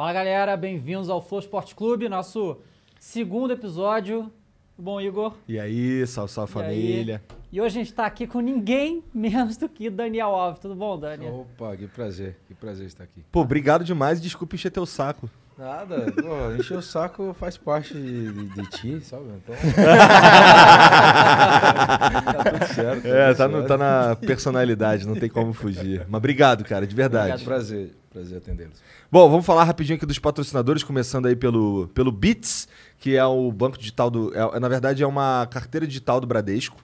Fala galera, bem-vindos ao Flow Esporte Clube, nosso segundo episódio. Bom, Igor? E aí, salve, salve família. Aí? E hoje a gente está aqui com ninguém menos do que Daniel Alves. Tudo bom, Daniel? Opa, que prazer, que prazer estar aqui. Pô, obrigado demais, desculpa encher teu saco. Nada, pô, encher o saco faz parte de, de, de ti, sabe? Então. tá tudo certo. É, tá é, tudo tá, certo. No, tá na personalidade, não tem como fugir. Mas obrigado, cara, de verdade. Obrigado, prazer. Prazer atendê-los. Bom, vamos falar rapidinho aqui dos patrocinadores, começando aí pelo, pelo Bits, que é o banco digital do. É, na verdade, é uma carteira digital do Bradesco.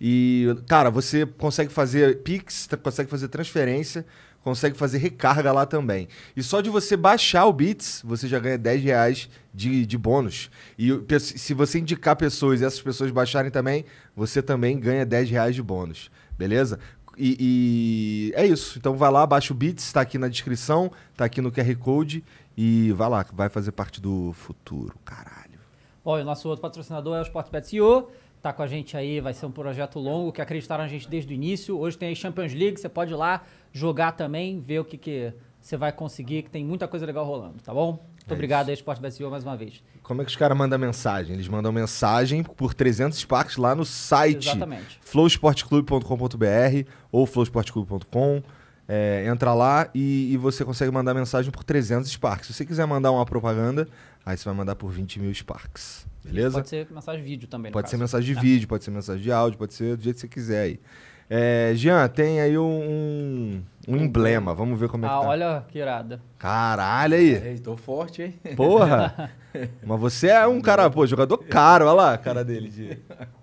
E, cara, você consegue fazer Pix, consegue fazer transferência, consegue fazer recarga lá também. E só de você baixar o Bits, você já ganha 10 reais de, de bônus. E se você indicar pessoas e essas pessoas baixarem também, você também ganha 10 reais de bônus. Beleza? E, e, é isso. Então vai lá, baixa o Beats, está aqui na descrição, está aqui no QR Code e vai lá, vai fazer parte do futuro. Caralho. Bom, e o nosso outro patrocinador é o Sportbet CEO. Tá com a gente aí, vai ser um projeto longo que acreditaram a gente desde o início. Hoje tem aí Champions League, você pode ir lá jogar também, ver o que, que você vai conseguir, que tem muita coisa legal rolando, tá bom? Muito é obrigado aí, Esporte BSO, mais uma vez. Como é que os caras mandam mensagem? Eles mandam mensagem por 300 Sparks lá no site. Exatamente. flowsportclub.com.br ou flowsportclub.com. É, entra lá e, e, você consegue mandar mensagem por 300 Sparks. Se você quiser mandar uma propaganda, aí você vai mandar por 20 mil Sparks. Beleza? Pode ser mensagem de vídeo também. Pode ser mensagem de é. vídeo, pode ser mensagem de áudio, pode ser do jeito que você quiser aí. É, Jean, tem aí um, um emblema. Vamos ver como é ah, que tá. Ah, olha que irada. Caralho aí. Ei, tô forte, hein? Porra. Mas você é um cara, pô, jogador caro. Olha lá a cara dele. De...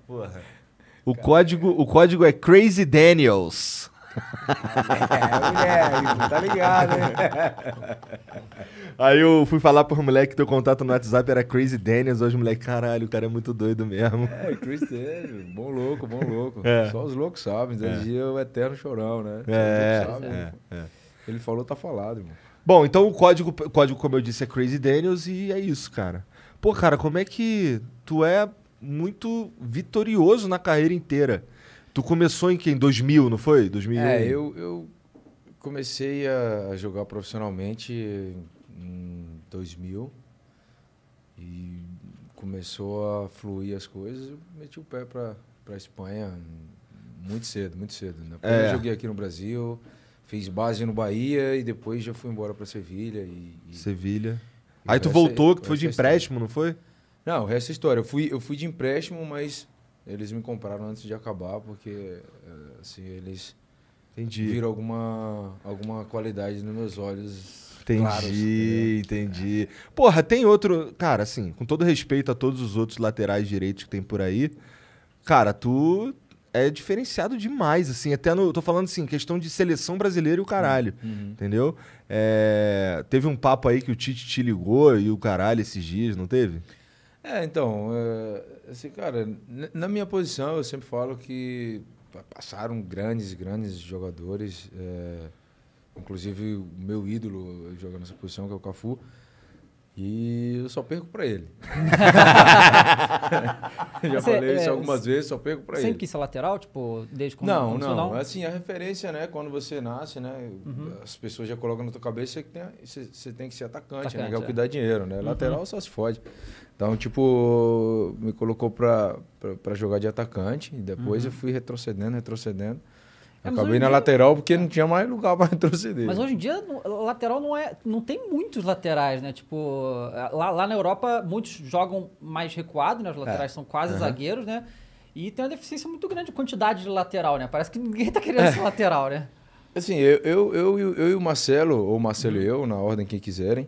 Porra. O, código, o código é Crazy Daniels tá ligado, Aí eu fui falar pro moleque que teu contato no WhatsApp era Crazy Daniels. Hoje, o moleque, caralho, o cara é muito doido mesmo. É, Chris Daniels, bom louco, bom louco. É. Só os loucos sabem, desde é. é. o eterno chorão, né? É, é, é, é, Ele falou, tá falado, irmão. Bom, então o código, código, como eu disse, é Crazy Daniels e é isso, cara. Pô, cara, como é que tu é muito vitorioso na carreira inteira? Tu começou em que? Em 2000, não foi? 2001? É, eu, eu comecei a jogar profissionalmente em 2000 e começou a fluir as coisas. Eu meti o pé para a Espanha muito cedo, muito cedo. Né? É. Eu joguei aqui no Brasil, fiz base no Bahia e depois já fui embora para Sevilha. E, e, Sevilha. E Aí tu é voltou, que tu foi de é empréstimo, história. não foi? Não, é história. Eu fui, eu fui de empréstimo, mas eles me compraram antes de acabar, porque eh, assim, eles entendi. viram alguma, alguma qualidade nos meus olhos. Entendi, claros, entendi. É. Porra, tem outro. Cara, assim, com todo respeito a todos os outros laterais direitos que tem por aí, cara, tu é diferenciado demais, assim, até no. Tô falando assim, questão de seleção brasileira e o caralho. Uhum. uhum. Entendeu? É, teve um papo aí que o Tite te ligou e o caralho esses dias, não teve? É, então, é, assim, cara, na minha posição eu sempre falo que passaram grandes, grandes jogadores, é, inclusive o meu ídolo jogando nessa posição, que é o Cafu, e eu só perco para ele. Já Você, falei isso é, algumas vezes, só perco para ele. Sempre quis ser lateral, tipo, desde quando Não, não, assim, a referência, né, quando você nasce, né, uhum. as pessoas já colocam na tua cabeça que você, tem que ser atacante, atacante né, que é o que dá é. dinheiro, né? Uhum. Lateral só se fode. Então, tipo, me colocou pra, jogar de atacante. E depois uhum. eu fui retrocedendo, retrocedendo. É, Acabei na dia... lateral porque é. não tinha mais lugar para retroceder. Mas hoje em dia, lateral não é. Não tem muitos laterais, né? Tipo, é, lá, lá na Europa, muitos jogam mais recuado, né? Os é. laterais é. são quase uhum. zagueiros, né? E tem uma deficiência muito grande de quantidade de lateral, né? Parece que ninguém tá querendo é. esse lateral, né? Assim, eu, eu, eu, eu, e o Marcelo, ou o Marcelo uhum. e eu, na ordem que quiserem,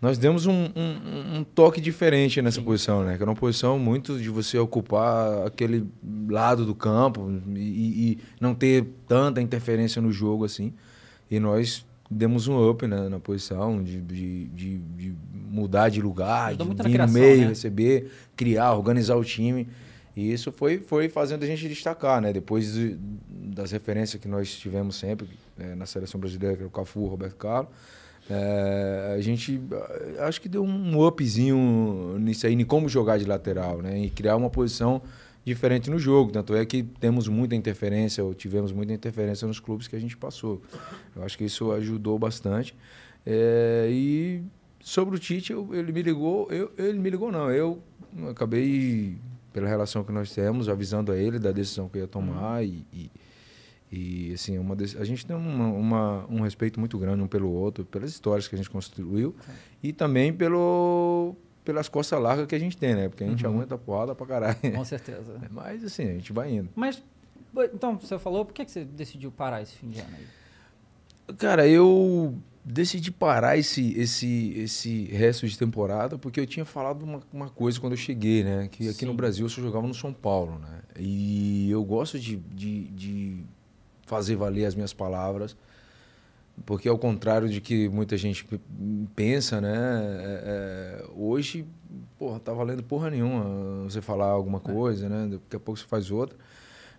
nós demos um, um, um, toque diferente nessa Sim. posição, né? Que era uma posição muito de você ocupar aquele lado do campo e, e não ter tanta interferência no jogo assim. E nós demos um up né, na posição de, de, de, de mudar de lugar, de vir criação, no meio, né? receber, criar, organizar o time. E isso foi, foi fazendo a gente destacar, né? Depois das referências que nós tivemos sempre né, na seleção brasileira, que era o Cafu, Roberto Carlos é, a gente acho que deu um upzinho nisso aí, em como jogar de lateral, né? E criar uma posição diferente no jogo. Tanto é que temos muita interferência, ou tivemos muita interferência nos clubes que a gente passou. Eu acho que isso ajudou bastante. É, e sobre o Tite, eu, ele me ligou, eu, ele me ligou não, eu acabei, pela relação que nós temos, avisando a ele da decisão que eu ia tomar uhum. e, e e assim, uma a gente tem uma, uma, um respeito muito grande um pelo outro, pelas histórias que a gente construiu e também pelo, pelas costas largas que a gente tem, né? Porque a gente uhum. aguenta porrada pra caralho. Com certeza. Mas assim, a gente vai indo. Mas, então, você falou, por que, que você decidiu parar esse fim de ano aí? Cara, eu decidi parar esse, esse, esse resto de temporada porque eu tinha falado uma, uma coisa quando eu cheguei, né? Que aqui Sim. no Brasil eu só jogava no São Paulo, né? E eu gosto de, de, de fazer valer as minhas palavras. Porque ao contrário de que muita gente pensa, né? É, é, hoje, porra, tá valendo porra nenhuma você falar alguma é. coisa, né? Daqui a pouco você faz outra.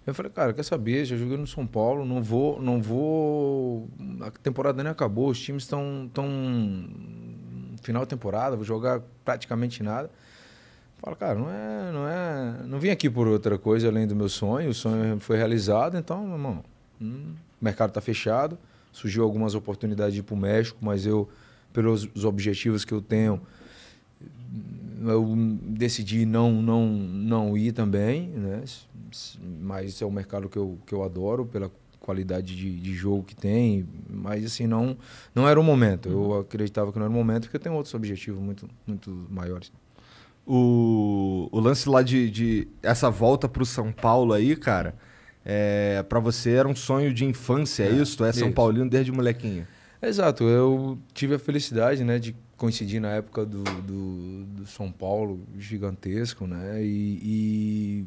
Eu falei, cara, quer saber? Já joguei no São Paulo, não vou, não vou. A temporada nem acabou, os times estão tão final de temporada, vou jogar praticamente nada. Fala, cara, não é, não é, não vim aqui por outra coisa além do meu sonho, o sonho foi realizado, então, irmão, hum, o mercado está fechado. Surgiu algumas oportunidades de ir para o México, mas eu, pelos objetivos que eu tenho, eu decidi não não não ir também, né? Mas é um mercado que eu, que eu adoro pela qualidade de, de jogo que tem, mas assim não não era o momento. Eu uhum. acreditava que não era o momento porque eu tenho outros objetivos muito muito maiores. O, o lance lá de, de essa volta para o São Paulo aí, cara é, para você era um sonho de infância, é, é isso? Tu é São isso. Paulino desde molequinho? Exato, eu tive a felicidade né, de coincidir na época do, do, do São Paulo gigantesco, né? E, e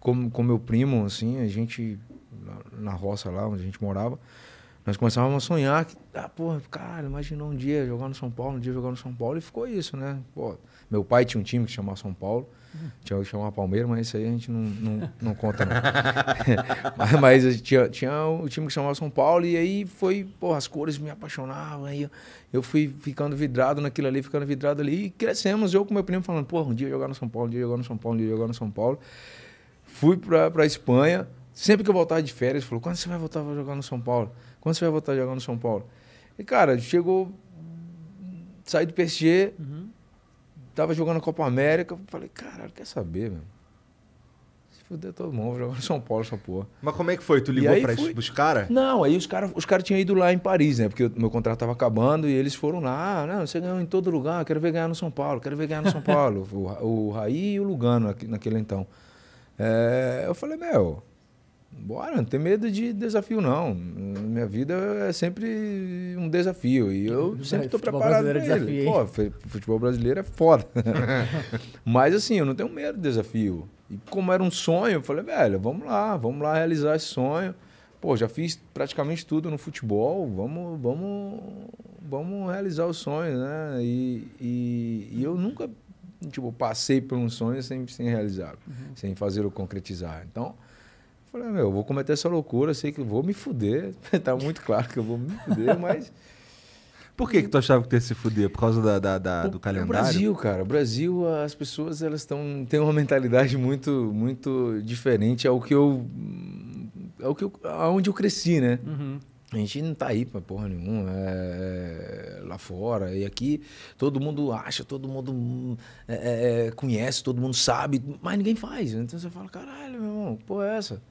com, com meu primo, assim, a gente na, na roça lá onde a gente morava, nós começávamos a sonhar que, ah, porra, cara, imaginou um dia jogar no São Paulo, um dia jogar no São Paulo, e ficou isso, né? Pô, meu pai tinha um time que chamava São Paulo, tinha que chamar Palmeiras, mas isso aí a gente não, não, não conta, não. mas, mas tinha, tinha o time que chamava São Paulo, e aí foi, porra, as cores me apaixonavam. Aí eu, eu fui ficando vidrado naquilo ali, ficando vidrado ali, e crescemos. Eu com meu primo falando, porra, um dia eu jogar no São Paulo, um dia eu jogar no São Paulo, um dia eu jogar no São Paulo. Fui pra, pra Espanha. Sempre que eu voltava de férias, falou: quando você vai voltar a jogar no São Paulo? Quando você vai voltar a jogar no São Paulo? E, cara, chegou. Saí do PSG, uhum tava jogando Copa América, eu falei, caralho, quer saber, meu? Se fuder todo mundo, vou jogar no São Paulo essa porra. Mas como é que foi? Tu ligou pra fui... os caras? Não, aí os caras os cara tinham ido lá em Paris, né? Porque o meu contrato tava acabando e eles foram lá. Ah, não, você ganhou em todo lugar, quero ver ganhar no São Paulo, quero ver ganhar no São Paulo. o, o Raí e o Lugano naquele então. É, eu falei, meu, Bora, não tem medo de desafio, não. Minha vida é sempre um desafio. E eu é, sempre estou preparado para é ele. Pô, futebol brasileiro é foda. Mas assim, eu não tenho medo de desafio. E como era um sonho, eu falei, velho, vamos lá, vamos lá realizar esse sonho. Pô, já fiz praticamente tudo no futebol, vamos, vamos, vamos realizar os sonhos, né? E, e, e eu nunca, tipo, passei por um sonho sem, sem realizar, uhum. sem fazer o concretizar. Então, Falei, ah, meu, eu vou cometer essa loucura, sei que vou me fuder. tá muito claro que eu vou me fuder, mas. Por que, que tu achava que ia se fuder? Por causa da, da, da é o, do calendário? O Brasil, cara. O Brasil, as pessoas elas tão, têm uma mentalidade muito, muito diferente ao que eu. Ao que eu, aonde eu cresci, né? Uhum. A gente não tá aí pra porra nenhuma, é, é lá fora. E aqui todo mundo acha, todo mundo é, é, é, conhece, todo mundo sabe, mas ninguém faz. Então você fala, caralho, meu irmão, que porra é essa?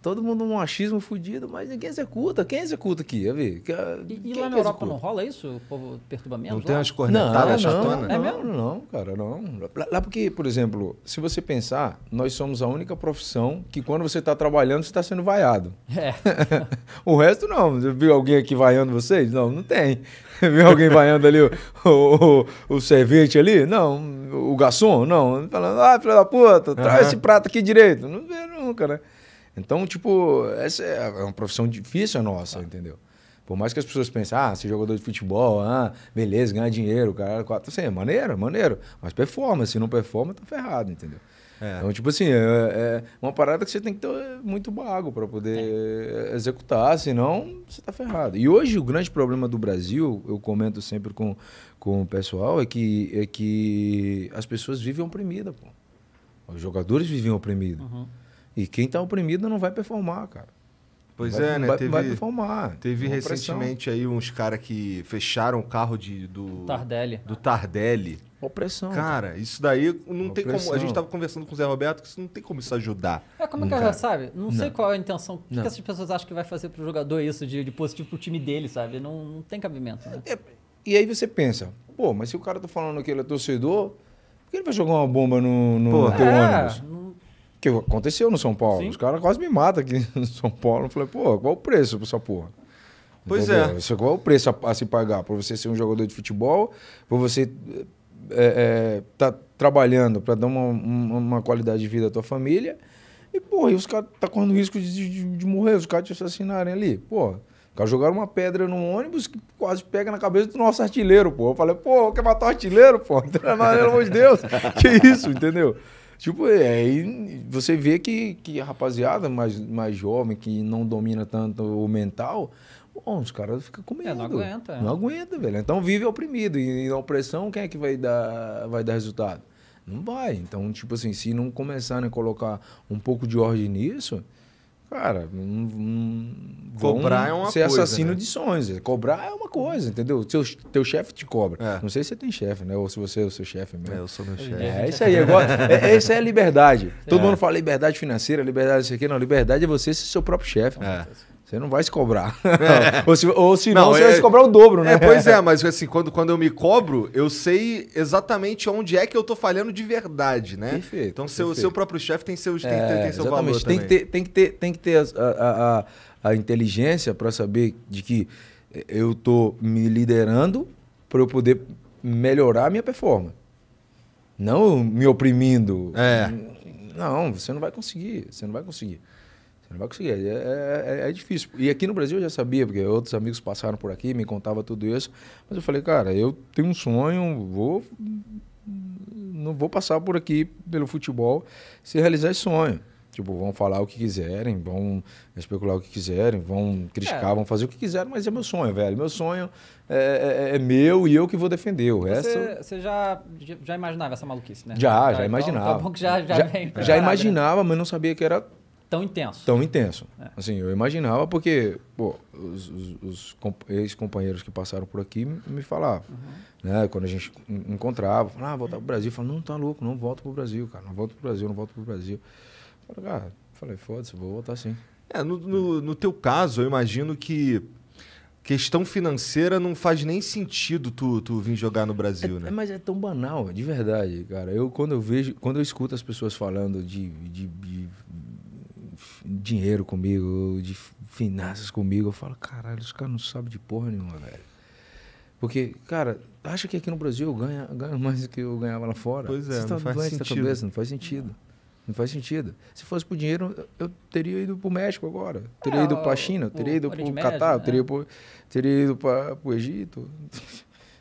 Todo mundo um machismo fudido, mas ninguém executa. Quem executa aqui? Eu vi. E, e lá na Europa executa? não rola isso? O povo perturba menos? Não lá? tem as cornetadas não, não, não, é mesmo? não, cara, não. Lá, porque, por exemplo, se você pensar, nós somos a única profissão que quando você está trabalhando, você está sendo vaiado. É. o resto não. Você viu alguém aqui vaiando vocês? Não, não tem. viu alguém vaiando ali o, o, o, o, servente ali? Não. O garçom? Não. Falando, ah, filho da puta, traz esse prato aqui direito. Não vê nunca, né? Então, tipo, essa é, é uma profissão difícil a nossa, ah. entendeu? Por mais que as pessoas pensem, ah, ser jogador de futebol, ah, beleza, ganhar dinheiro, cara, é quatro, assim, é maneiro, é maneiro. Mas performa, se não performa, tá ferrado, entendeu? É. Então, tipo assim, é, é, uma parada que você tem que ter muito bago para poder é. executar, senão você tá ferrado. E hoje o grande problema do Brasil, eu comento sempre com, com o pessoal, é que, é que as pessoas vivem oprimidas, pô. Os jogadores vivem oprimidos. Uhum. E quem está oprimido não vai performar, cara. Pois vai, é, né? Vai, teve, vai performar. Teve recentemente aí uns caras que fecharam o carro de, do Tardelli. Do Tardelli. Opressão. Cara, isso daí não opressão. tem como. A gente estava conversando com o Zé Roberto que isso não tem como isso ajudar. É, como é que cara. sabe? Não, não, sei qual é a intenção. O que, essas pessoas acham que vai fazer pro jogador isso de, de positivo pro time dele, sabe? Não, não tem cabimento. Né? É, e aí você pensa, pô, mas se o cara tá falando que ele é torcedor, por que ele vai jogar uma bomba no, no teu é, ônibus? Não que aconteceu no São Paulo. Sim. Os caras quase me matam aqui no São Paulo. Eu falei, pô, qual o preço pra essa porra? Pois Entendeu? é. Qual é o preço a, a se pagar? Pra você ser um jogador de futebol, pra você é, é, tá trabalhando para dar uma, uma, uma, qualidade de vida à tua família. E, porra, e os caras tá correndo risco de, de, de morrer, os caras te assassinarem ali. Pô, caras jogaram uma pedra no ônibus que quase pega na cabeça do nosso artilheiro, pô. Eu falei, pô, quer matar o artilheiro, pô? Pelo amor de Deus, que isso, entendeu? Tipo, é, aí você vê que, que a rapaziada mais, mais jovem, que não domina tanto o mental, bom, os caras ficam com medo. É, não aguenta. É. Não aguenta, velho. Então vive oprimido. E, e na opressão, quem é que vai dar, vai dar resultado? Não vai. Então, tipo assim, se não começar a né, colocar um pouco de ordem nisso, Cara, não, não cobrar é uma ser coisa. Ser assassino né? de sonhos. É, cobrar é uma coisa, entendeu? Seu, teu chefe te cobra. É. Não sei se você tem chefe, né? Ou se você é o seu chefe mesmo. É, eu sou meu é, chefe. É, é, isso aí. Agora, é, isso é a liberdade. Todo mundo fala liberdade financeira, liberdade isso aqui. Não, liberdade é você ser seu próprio chefe. É. Você não vai se cobrar. É. ou se, ou se não, você é, vai se cobrar o dobro, né? É, pois é, mas assim, quando, quando eu me cobro, eu sei exatamente onde é que eu tô falhando de verdade, né? Perfeito. Então, seu, perfeito. seu próprio chefe tem, seus, tem, é, tem seu exatamente. valor tem também. Que ter, tem que ter, tem que ter a, a, a, a inteligência para saber de que eu tô me liderando para eu poder melhorar a minha performance. Não me oprimindo. É. Não, você não vai conseguir. Você não vai conseguir. Você não vai conseguir, é, é, é, é, difícil. E aqui no Brasil eu já sabia, porque outros amigos passaram por aqui, me contavam tudo isso. Mas eu falei, cara, eu tenho um sonho, vou. Não vou passar por aqui pelo futebol se realizar esse sonho. Tipo, vão falar o que quiserem, vão especular o que quiserem, vão criticar, é. vão fazer o que quiserem, mas é meu sonho, velho. Meu sonho é, é, é, é meu e eu que vou defender. O resto. Você, já, já imaginava essa maluquice, né? Já, tá, já, já então tá imaginava. tá bom que já, já, já, já né? imaginava, mas não sabia que era Tão intenso. Tão intenso. É. Assim, eu imaginava porque pô, os, os, os ex-companheiros que passaram por aqui me falavam. Uhum. Né? Quando a gente encontrava, falava, ah, voltar o Brasil. Eu falava, não, tá louco, não volto o Brasil, cara. Não volto o Brasil, não volto o Brasil. falei, cara, ah, falei, foda-se, vou voltar sim. É, no, no, no teu caso, eu imagino que questão financeira não faz nem sentido tu, tu vir jogar no Brasil, é, né? É, mas é tão banal, é de verdade, cara. Eu quando eu vejo, quando eu escuto as pessoas falando de, de, de dinheiro comigo, de finanças comigo. Eu falo, caralho, os caras não sabem de porra nenhuma, velho. Porque, cara, acha que aqui no Brasil eu ganho, ganho mais do que eu ganhava lá fora? Pois é, Você tá não tá faz doente sentido. cabeça, não faz sentido. Não faz sentido. Se fosse por dinheiro, eu teria ido para o México agora. Teria é, ido para a China, teria ido para o Catar, né? teria, teria ido para o Egito.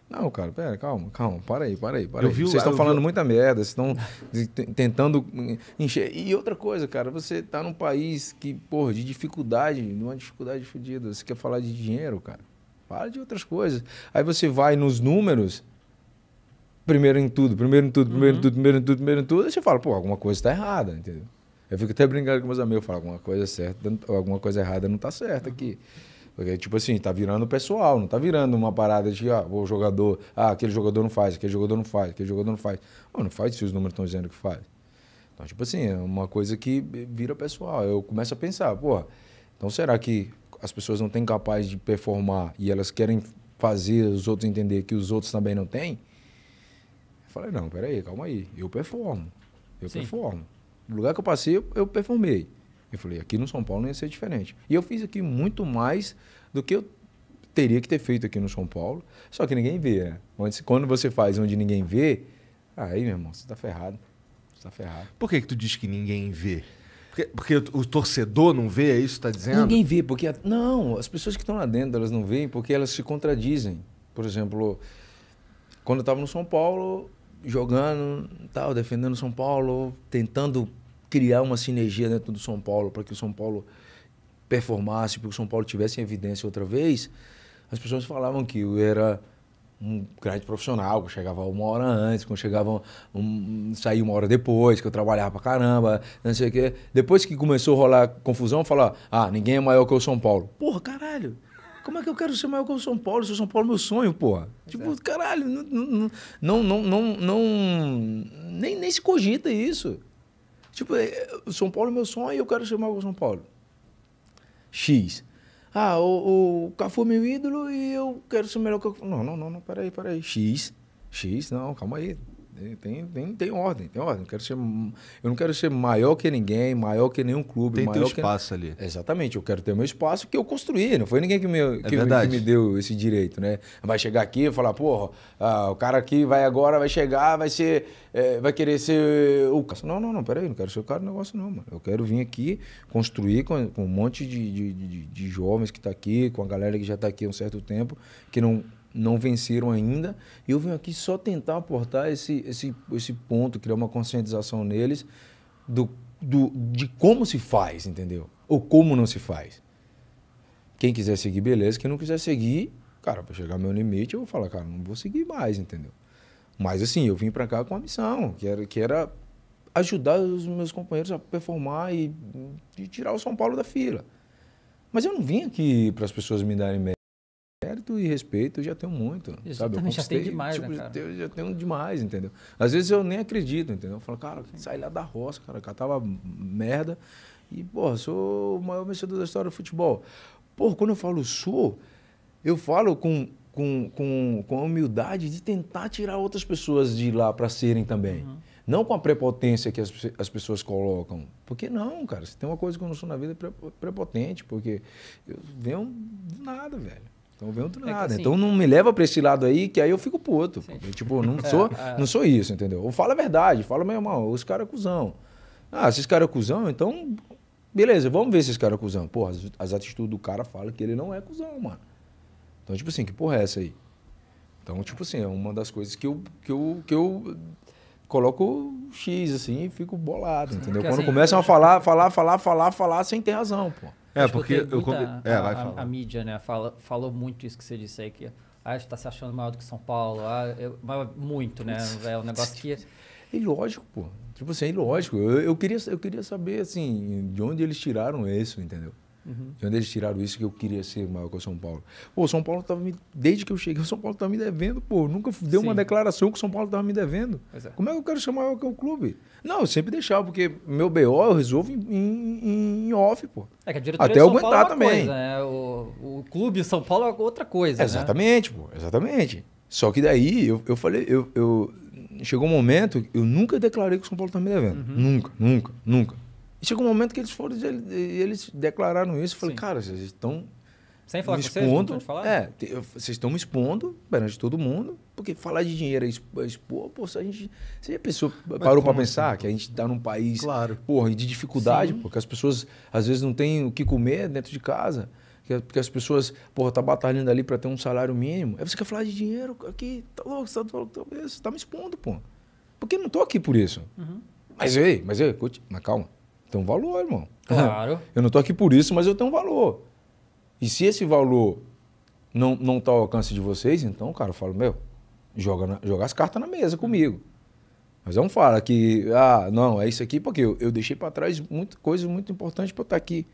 Não, cara, pera, calma, calma, para aí, para aí, para eu aí. Vi, vocês estão falando vi... muita merda, vocês estão tentando encher. E outra coisa, cara, você tá num país que, porra, de dificuldade, numa dificuldade fodida. Você quer falar de dinheiro, cara? Fala de outras coisas. Aí você vai nos números, primeiro em tudo, primeiro em tudo, primeiro uhum. em tudo, primeiro em tudo, primeiro em tudo, aí você fala, pô, alguma coisa está errada, entendeu? Eu fico até brincando com meus amigos, eu falo, alguma coisa é certa, alguma coisa errada não tá certa uhum. aqui. Porque, tipo assim, tá virando pessoal, não tá virando uma parada de, ah, o jogador, ah, aquele jogador não faz, aquele jogador não faz, aquele jogador não faz. Pô, não faz se os números estão dizendo que faz. Então, tipo assim, é uma coisa que vira pessoal. Eu começo a pensar, pô, então será que as pessoas não têm capaz de performar e elas querem fazer os outros entender que os outros também não têm? Eu falei, não, peraí, calma aí, eu performo. Eu Sim. performo. No lugar que eu passei, eu performei. Eu falei, aqui no São Paulo não ia ser diferente. E eu fiz aqui muito mais do que eu teria que ter feito aqui no São Paulo, só que ninguém vê, né? Quando você faz onde ninguém vê, aí, meu irmão, você tá ferrado. Você tá ferrado. Por que, que tu diz que ninguém vê? Porque, o torcedor não vê, é isso que está dizendo? Ninguém vê, porque. Não, as pessoas que estão lá dentro, elas não veem porque elas se contradizem. Por exemplo, quando eu estava no São Paulo, jogando, tal, defendendo São Paulo, tentando criar uma sinergia dentro do São Paulo para que o São Paulo performasse, para que o São Paulo tivesse em evidência outra vez, as pessoas falavam que eu era um grande profissional, que eu chegava uma hora antes, que eu chegava um, saía uma hora depois, que eu trabalhava pra caramba, não sei o quê. Depois que começou a rolar confusão, falar, ah, ninguém é maior que o São Paulo. Porra, caralho! Como é que eu quero ser maior que o São Paulo? Se o São Paulo é meu sonho, porra. É tipo, caralho, não, não, não, não, nem, nem se cogita isso. Tipo, eh, São Paulo é meu sonho e eu quero chamar o São Paulo. X. Ah, o, o Cafu é meu ídolo e eu quero ser o melhor que o. Não, não, não, não, peraí, peraí. X. X, não, calma aí. Tem, tem, tem ordem, tem ordem. Eu, quero ser, eu não quero ser maior que ninguém, maior que nenhum clube. Tem maior teu espaço que... ali. Exatamente, eu quero ter meu espaço que eu construí. Não foi ninguém que me, é que, que, me deu esse direito, né? Vai chegar aqui e falar, porra, ah, o cara aqui vai agora, vai chegar, vai ser. É, vai querer ser o. Não, não, não, peraí, não quero ser o cara do negócio, não, mano. Eu quero vir aqui construir com, com um monte de, de, de, de jovens que tá aqui, com a galera que já tá aqui há um certo tempo, que não não venceram ainda. E eu venho aqui só tentar aportar esse, esse, esse ponto, criar uma conscientização neles do, do, de como se faz, entendeu? Ou como não se faz. Quem quiser seguir, beleza. Quem não quiser seguir, cara, para chegar ao meu limite, eu vou falar, cara, não vou seguir mais, entendeu? Mas assim, eu vim para cá com a missão, que era, que era ajudar os meus companheiros a performar e, e tirar o São Paulo da fila. Mas eu não vim aqui para as pessoas me darem Mérito e respeito eu já tenho muito, Exatamente, sabe? Eu já tenho demais, tipo, né, cara? Eu já tenho demais, entendeu? Às vezes eu nem acredito, entendeu? Eu falo, cara, sai lá da roça, cara, catava merda e, porra, sou o maior vencedor da história do futebol. Porra, quando eu falo sou, eu falo com, com, com, com a humildade de tentar tirar outras pessoas de lá para serem também. Uhum. Não com a prepotência que as, as pessoas colocam. Porque não, cara, se tem uma coisa que eu não sou na vida é prepotente, porque eu venho do nada, velho. Então vem outro é lado. É assim, então não me leva para esse lado aí, que aí eu fico puto. Eu, tipo, não é, sou, é. não sou isso, entendeu? Ou fala a verdade, fala, meu irmão, os caras é cuzão. Ah, se caras cara é cuzão, então. Beleza, vamos ver se esse cara é cuzão. Porra, as, as atitudes do cara falam que ele não é cuzão, mano. Então, tipo assim, que porra é essa aí? Então, tipo assim, é uma das coisas que eu, que eu, que eu coloco X, assim, e fico bolado, entendeu? Porque Quando assim, começam a falar, falar, falar, falar, falar, sem ter razão, pô. É, Acho porque eu muita, eu... É, a, a, a, mídia, né, fala, falou muito isso que você disse aí, que ah, está se achando maior do que São Paulo, ah, eu, muito, né? É um negócio que... É ilógico, pô. Tipo assim, é ilógico. Eu, eu, queria, eu queria saber, assim, de onde eles tiraram isso, entendeu? Uhum. De então, onde eles tiraram isso que eu queria ser maior que o São Paulo. Pô, São Paulo tava me... Desde que eu cheguei, o São Paulo tava me devendo, pô. Nunca deu uma declaração que o São Paulo tava me devendo. É. Como é que eu quero ser maior que o clube? Não, eu sempre deixava, porque meu BO eu resolvo em, em, em off, pô. É que a diretoria Até São aguentar Paulo é também. Coisa, né? o, o clube São Paulo é outra coisa. Né? exatamente, né? pô. Exatamente. Só que daí eu, eu falei, eu, eu, chegou um momento, eu nunca declarei que o São Paulo tá me devendo. Uhum. Nunca, nunca, nunca. E chegou um momento que eles foram, eles declararam isso. Eu falei, Sim. cara, vocês estão. Sem falar me expondo, vocês, falar? É, vocês estão me expondo perante todo mundo, porque falar de dinheiro é, é expor, pô, se a gente. Você a pessoa parou para pensar assim? que a gente está num país claro. porra, de dificuldade, Sim. porque as pessoas às vezes não têm o que comer dentro de casa, porque as pessoas, porra, tá batalhando ali para ter um salário mínimo. Aí você quer falar de dinheiro aqui, tá louco, você tá, tá, louco, você tá me expondo, pô. Porque eu não tô aqui por isso. Uhum. Mas ei, mas ei, mas calma. Tem um valor, irmão. Claro. Eu não estou aqui por isso, mas eu tenho um valor. E se esse valor não está não tá ao alcance de vocês, então, cara, eu falo, meu, joga, na, joga as cartas na mesa comigo. Mas não fala que, ah, não, é isso aqui, porque eu, eu deixei para trás muita coisa muito importante para eu estar tá aqui.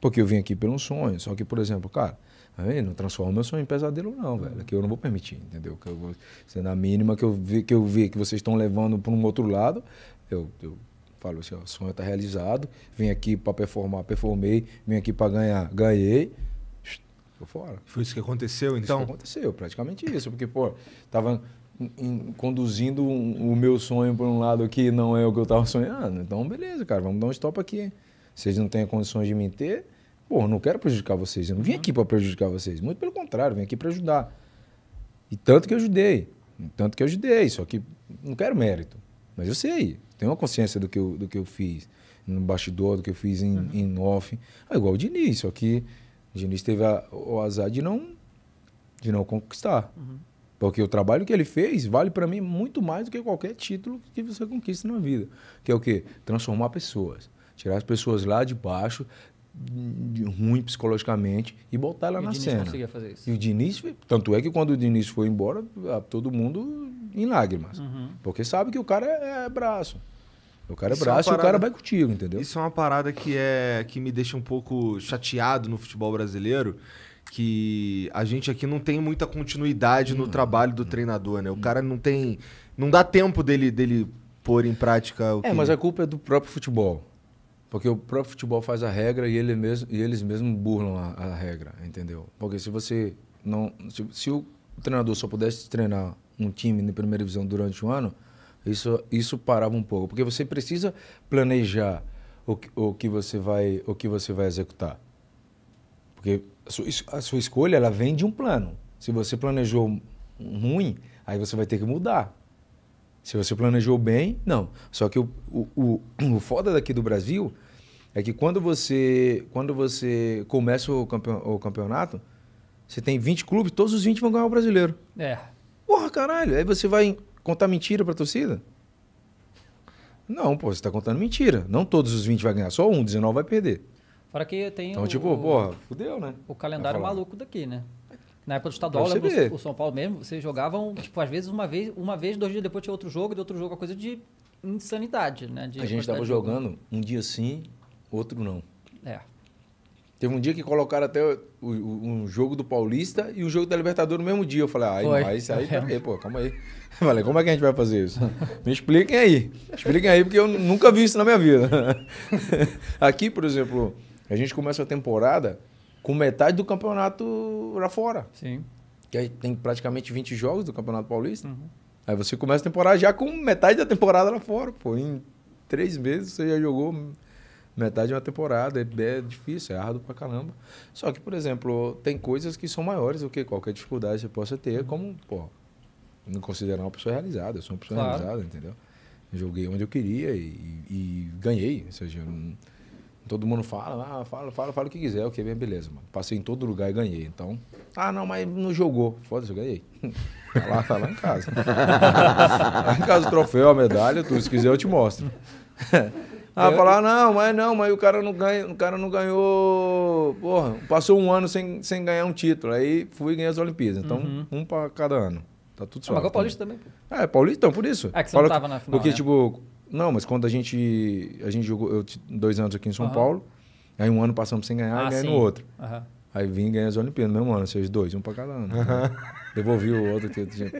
Porque eu vim aqui pelo sonho. Só que, por exemplo, cara, tá não transforma meu sonho em pesadelo, não, velho. Que eu não vou permitir, entendeu? Que eu vou, sendo a mínima que eu vi que, eu vi que vocês estão levando para um outro lado, eu, eu Falo assim, ó, o sonho está realizado, vim aqui para performar, performei, vim aqui para ganhar, ganhei, tô fora. Foi isso que aconteceu, então? Isso que aconteceu, praticamente isso, porque, pô, estava conduzindo um, o meu sonho por um lado que não é o que eu estava sonhando. Então, beleza, cara, vamos dar um stop aqui. Vocês não têm condições de me ter, pô, não quero prejudicar vocês, eu não vim aqui para prejudicar vocês, muito pelo contrário, vim aqui para ajudar. E tanto que eu ajudei, tanto que eu ajudei, só que não quero mérito. Mas eu sei, tenho uma consciência do que eu, do que eu fiz no bastidor, do que eu fiz em, uhum. em off. É igual o Diniz, só que o Diniz teve a, o azar de não, de não conquistar. Uhum. Porque o trabalho que ele fez vale para mim muito mais do que qualquer título que você conquista na vida. Que é o quê? Transformar pessoas. Tirar as pessoas lá de baixo, ruim psicologicamente e botar ela e na cena. conseguia fazer isso. E o Diniz, tanto é que quando o Diniz foi embora, ah, todo mundo em lágrimas. Uhum. Porque sabe que o cara é, é braço. O cara é isso é braço é e o cara vai contigo, entendeu? Isso é uma parada que, é, que me deixa um pouco chateado no futebol brasileiro que a gente aqui não tem muita continuidade no trabalho do treinador, né? O cara não tem. Não dá tempo dele, dele pôr em prática o é, que. É, mas a culpa é do próprio futebol. Porque o próprio futebol faz a regra e, ele mesmo, e eles mesmos burlam a, a, regra, entendeu? Porque se você não. Se, se, o treinador só pudesse treinar um time na primeira divisão durante um ano, isso, isso parava um pouco. Porque você precisa planejar o, o, que, você vai, o que você vai executar. Porque a sua, a sua escolha ela vem de um plano. Se você planejou ruim, aí você vai ter que mudar. Se você planejou bem, não. Só que o, o, o, o foda daqui do Brasil é que quando você, quando você começa o, campeon, o campeonato, você tem 20 clubes, todos os 20 vão ganhar o brasileiro. É. Porra, caralho. Aí você vai contar mentira pra torcida? Não, pô, você tá contando mentira. Não todos os 20 vai ganhar, só um, 19 vai perder. Fora que tem. Então, o, tipo, porra, fudeu, né? O calendário maluco daqui, né? Na época do estadual, o, o São Paulo mesmo, vocês jogavam, tipo, às vezes uma vez, uma vez, dois dias depois tinha outro jogo, de outro jogo, é a coisa de insanidade, né? De a gente estava jogando um dia sim, outro não. É. Teve um dia que colocaram até o, o, um jogo do Paulista e o um jogo da Libertadores no mesmo dia. Eu falei, ah, Foi. mas isso aí, peraí, tá pô, calma aí. Eu falei, como é que a gente vai fazer isso? Me expliquem aí. Expliquem aí, porque eu nunca vi isso na minha vida. Aqui, por exemplo, a gente começa a temporada com metade do campeonato lá fora. Sim. Que aí tem praticamente 20 jogos do Campeonato Paulista. Uhum. Aí você começa a temporada já com metade da temporada lá fora, pô. Em três meses você já jogou metade de uma temporada. É, é difícil, é árduo pra caramba. Só que, por exemplo, tem coisas que são maiores do que qualquer dificuldade você possa ter, uhum. como, pô, não considerar uma pessoa realizada. Eu sou uma pessoa claro. realizada, entendeu? Joguei onde eu queria e, e, e ganhei. Ou seja, eu não Todo mundo fala, ah, fala, fala, fala o que quiser, ok, bem, beleza, mano. Passei em todo lugar e ganhei, então. Ah, não, mas não jogou. Foda-se, eu ganhei. Tá lá, tá lá em casa. lá em casa o troféu, a medalha, tudo. Se quiser eu te mostro. ah, falar, não, mas não, mas o cara não ganha, o cara não ganhou. Porra, passou um ano sem, sem ganhar um título. Aí fui e ganhei as Olimpíadas. Então, uhum. um pra cada ano. Tá tudo só Ah, mas o Paulista também, É, Paulista, então, por isso. É que você não tava na final. Porque, né? tipo, não, mas quando a gente. A gente jogou. Eu dois anos aqui em São uhum. Paulo. Aí um ano passamos sem ganhar ah, e ganhei no outro. Uhum. Aí vim e ganhei as Olimpíadas no mesmo ano, vocês dois, um pra cada ano. Uhum. Devolvi o outro. Que eu tinha...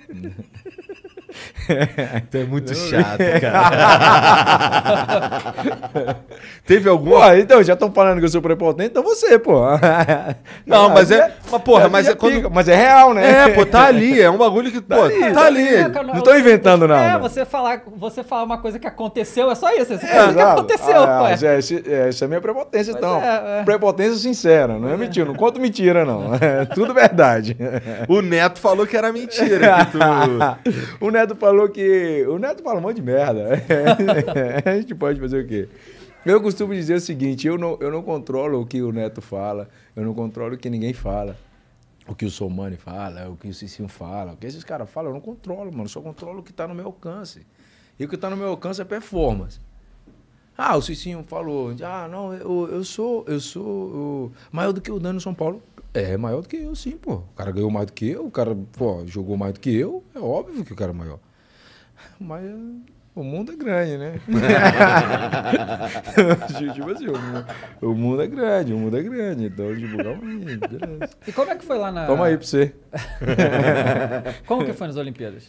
Então é muito chato, cara. Teve algum? Pô, então, já estão falando que eu sou prepotente, então você, pô. Não, é, mas é. Mas, porra, mas é, quando... mas é real, né? É, pô, tá ali. É um bagulho que. Pô, tá ali. Tá ali. não tô inventando, não. É, você falar, você falar uma coisa que aconteceu, é só isso. Você é, que aconteceu, ah, pô. É, é, isso é minha prepotência, então. É, é, prepotência sincera, não é mentira. Não conto mentira, não. É tudo verdade. O Neto falou que era mentira. Que tu... o Neto Neto falou que. O Neto fala um monte de merda. Né? a gente pode fazer o quê? Eu costumo dizer o seguinte: eu não, eu não controlo o que o Neto fala, eu não controlo o que ninguém fala. O que o Somani fala, o que o Cicinho fala, o que esses caras falam, eu não controlo, mano. Só controlo o que está no meu alcance. E o que está no meu alcance é performance. Ah, o Cicinho falou, ah, não, eu, eu sou, eu sou eu, maior do que o Dani São Paulo. É maior do que eu, sim, pô. O cara ganhou mais do que eu, o cara pô, jogou mais do que eu. É óbvio que o cara é maior. Mas o mundo é grande, né? tipo assim, o, mundo, é grande, o mundo é grande. Então, tipo, calma aí, E como é que foi lá na. Toma aí pra você. como que foi nas Olimpíadas?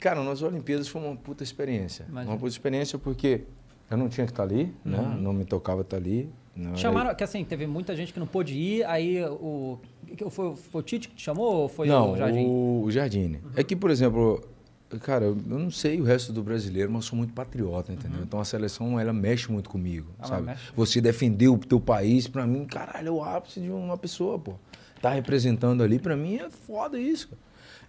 Cara, nas Olimpíadas foi uma puta experiência. Imagina. Uma puta experiência porque eu não tinha que estar ali, né? Uhum. Não me tocava estar ali. Não, Chamaram, que assim, teve muita gente que não pôde ir, aí o. Foi, foi o Tite que te chamou ou foi não, o Jardim? O Jardim. Uhum. É que, por exemplo, cara, eu não sei o resto do brasileiro, mas eu sou muito patriota, entendeu? Uhum. Então a seleção, ela mexe muito comigo, sabe? Você defender o teu país, pra mim, caralho, é o ápice de uma pessoa, pô. Tá representando ali, pra mim é foda isso, cara.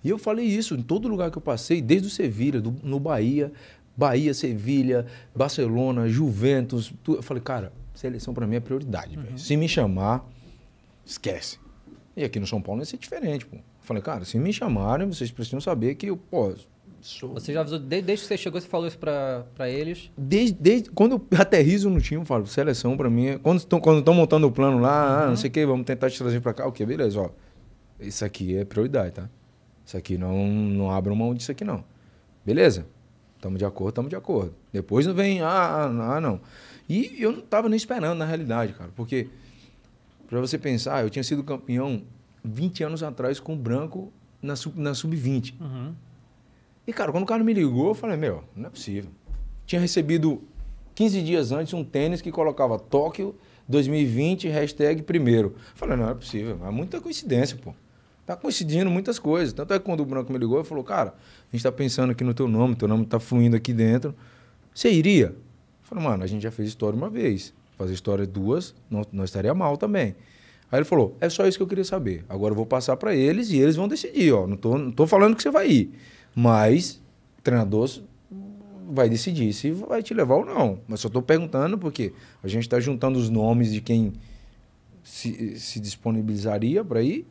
E eu falei isso em todo lugar que eu passei, desde o Sevilha, do, no Bahia, Bahia, Sevilha, Barcelona, Juventus. Eu falei, cara, Seleção para mim é prioridade, uhum. Se me chamar, esquece. E aqui no São Paulo ia ser diferente, pô. falei, cara, se me chamarem, vocês precisam saber que eu, pô, sou... Você já avisou, desde, desde que você chegou, você falou isso para eles? Desde, desde quando eu aterrizo no time, eu falo, seleção para mim, quando estão quando montando o plano lá, ah, uhum. não sei o que, vamos tentar te trazer para cá, o okay, que, beleza, ó. Isso aqui é prioridade, tá? Isso aqui não, não abre mão disso aqui não. Beleza? Tamo de acordo, tamo de acordo. Depois não vem, ah, ah, ah não. E eu não estava nem esperando, na realidade, cara. Porque, para você pensar, eu tinha sido campeão 20 anos atrás com o branco na, na sub-20. Uhum. E, cara, quando o cara me ligou, eu falei, meu, não é possível. Tinha recebido 15 dias antes um tênis que colocava Tóquio 2020, hashtag primeiro. Eu falei, não, é possível, é muita coincidência, pô. Tá coincidindo muitas coisas. Tanto é que quando o branco me ligou, ele falou, cara, a gente tá pensando aqui no teu nome, teu nome tá fluindo aqui dentro. Você iria? Falei, mano, a gente já fez história uma vez. Fazer história duas, não, não estaria mal também. Aí ele falou, é só isso que eu queria saber. Agora eu vou passar para eles e eles vão decidir, ó. Não tô, não tô falando que você vai ir. Mas o treinador vai decidir se vai te levar ou não. Mas só tô perguntando porque a gente está juntando os nomes de quem se, se disponibilizaria para ir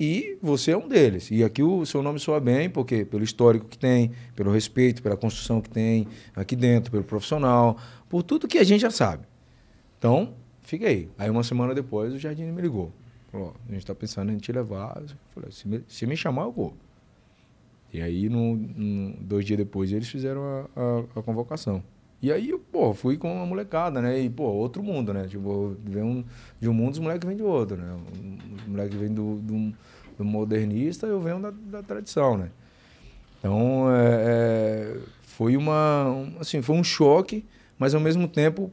e você é um deles. E aqui o seu nome soa bem, porque pelo histórico que tem, pelo respeito, pela construção que tem aqui dentro, pelo profissional, por tudo que a gente já sabe. Então, fica aí. Aí uma semana depois o Jardim me ligou. Falou, a gente está pensando em te levar. Eu falei, se me, se me chamar, eu vou. E aí, no, no, dois dias depois, eles fizeram a, a, a convocação. E aí, pô, fui com uma molecada, né? E, pô, outro mundo, né? Tipo, vem um, de um mundo, os moleques vêm de outro, né? Os moleques vêm do, do, do, modernista, eu venho da, da tradição, né? Então, é, é, foi uma... Assim, foi um choque, mas ao mesmo tempo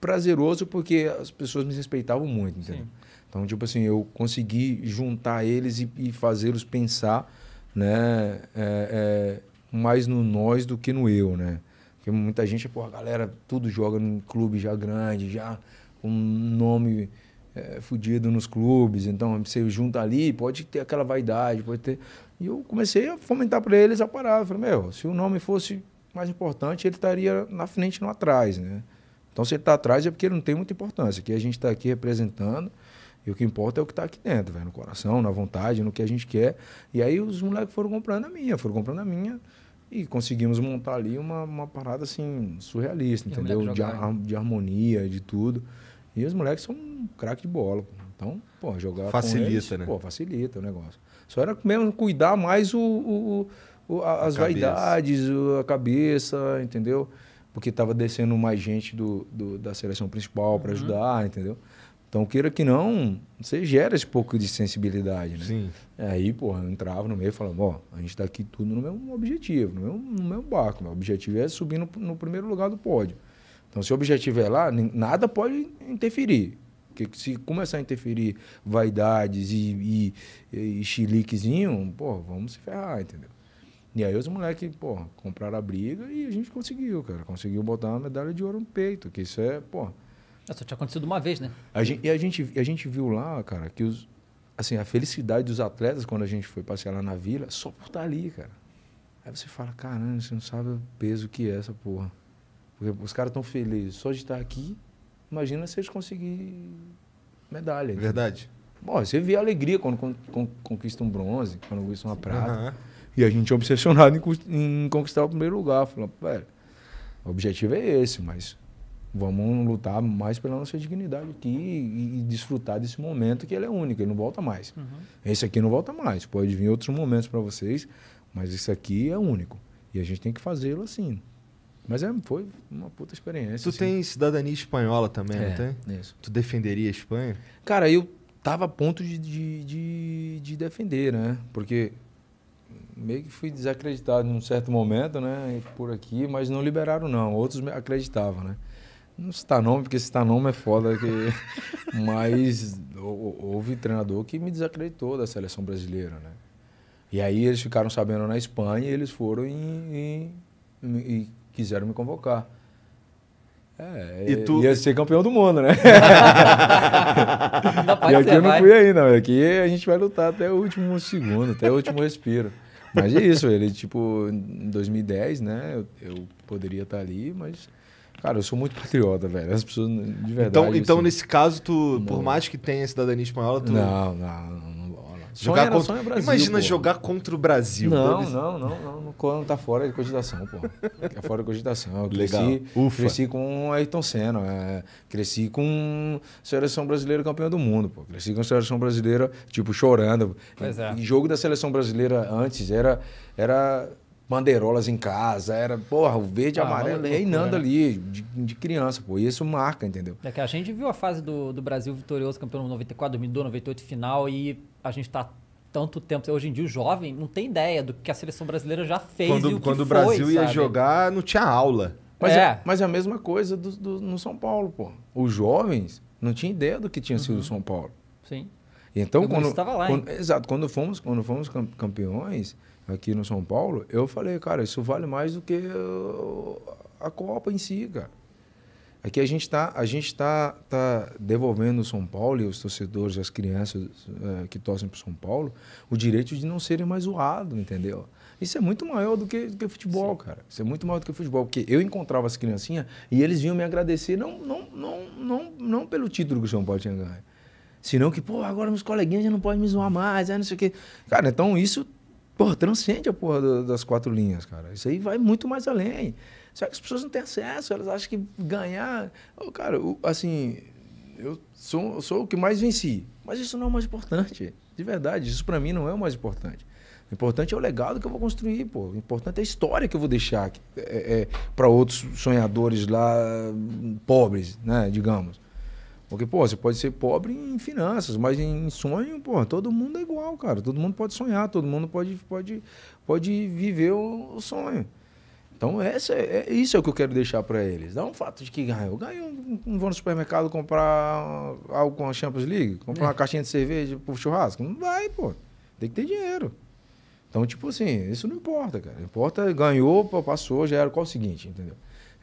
prazeroso, porque as pessoas me respeitavam muito, entendeu? Sim. Então, tipo assim, eu consegui juntar eles e, e fazê-los pensar, né? É, é mais no nós do que no eu, né? Porque muita gente, pô, a galera tudo joga em clube já grande, já com nome é, fudido nos clubes. Então, você junta ali, pode ter aquela vaidade, pode ter. E eu comecei a fomentar para eles a parada. Eu falei, meu, se o nome fosse mais importante, ele estaria na frente, não atrás, né? Então, se ele está atrás é porque ele não tem muita importância. Que a gente está aqui representando e o que importa é o que está aqui dentro, velho, no coração, na vontade, no que a gente quer. E aí os moleques foram comprando a minha, foram comprando a minha. E conseguimos montar ali uma, uma parada assim, surrealista, entendeu? De, ar, de harmonia, de tudo. E os moleques são um craque de bola. Pô. Então, pô, jogar. Facilita, eles, né? Pô, facilita o negócio. Só era mesmo cuidar mais o, o, o a, as a vaidades, a cabeça, entendeu? Porque estava descendo mais gente do, do, da seleção principal para uhum. ajudar, entendeu? Então, queira que não, você gera esse pouco de sensibilidade, né? Sim. É, aí, porra, eu entrava no meio e falava, ó, a gente tá aqui tudo no mesmo objetivo, no mesmo, no mesmo barco. Meu objetivo é subir no, no primeiro lugar do pódio. Então, se o objetivo é lá, nada pode interferir. Porque se começar a interferir vaidades e, e, e chiliquezinho, pô, vamos se ferrar, entendeu? E aí os moleques, pô, compraram a briga e a gente conseguiu, cara. Conseguiu botar uma medalha de ouro no peito, que isso é, pô isso é, tinha acontecido uma vez, né? A gente, e a gente, a gente viu lá, cara, que os, assim, a felicidade dos atletas quando a gente foi passear lá na vila, só por estar tá ali, cara. Aí você fala, caramba, você não sabe o peso que é essa porra. Porque os caras estão felizes só de estar tá aqui. Imagina se eles conseguirem medalha. Verdade. Bom, você vê a alegria quando con con conquista um bronze, quando conquista uma prata. Uhum. E a gente é obsessionado em, em conquistar o primeiro lugar. Falando, velho, o objetivo é esse, mas Vamos lutar mais pela nossa dignidade aqui e, e desfrutar desse momento que ele é único, ele não volta mais. Uhum. Esse aqui não volta mais. Pode vir outros momentos para vocês, mas esse aqui é único. E a gente tem que fazê-lo assim. Mas é, foi uma puta experiência. Tu assim. tem cidadania espanhola também, é, não tem? Isso. Tu defenderia a Espanha? Cara, eu tava a ponto de, de, de, de defender, né? Porque meio que fui desacreditado num certo momento, né? Por aqui, mas não liberaram, não. Outros acreditavam, né? Não citar nome, porque citar nome é foda. Que... Mas houve treinador que me desacreditou da seleção brasileira, né? E aí eles ficaram sabendo na Espanha e eles foram e, e, e quiseram me convocar. É, e tu... ia ser campeão do mundo, né? e aqui ser, eu não fui ainda, aqui a gente vai lutar até o último segundo, até o último respiro. Mas é isso, ele, tipo, em 2010, né? Eu, eu poderia estar ali, mas Cara, eu sou muito patriota, velho. As pessoas, de verdade. Então, então assim, nesse caso, tu, não. por mais que tenha cidadania espanhola, tu. Não, não, não. não. Jogar era, contra... É Brasil, Imagina jogar contra o Brasil. Não, não, não, não, não. Tá fora de cogitação, pô. Tá fora de cogitação. Eu cresci, Legal. Ufa. cresci com Ayrton Senna. É, cresci com seleção brasileira campeã do mundo, pô. Cresci com seleção brasileira, tipo, chorando. Pois é. E jogo da seleção brasileira antes era. era bandeirolas em casa, era, porra, o verde, ah, amarelo, reinando é né? ali, de, de, criança, pô. Isso marca, entendeu? É que a gente viu a fase do, do Brasil vitorioso, campeão 94, 2002, 98, final, e a gente tá tanto tempo. Hoje em dia, o jovem não tem ideia do que a seleção brasileira já fez. Quando, e o, quando o Brasil ia jogar, não tinha aula. Mas é, é mas é a mesma coisa do, do, no São Paulo, pô. Os jovens não tinham ideia do que tinha uhum. sido o uhum. São Paulo. Sim. Então, quando, lá, quando, exato, quando fomos, quando fomos campeões, aqui no São Paulo, eu falei, cara, isso vale mais do que a Copa em si, cara. Aqui a gente está a gente tá, tá devolvendo o São Paulo e os torcedores, as crianças é, que torcem para São Paulo, o direito de não serem mais zoados, entendeu? Isso é muito maior do que, do que futebol, Sim. cara. Isso é muito maior do que futebol, porque eu encontrava as criancinhas e eles vinham me agradecer, não, não, não, não, não pelo título que o São Paulo tinha ganho, senão que, pô, agora meus coleguinhas já não podem me zoar mais, é, não sei o quê. Cara, então isso Porra, transcende a porra do, das quatro linhas, cara. Isso aí vai muito mais além. Só que as pessoas não têm acesso, elas acham que ganhar. Oh, cara, o, assim, eu sou, sou o que mais venci. Mas isso não é o mais importante. De verdade, isso para mim não é o mais importante. O importante é o legado que eu vou construir, pô. O importante é a história que eu vou deixar é, é, para outros sonhadores lá pobres, né, digamos. Porque, pô, você pode ser pobre em finanças, mas em sonho, pô, todo mundo é igual, cara. Todo mundo pode sonhar, todo mundo pode, pode, pode viver o, sonho. Então, essa é, é isso é o que eu quero deixar para eles. dá um fato de que ganhou Eu ganho, um, não vou no supermercado comprar algo com a Champions League, comprar é. uma caixinha de cerveja pro churrasco. Não vai, pô. Tem que ter dinheiro. Então, tipo assim, isso não importa, cara. Importa, é ganhou, passou, já era. Qual é o seguinte, entendeu?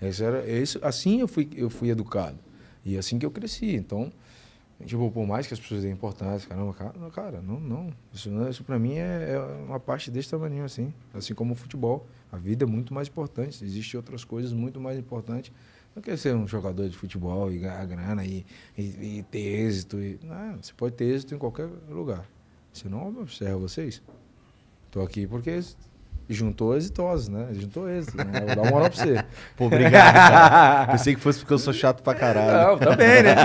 Esse era, esse, assim eu fui, eu fui educado. E é assim que eu cresci. Então, tipo, por mais que as pessoas deem importância, caramba, cara, não, cara, não, não. Isso, é, isso para mim é, é, uma parte desse tamanho, assim. Assim como o futebol. A vida é muito mais importante. Existem outras coisas muito mais importantes. Não quer ser um jogador de futebol e ganhar grana e, e, e ter êxito. E, não, né? você pode ter êxito em qualquer lugar. Você não observa vocês. Estou aqui porque juntou exitosos, né? Juntou êxito. Né? Vou dar uma moral pra você. Pô, obrigado, cara. Pensei que fosse porque eu sou chato pra caralho. Não, também, né?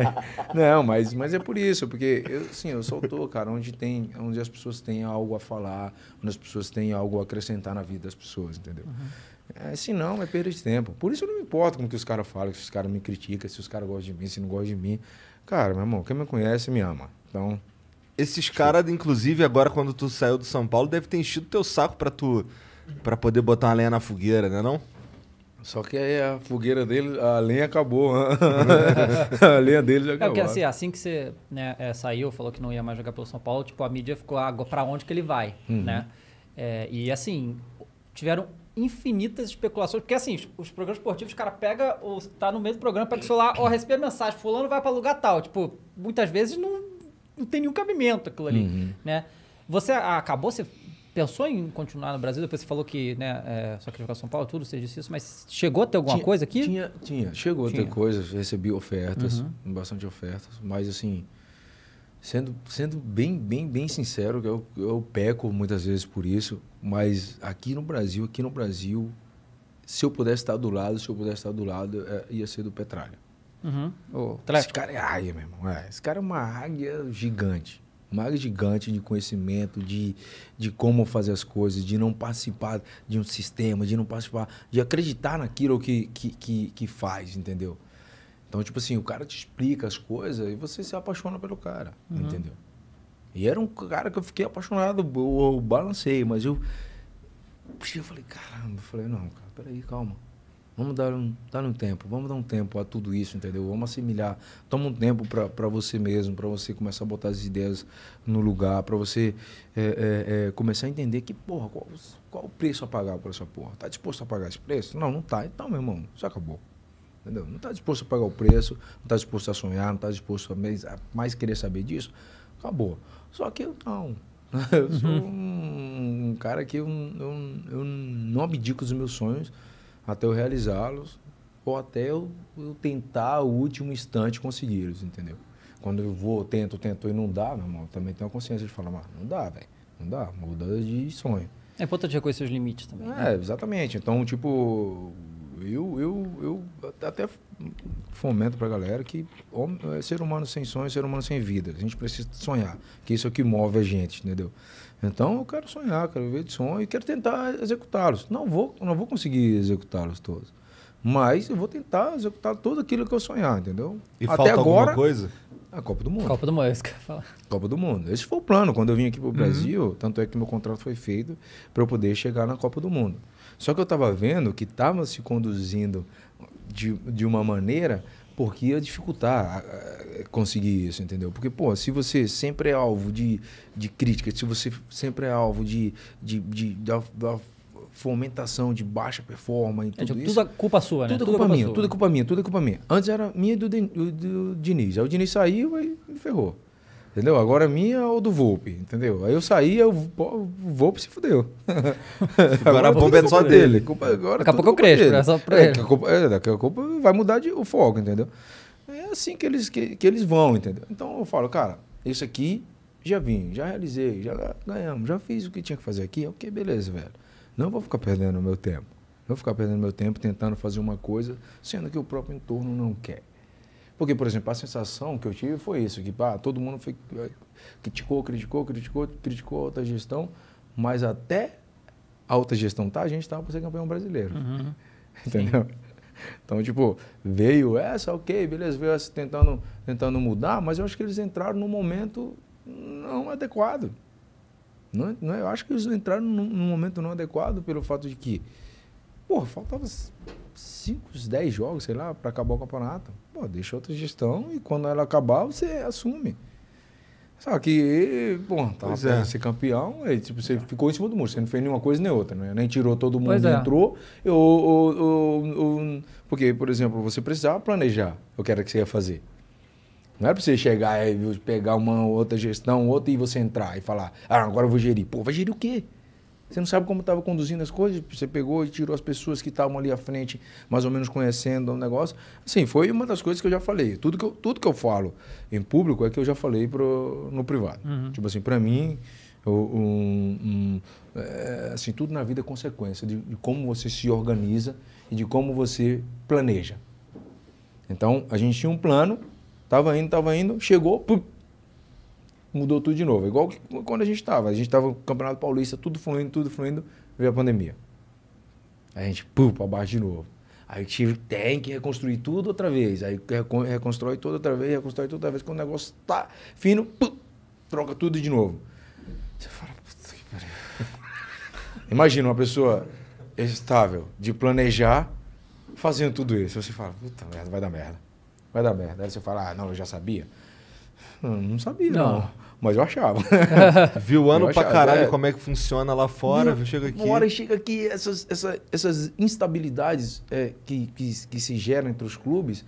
Não, mas, mas é por isso, porque eu, assim, eu sou cara, onde, tem, onde as pessoas têm algo a falar, onde as pessoas têm algo a acrescentar na vida das pessoas, entendeu? Uhum. É, se não, é perda de tempo. Por isso eu não me importo com o que os caras falam, se os caras me criticam, se os caras gostam de mim, se não gostam de mim. Cara, meu irmão, quem me conhece me ama. Então, esses caras, inclusive, agora quando tu saiu do São Paulo, deve ter enchido teu saco pra tu. para poder botar uma lenha na fogueira, né não? Só que aí a fogueira dele, a lenha acabou. Né? a lenha dele já acabou. É porque assim, assim que você né, é, saiu, falou que não ia mais jogar pelo São Paulo, tipo, a mídia ficou ah, para onde que ele vai, uhum. né? É, e assim, tiveram infinitas especulações, porque assim, os programas esportivos, o cara pega, ou tá no mesmo programa, pega o celular, ó, recebe mensagem, fulano vai para lugar tal. Tipo, muitas vezes não não tem nenhum cabimento aquilo ali, uhum. né? Você acabou, você pensou em continuar no Brasil? Depois você falou que né, é, só queria jogar São Paulo, tudo, você disse isso, mas chegou a ter alguma tinha, coisa aqui? Tinha, tinha. Chegou tinha. a ter coisas, recebi ofertas, uhum. bastante ofertas, mas assim, sendo, sendo bem, bem, bem sincero, eu, eu peco muitas vezes por isso, mas aqui no Brasil, aqui no Brasil, se eu pudesse estar do lado, se eu pudesse estar do lado, é, ia ser do Petralha. Uhum. esse cara é águia, meu irmão. É, esse cara é uma águia gigante. Uma águia gigante de conhecimento, de, de como fazer as coisas, de não participar de um sistema, de não participar, de acreditar naquilo que, que, que, que faz, entendeu? Então, tipo assim, o cara te explica as coisas e você se apaixona pelo cara, uhum. entendeu? E era um cara que eu fiquei apaixonado, eu, eu balancei, mas eu. Eu falei, caramba, eu falei, não, cara, peraí, calma. Vamos dar um, dar um tempo, vamos dar um tempo a tudo isso, entendeu? Vamos assimilar. Toma um tempo para você mesmo, para você começar a botar as ideias no lugar, para você é, é, começar a entender que, porra, qual, qual o preço a pagar por essa porra? Tá disposto a pagar esse preço? Não, não tá. Então, meu irmão, já acabou. Entendeu? Não está disposto a pagar o preço, não está disposto a sonhar, não está disposto a mais, a mais querer saber disso. Acabou. Só que eu não. Eu sou uhum. um, um cara que eu, eu, eu não abdico dos meus sonhos até eu realizá-los ou até eu, eu tentar o último instante consegui-los, entendeu? Quando eu vou, tento, tento e não dá, meu irmão, também tenho a consciência de falar, mas não dá, velho, não dá, muda de sonho. É importante reconhecer os limites também. Né? É, né? exatamente. Então, tipo, eu, eu, eu até fomento para a galera que homem, é ser humano sem sonho é ser humano sem vida. A gente precisa sonhar, que isso é o que move a gente, entendeu? Então eu quero sonhar, quero viver de sonho e quero tentar executá-los. Não vou, não vou conseguir executá-los todos. Mas eu vou tentar executar tudo aquilo que eu sonhar, entendeu? E Até falta agora, alguma coisa? A Copa do Mundo. Copa do Mundo, é isso que eu falar. Copa do Mundo. Esse foi o plano quando eu vim aqui para o uhum. Brasil, tanto é que meu contrato foi feito para eu poder chegar na Copa do Mundo. Só que eu estava vendo que estava se conduzindo de, de uma maneira porque ia dificultar conseguir isso, entendeu? Porque, pô, se você sempre é alvo de, de críticas, se você sempre é alvo de, de, de da, da, fomentação de baixa performance e é, tipo, tudo é, tipo, isso... Tudo é culpa sua, né? tudo é, é culpa minha, sua. tudo é culpa minha, tudo é culpa minha. Antes era minha e do, do, do Diniz. Aí o Diniz saiu e ferrou. Entendeu? Agora minha é ou do Volpe, entendeu? Aí eu saí, eu, o Volpe se fudeu. agora a bomba é só dele. É, culpa, é agora, daqui a pouco eu cresço, é só pra É, daqui, a pouco, é, daqui a pouco vai mudar de, o foco, entendeu? É assim que eles, que, que eles vão, entendeu? Então eu falo, cara, isso aqui já vim, já realizei, já ganhamos, já fiz o que tinha que fazer aqui. Ok, beleza, velho. Não vou ficar perdendo meu tempo. Não vou ficar perdendo meu tempo tentando fazer uma coisa, sendo que o próprio entorno não quer. Porque, por exemplo, a sensação que eu tive foi isso, que ah, todo mundo foi, eh, criticou, criticou, criticou, criticou a alta gestão, mas até a alta gestão tá, a gente estava para ser campeão brasileiro. Uhum. Entendeu? Então, tipo, veio essa, ok, beleza, veio essa tentando, tentando mudar, mas eu acho que eles entraram num momento não adequado. Não, é, não, é, eu acho que eles entraram num, num momento não adequado pelo fato de que, porra, faltava 5, 10 jogos, sei lá, para acabar o campeonato. Pô, deixa outra gestão e quando ela acabar, você assume. Só que, bom, tava tá é. ser campeão, aí, tipo, você ficou em cima do muro, você não fez nenhuma coisa nem outra, né? Nem tirou todo mundo e é. entrou. Eu, eu, eu, porque, por exemplo, você precisava planejar o que era que você ia fazer. Não era pra você chegar e pegar uma outra gestão, outra e você entrar e falar, ah, agora eu vou gerir. Pô, vai gerir o quê? Você não sabe como estava conduzindo as coisas. Você pegou e tirou as pessoas que estavam ali à frente, mais ou menos conhecendo o negócio. Assim, foi uma das coisas que eu já falei. Tudo que eu, tudo que eu falo em público é que eu já falei pro, no privado. Uhum. Tipo assim, para mim, eu, um, um, é, assim, tudo na vida é consequência de, de como você se organiza e de como você planeja. Então, a gente tinha um plano, estava indo, estava indo, chegou, mudou tudo de novo. Igual quando a gente estava. A gente estava no Campeonato Paulista, tudo fluindo, tudo fluindo, veio a pandemia. A gente, pum, para baixo de novo. Aí tive, tem que reconstruir tudo outra vez. Aí reconstrói tudo outra vez, reconstrói tudo outra vez. Quando o negócio tá fino, pum, troca tudo de novo. Você fala, puta que pariu. Imagina uma pessoa estável de planejar fazendo tudo isso. Você fala, puta merda, vai dar merda. Vai dar merda. Aí você fala, ah, não, eu já sabia. Não sabia, não. não. Mas eu achava. Viu ano pra caralho é. como é que funciona lá fora, Viu, chega aqui. Uma hora chega aqui, essas, essas, essas instabilidades é, que, que, que, se geram entre os clubes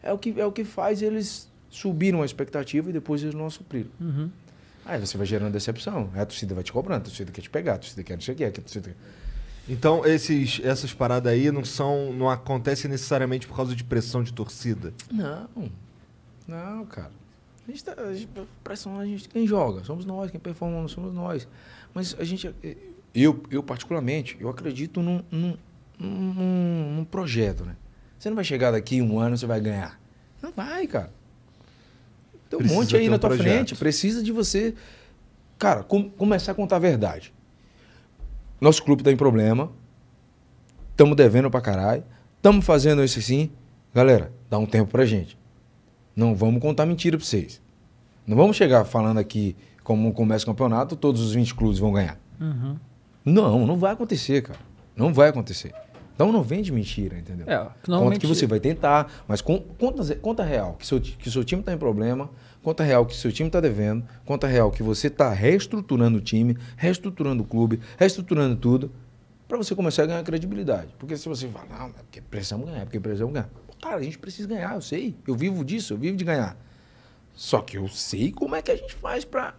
é o que, é o que faz eles subiram a expectativa e depois eles não supriram. Uhum. Aí você vai gerando decepção. É, a torcida vai te cobrando, a torcida quer te pegar, a torcida quer não sei o que, a torcida quer... Então, esses, essas paradas aí não são. não acontecem necessariamente por causa de pressão de torcida? Não. Não, cara. A gente tá, a gente, pressão, a gente quem joga, somos nós, quem performa, somos nós. Mas a gente, eh, eu, eu particularmente, eu acredito num, num, num, num projeto, né? Você não vai chegar daqui um ano você vai ganhar. Não vai, cara. Tem um precisa monte aí um na tua projeto. frente. Precisa de você, cara, com, começar a contar a verdade. Nosso clube tá em problema. Estamos devendo pra caralho. Estamos fazendo isso assim. Galera, dá um tempo pra gente. Não vamos contar mentira para vocês. Não vamos chegar falando aqui, como começa o campeonato, todos os 20 clubes vão ganhar. Uhum. Não, não vai acontecer, cara. Não vai acontecer. Então não vende mentira, entendeu? É, conta que você vai tentar, mas conta, conta real que seu, que seu time está em problema, conta real que seu time está devendo, conta real que você está reestruturando o time, reestruturando o clube, reestruturando tudo, para você começar a ganhar credibilidade. Porque se você falar, não, é porque precisamos ganhar, é porque precisamos ganhar. Cara, a gente precisa ganhar, eu sei. Eu vivo disso, eu vivo de ganhar. Só que eu sei como é que a gente faz para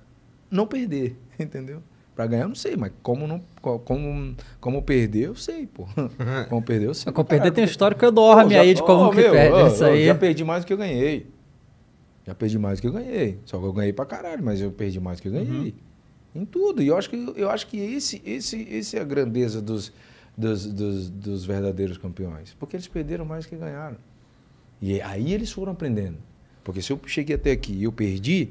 não perder, entendeu? Para ganhar eu não sei, mas como não como como perder eu sei, pô. Como perder eu sei. Como perder tem um histórico enorme aí de como oh, que meu, perde oh, isso aí. já é perdi mais do que eu ganhei. Já perdi mais do que eu ganhei. Só que eu ganhei pra caralho, mas eu perdi mais do que eu ganhei. Uhum. Em tudo. E eu acho que eu acho que esse esse esse é a grandeza dos dos, dos, dos verdadeiros campeões, porque eles perderam mais do que ganharam. E aí eles foram aprendendo. Porque se eu cheguei até aqui e eu perdi,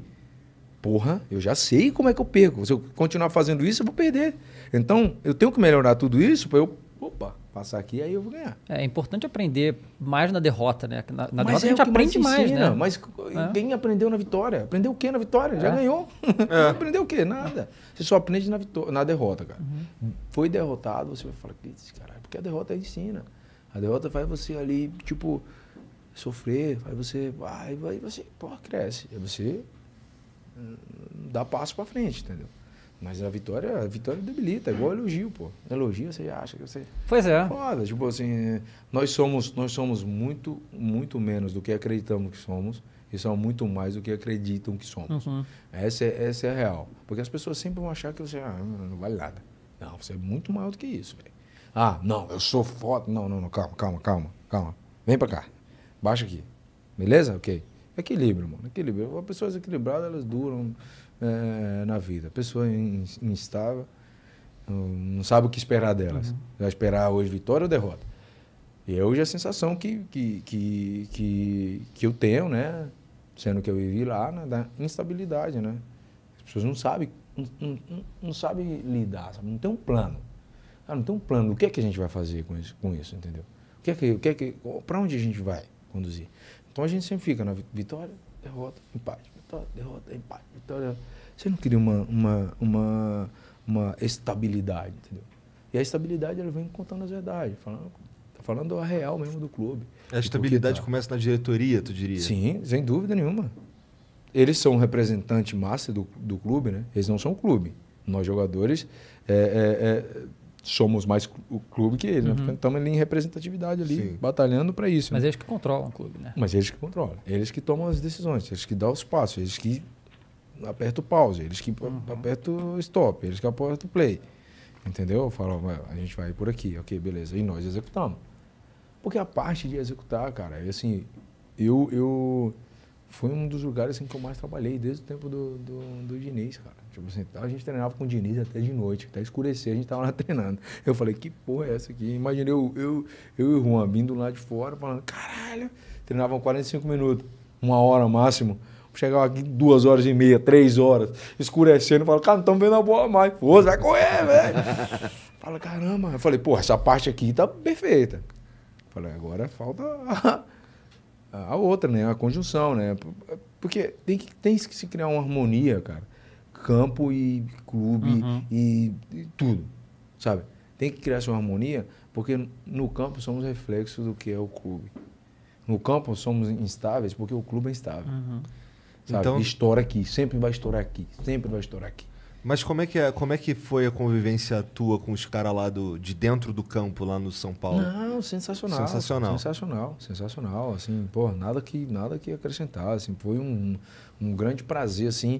porra, eu já sei como é que eu perco. Se eu continuar fazendo isso, eu vou perder. Então, eu tenho que melhorar tudo isso para eu, opa, passar aqui, aí eu vou ganhar. É, é importante aprender mais na derrota, né? Na, na derrota é a gente aprende mais, ensina, mais, né? Mas é. quem aprendeu na vitória? Aprendeu o quê na vitória? É. Já ganhou. É. aprendeu o quê? Nada. Você só aprende na, vitória, na derrota, cara. Uhum. Foi derrotado, você vai falar, caralho, porque a derrota ensina. A derrota faz você ali, tipo sofrer, aí você vai, vai, você, pô, cresce. Aí você dá passo para frente, entendeu? Mas a vitória, a vitória debilita, é igual elogio, pô. Elogio, você acha que você. Pois é. Foda, tipo assim, nós somos, nós somos muito, muito menos do que acreditamos que somos e são muito mais do que acreditam que somos. Uhum. Essa, é, essa é a real. Porque as pessoas sempre vão achar que você ah, não vale nada. Não, você é muito maior do que isso, velho. Ah, não, eu sou foda. Não, não, não, calma, calma, calma, calma. Vem pra cá. Baixa aqui. Beleza? Ok. Equilíbrio, mano. Equilíbrio. As Pessoas equilibradas, elas duram é, na vida. Pessoa instável, não sabe o que esperar delas. Uhum. Vai esperar hoje vitória ou derrota? E é hoje a sensação que, que, que, que, que eu tenho, né? Sendo que eu vivi lá, né? da instabilidade, né? As pessoas não sabem, não, não, não sabem lidar, sabe? não tem um plano. Ah, não tem um plano. O que é que a gente vai fazer com isso, com isso entendeu? O que é que, o que é que, para onde a gente vai? conduzir. Então a gente sempre fica na vitória, derrota, empate, vitória, derrota, empate, vitória. Você não cria uma, uma, uma, uma estabilidade, entendeu? E a estabilidade ela vem contando as verdades, falando, tá falando a real mesmo do clube. A estabilidade tá. começa na diretoria, tu diria? Sim, sem dúvida nenhuma. Eles são o representante massa do, do clube, né? Eles não são clube. Nós jogadores é, é, é, somos mais o clube que eles, né? uhum. né? Estamos ali em representatividade ali, Sim. batalhando para isso. Mas né? eles que controlam o clube, né? Mas eles que controlam. Eles que tomam as decisões, eles que dão os passos, eles que apertam o pause, eles que uhum. apertam o stop, eles que aperta o play. Entendeu? falo, a gente vai por aqui, ok, beleza. E nós executamos. Porque a parte de executar, cara, é assim, eu, eu... Foi um dos lugares assim, que eu mais trabalhei desde o tempo do, do, do Diniz, cara. Tipo assim, a gente treinava com o Diniz até de noite, até escurecer, a gente tava lá treinando. Eu falei, que porra é essa aqui? Imaginei eu, eu, eu e o Juan vindo lá de fora, falando, caralho, treinavam 45 minutos, uma hora máximo. Chegava aqui duas horas e meia, três horas, escurecendo, falando, cara, não estamos vendo a bola mais. Pô, vai correr, velho. Fala, caramba. Eu falei, pô, essa parte aqui tá perfeita. Eu falei, agora falta a, a outra, né? A conjunção, né? Porque tem que, tem que se criar uma harmonia, cara campo e clube uhum. e, e, tudo, sabe? Tem que criar essa harmonia, porque no campo somos reflexo do que é o clube. No campo somos instáveis porque o clube é instável. Uhum. Sabe? Então... Estoura aqui, sempre vai estourar aqui, sempre vai estourar aqui. Mas como é que é, como é que foi a convivência tua com os caras lá do, de dentro do campo lá no São Paulo? Não, sensacional. Sensacional. Sensacional, sensacional, assim, pô, nada que nada que acrescentar, assim, foi um, um grande prazer assim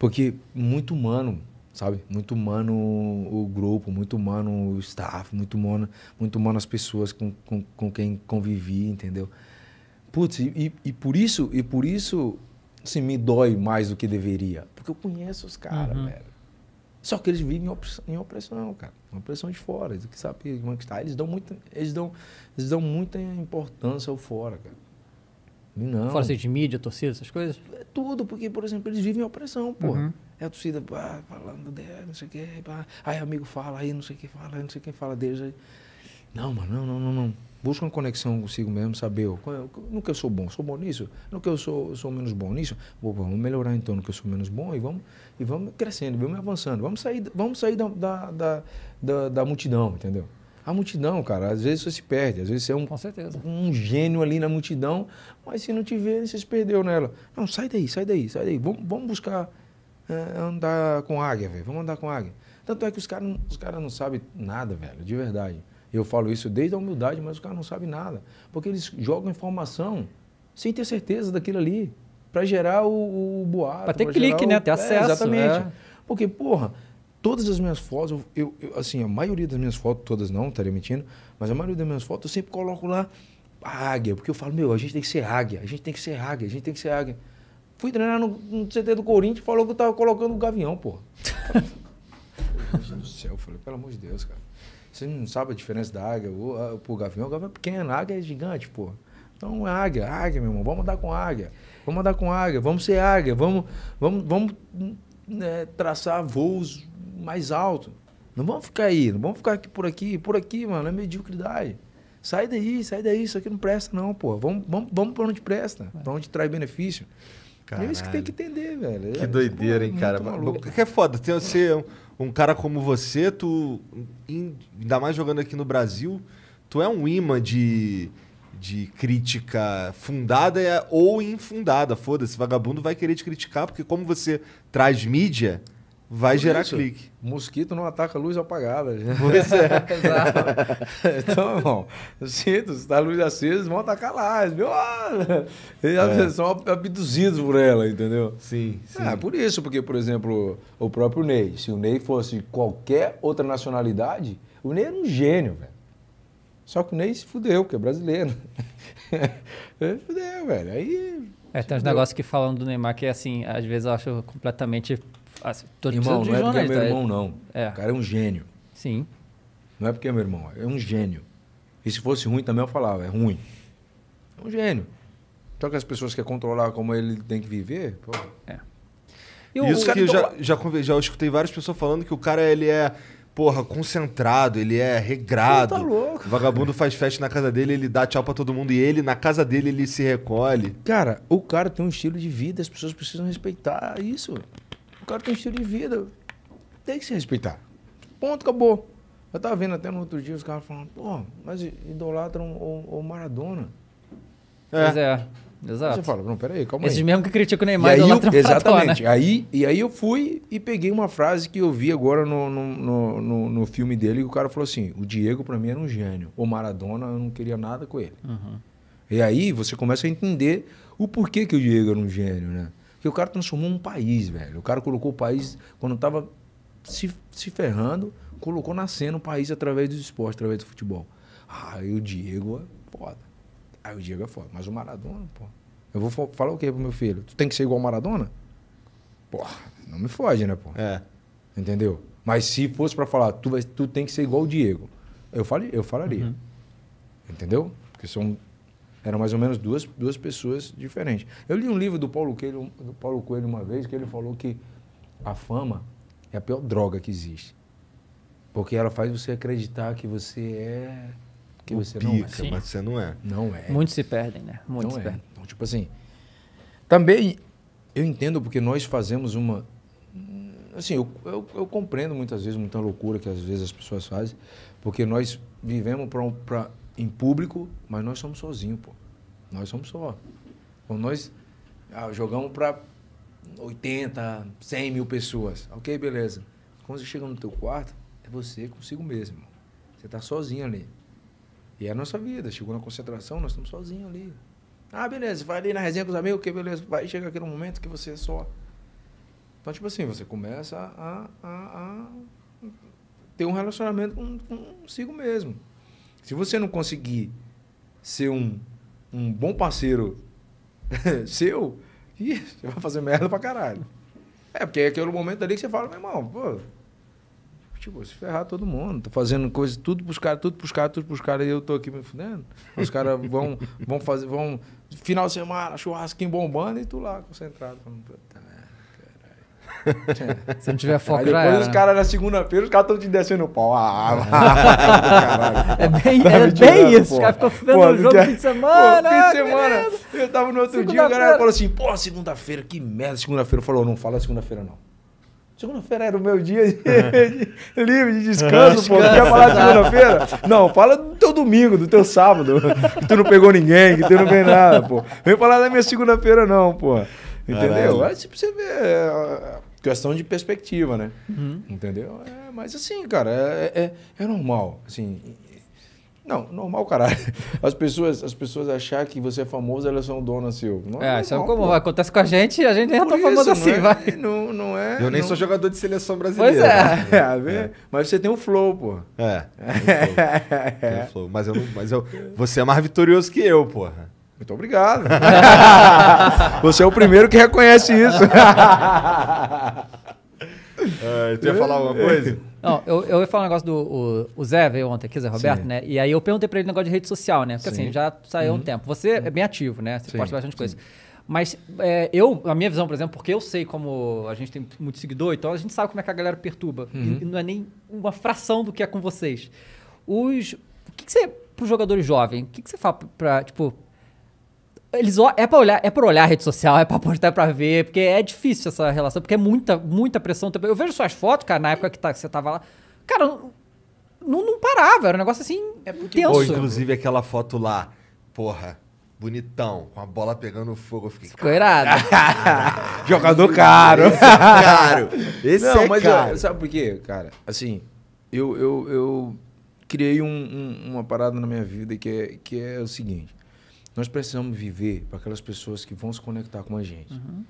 porque muito humano, sabe? Muito humano o grupo, muito humano o staff, muito humano, muito humano as pessoas com, com, com quem convivi, entendeu? Putz, e, e por isso, e por isso assim, me dói mais do que deveria. Porque eu conheço os caras, uhum. velho. Só que eles vivem em, em opressão, cara. Uma opressão de fora. Eles que sabem é Eles dão, muito, eles, dão, eles dão muita importância ao fora, cara. Não. Fora de mídia, torcida, essas coisas? É tudo, porque, por exemplo, eles vivem a opressão, pô. Uhum. É a torcida pá, falando dela, não sei o quê, pá. aí amigo fala, aí não sei o que fala, aí não sei quem fala deles. Aí... Não, mano, não, não, não, não. Busca uma conexão consigo mesmo, saber é no que eu sou bom, sou bom nisso, no que eu sou, sou menos bom nisso, pô, vamos melhorar então no que eu sou menos bom e vamos, e vamos crescendo, vamos avançando, vamos sair, vamos sair da, da, da, da, da multidão, entendeu? A multidão, cara, às vezes você se perde, às vezes você é um, um gênio ali na multidão, mas se não te ver, você se perdeu nela. Não, sai daí, sai daí, sai daí. Vamos, vamos buscar é, andar com águia, velho. Vamos andar com águia. Tanto é que os caras os cara não sabem nada, velho, de verdade. Eu falo isso desde a humildade, mas os caras não sabem nada. Porque eles jogam informação sem ter certeza daquilo ali. Para gerar o, o boato. Para ter clique, né? O... Ter é, acesso. É, exatamente. É. Porque, porra, todas as minhas fotos, eu, eu, assim, a maioria das minhas fotos, todas não, estaria mentindo, mas a maioria das minhas fotos eu sempre coloco lá a águia, porque eu falo, meu, a gente tem que ser águia, a gente tem que ser águia, a gente tem que ser águia. Fui treinar no, no CT do Corinthians falou que eu tava colocando o gavião, pô. Meu Deus do céu, eu falei, pelo amor de Deus, cara. Você não sabe a diferença da águia o, a, pro gavião, o gavião é pequeno, a águia é gigante, pô. Então é águia, águia, meu irmão, vamos andar com águia, vamos andar com águia, vamos ser águia, vamos, vamos, vamos hum, né, traçar voos mais alto. Não vamos ficar aí, não vamos ficar aqui por aqui, por aqui, mano, é mediocridade. Sai daí, sai daí, isso aqui não presta não, pô. Vamos, vamos, vamos pra onde presta, para é. pra onde traz benefício. Caralho. É isso que tem que entender, velho. Que é, tipo, doideira, hein, cara. O que é foda, tem você, um, um cara como você, tu, ainda mais jogando aqui no Brasil, tu é um imã de de crítica fundada é, ou infundada. Foda-se, vagabundo vai querer te criticar, porque como você traz mídia, Vai Por gerar isso, clique. Mosquito não ataca luz apagada. Pois é. então, bom, sinto, se está a luz acesa, eles vão atacar lá. Eles, ah! é. são abduzidos por ela, entendeu? Sim, sim. É, por isso, porque, por exemplo, o próprio Ney, se o Ney fosse qualquer outra nacionalidade, o Ney era um gênio, velho. Só que o Ney se fudeu, porque é brasileiro. Ele fudeu, velho. Aí. É, tem uns negócios que falam do Neymar que, é assim, às vezes eu acho completamente ah, tô irmão, não é porque é meu é irmão, não. É. O cara é um gênio. Sim. Não é porque é meu irmão, é um gênio. E se fosse ruim também eu falava, é ruim. É um gênio. Só que as pessoas querem controlar como ele tem que viver, pô. É. Eu, Isso que eu já, já, já eu escutei várias pessoas falando que o cara, ele é porra, concentrado, ele é regrado. tá louco. O vagabundo faz festa na casa dele, ele dá tchau pra todo mundo e ele, na casa dele, ele se recolhe. Cara, o cara tem um estilo de vida, as pessoas precisam respeitar isso cara tem é estilo de vida. Tem que se respeitar. Ponto, acabou. Eu estava vendo até no outro dia os caras falando, pô, mas idolatram o, o Maradona. É. Pois é. Exato. Você fala, não, peraí, calma Esses aí. Esses mesmo que criticam o Neymar e aí eu, Exatamente. Aí, e aí eu fui e peguei uma frase que eu vi agora no, no, no, no filme dele, e o cara falou assim, o Diego para mim era um gênio, o Maradona eu não queria nada com ele. Uhum. E aí você começa a entender o porquê que o Diego era um gênio, né? Porque o cara transformou um país, velho. O cara colocou o país, quando estava se, se ferrando, colocou na cena o país através dos esportes, através do futebol. Ah, e o Diego é foda. Ah, o Diego é foda. Mas o Maradona, pô. Eu vou falar o quê pro meu filho? Tu tem que ser igual o Maradona? Porra, não me foge, né, pô? É. Entendeu? Mas se fosse para falar, tu, vai, tu tem que ser igual o Diego, eu, falei, eu falaria. Uhum. Entendeu? Porque são eram mais ou menos duas, duas pessoas diferentes. Eu li um livro do Paulo, Coelho, do Paulo Coelho uma vez que ele falou que a fama é a pior droga que existe. Porque ela faz você acreditar que você é. Que o você pica, não é. Sim. Mas você não é. Não é. Muitos se perdem, né? Muitos não se é. perdem. Então, tipo assim. Também eu entendo porque nós fazemos uma. Assim, eu, eu, eu compreendo muitas vezes muita loucura que às vezes as pessoas fazem, porque nós vivemos para em público, mas nós somos sozinhos, pô. Nós somos só. Quando então, nós ah, jogamos para 80, 100 mil pessoas. Ok, beleza. Quando você chega no teu quarto, é você consigo mesmo. Você está sozinho ali. E é a nossa vida. Chegou na concentração, nós estamos sozinhos ali. Ah, beleza, vai ali na resenha com os amigos, ok, beleza. Vai chegar aquele momento que você é só. Então, tipo assim, você começa a, a, a ter um relacionamento com, consigo mesmo. Se você não conseguir ser um, um bom parceiro seu, ih, você vai fazer merda pra caralho. É, porque é aquele momento ali que você fala, meu irmão, pô, tipo, se ferrar todo mundo, tô fazendo coisa, tudo pros caras, tudo pros caras, tudo pros caras, e eu tô aqui me fudendo. Os caras vão, vão fazer, vão, final de semana, churrasquinho bombando, e tu lá, concentrado, falando, tá, se não tiver foco, Aí depois era. os caras na segunda-feira, os caras estão te descendo o pau. Ah, é, é bem, tá é bem isso. Os caras ficam fudendo o jogo fim de é- semana. Pô, fim de semana. Eu tava no outro dia, o cara falou assim, pô, segunda-feira, que merda, segunda-feira. Falou, não fala segunda-feira, não. Segunda-feira era o meu dia de, livre, de descanso, pô. Não quer falar de segunda-feira? Não, fala do teu domingo, do teu sábado. Que tu não pegou ninguém, que tu não fez nada, pô. Vem falar da minha segunda-feira, não, pô. Entendeu? Aí é tipo você vê questão de perspectiva, né? Uhum. Entendeu? É, mas assim, cara, é, é, é, normal. Assim, não, normal, caralho. As pessoas, as pessoas achar que você é famoso, elas são donas seu. Não, é, é isso é como pô. acontece com a gente, a gente nem é tão famoso assim, é, vai. Não, não é. Eu nem não... sou jogador de seleção brasileira. Pois é. É, é. Mas você tem um flow, pô. É. Tem um flow. um flow. Mas, eu mas eu, você é mais vitorioso que eu, porra. Muito obrigado. Você é o primeiro que reconhece isso. Uh, tu ia falar uma coisa? Não, eu, eu ia falar um negócio do. O, o Zé veio ontem aqui, Zé Roberto, Sim. né? E aí eu perguntei pra ele um negócio de rede social, né? Porque assim, Sim. assim, já saiu uhum. um tempo. Você é bem ativo, né? Você Sim. posta bastante coisa. Mas é, eu, a minha visão, por exemplo, porque eu sei como a gente tem muito seguidor, então a gente sabe como é que a galera perturba. Uhum. E, não é nem uma fração do que é com vocês. Os. O que, que você. os jogadores jovem, o que, que você fala pra. Tipo, eles, é pra olhar, é olhar a rede social, é pra postar, é pra ver, porque é difícil essa relação, porque é muita, muita pressão também. Eu vejo suas fotos, cara, na época que, tá, que você tava lá. Cara, não, não parava, era um negócio assim. É intenso. Ou, inclusive aquela foto lá, porra, bonitão, com a bola pegando fogo, eu fiquei. Ficou irado. Jogador caro. Esse é caro. Esse não, é mas caro. Eu, sabe por quê, cara? Assim, eu, eu, eu criei um, um, uma parada na minha vida que é, que é o seguinte. Nós precisamos viver para aquelas pessoas que vão se conectar com a gente. Uhum.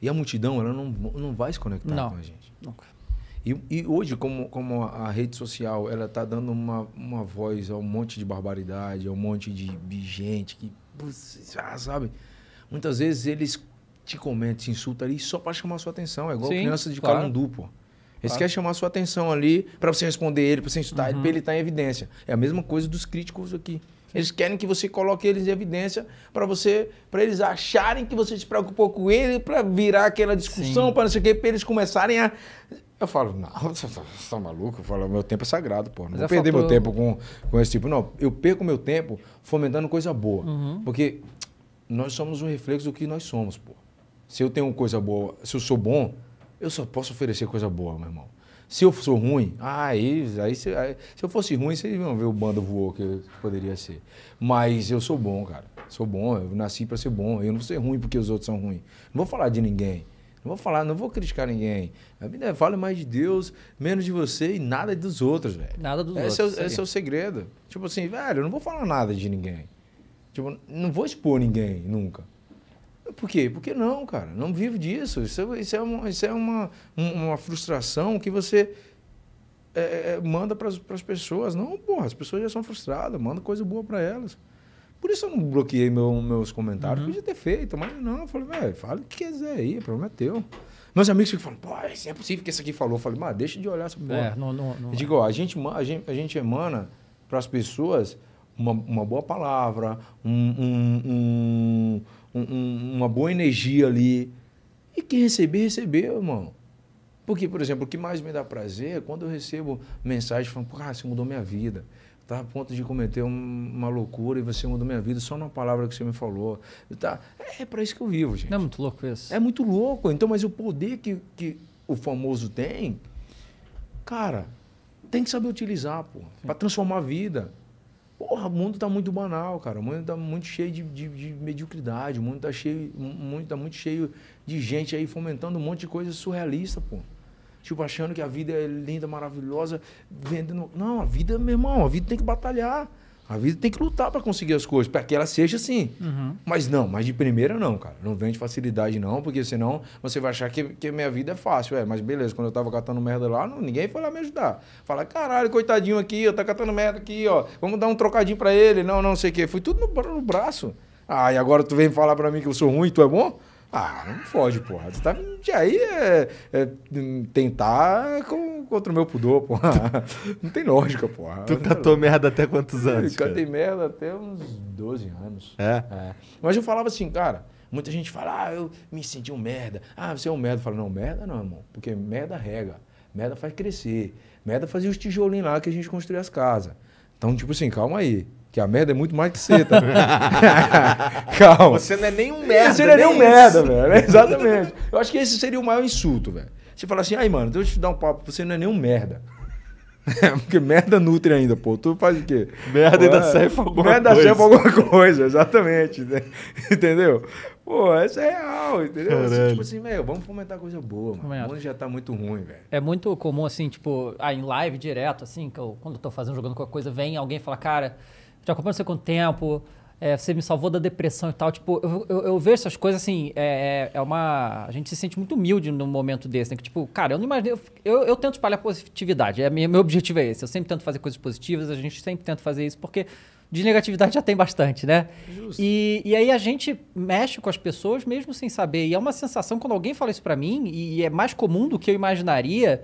E a multidão, ela não, não vai se conectar não. com a gente. Nunca. E, e, hoje, como, como a rede social ela está dando uma, uma voz a um monte de barbaridade, a um monte de, de gente que, ah, sabe? Muitas vezes eles te comentam, te insultam ali só para chamar a sua atenção. É igual Sim, criança de claro. calundu, pô. Eles claro. querem chamar a sua atenção ali para você responder ele, para você insultar uhum. ele, para ele estar tá em evidência. É a mesma coisa dos críticos aqui. Eles querem que você coloque eles em evidência para você, para eles acharem que você se preocupou com ele, para virar aquela discussão, para não sei o quê, para eles começarem a eu falo, não, você tá, tá maluco? Eu falo, meu tempo é sagrado, pô. Não vou é perder faltou... meu tempo com, com esse tipo. Não, eu perco meu tempo fomentando coisa boa. Uhum. Porque nós somos um reflexo do que nós somos, pô. Se eu tenho coisa boa, se eu sou bom, eu só posso oferecer coisa boa, meu irmão. Se eu sou ruim, ah, aí, aí, se, aí, se eu fosse ruim, vocês vão ver o bando voou que eu poderia ser. Mas eu sou bom, cara. Sou bom, eu nasci para ser bom. Eu não vou ser ruim porque os outros são ruins. Não vou falar de ninguém. Não vou falar, não vou criticar ninguém. A vida é, fala mais de Deus, menos de você e nada dos outros, velho. Nada dos esse é outros. É, esse é o segredo. Tipo assim, velho, eu não vou falar nada de ninguém. Tipo, não vou expor ninguém nunca. Por quê? Porque não, cara. Não vivo disso. Isso, é, isso é, uma, isso é uma, uma frustração que você é, é, é manda para as pessoas. Não, porra, as pessoas já são frustradas, manda coisa boa para elas. Por isso eu não bloqueei meu, meus comentários, uhum. podia ter feito, mas não, eu falei, velho, fala o que quiser aí, o problema é teu. Meus amigos ficam falando, pô, isso é possível que esse aqui falou. Eu falei, mas deixa de olhar essa porra. É, não, não, não eu digo, ó, a gente, a gente, a gente emana para as pessoas uma, uma boa palavra, um, um, um um, uma boa energia ali. E quem receber, recebeu, irmão. Porque, por exemplo, o que mais me dá prazer é quando eu recebo mensagem falando, porra ah, você mudou minha vida. Tá a ponto de cometer uma loucura e você mudou minha vida só numa palavra que você me falou. Tá? É, é para isso que eu vivo, gente. Não é muito louco isso? É muito louco. Então, mas o poder que, que o famoso tem, cara, tem que saber utilizar, pô, para transformar a vida. Porra, o mundo tá muito banal, cara. O mundo tá muito cheio de, de, de mediocridade. O mundo tá cheio, muito, tá muito cheio de gente aí fomentando um monte de coisa surrealista, pô. Tipo, achando que a vida é linda, maravilhosa, vendendo. Não, a vida, meu irmão, a vida tem que batalhar. A vida tem que lutar para conseguir as coisas, para que ela seja assim. Uhum. Mas não, mas de primeira não, cara. Não vem de facilidade não, porque senão você vai achar que, que minha vida é fácil. É, mas beleza, quando eu tava catando merda lá, não, ninguém foi lá me ajudar. Fala, caralho, coitadinho aqui, eu tá catando merda aqui, ó. Vamos dar um trocadinho para ele. Não, não sei o quê. Foi tudo no, no braço. Ah, e agora tu vem falar para mim que eu sou ruim tu é bom? Ah, não foge, porra. Você tá de aí é, é hum, tentar com, contra o meu pudor, porra. Não tem lógica, porra. Tu tatuou merda até quantos anos? Eu cantei merda até uns 12 anos. É? é? Mas eu falava assim, cara, muita gente fala, ah, eu me senti um merda. Ah, você é um merda. Eu falo, não, merda não, irmão. Porque merda rega. Merda faz crescer. Merda fazia os tijolinhos lá que a gente construía as casas. Então, tipo assim, calma aí. Que a merda é muito mais que tá? seta. Calma. Você não é nem um merda. Você não é nem um merda, velho. Exatamente. Eu acho que esse seria o maior insulto, velho. Você fala assim, ai, mano, deixa eu te dar um papo. Você não é nem um merda. Porque merda nutre ainda, pô. Tu faz o quê? Merda pô, ainda é... serve pra alguma merda coisa. Merda serve pra alguma coisa, exatamente. Né? entendeu? Pô, essa é real, entendeu? Assim, tipo assim, velho, vamos fomentar coisa boa, mano. O mundo já tá muito ruim, velho. É muito comum, assim, tipo, ah, em live direto, assim, que eu, quando eu tô fazendo, jogando qualquer coisa, vem alguém e fala, cara, já acompanho você com o tempo, é, você me salvou da depressão e tal. Tipo, eu, eu, eu vejo essas coisas assim, é, é, é, uma. A gente se sente muito humilde num momento desse, né? Que, tipo, cara, eu não imagino. Eu, eu, tento espalhar positividade. É, meu objetivo é esse. Eu sempre tento fazer coisas positivas, a gente sempre tenta fazer isso, porque de negatividade já tem bastante, né? Justo. E, e aí a gente mexe com as pessoas mesmo sem saber. E é uma sensação, quando alguém fala isso para mim, e, e é mais comum do que eu imaginaria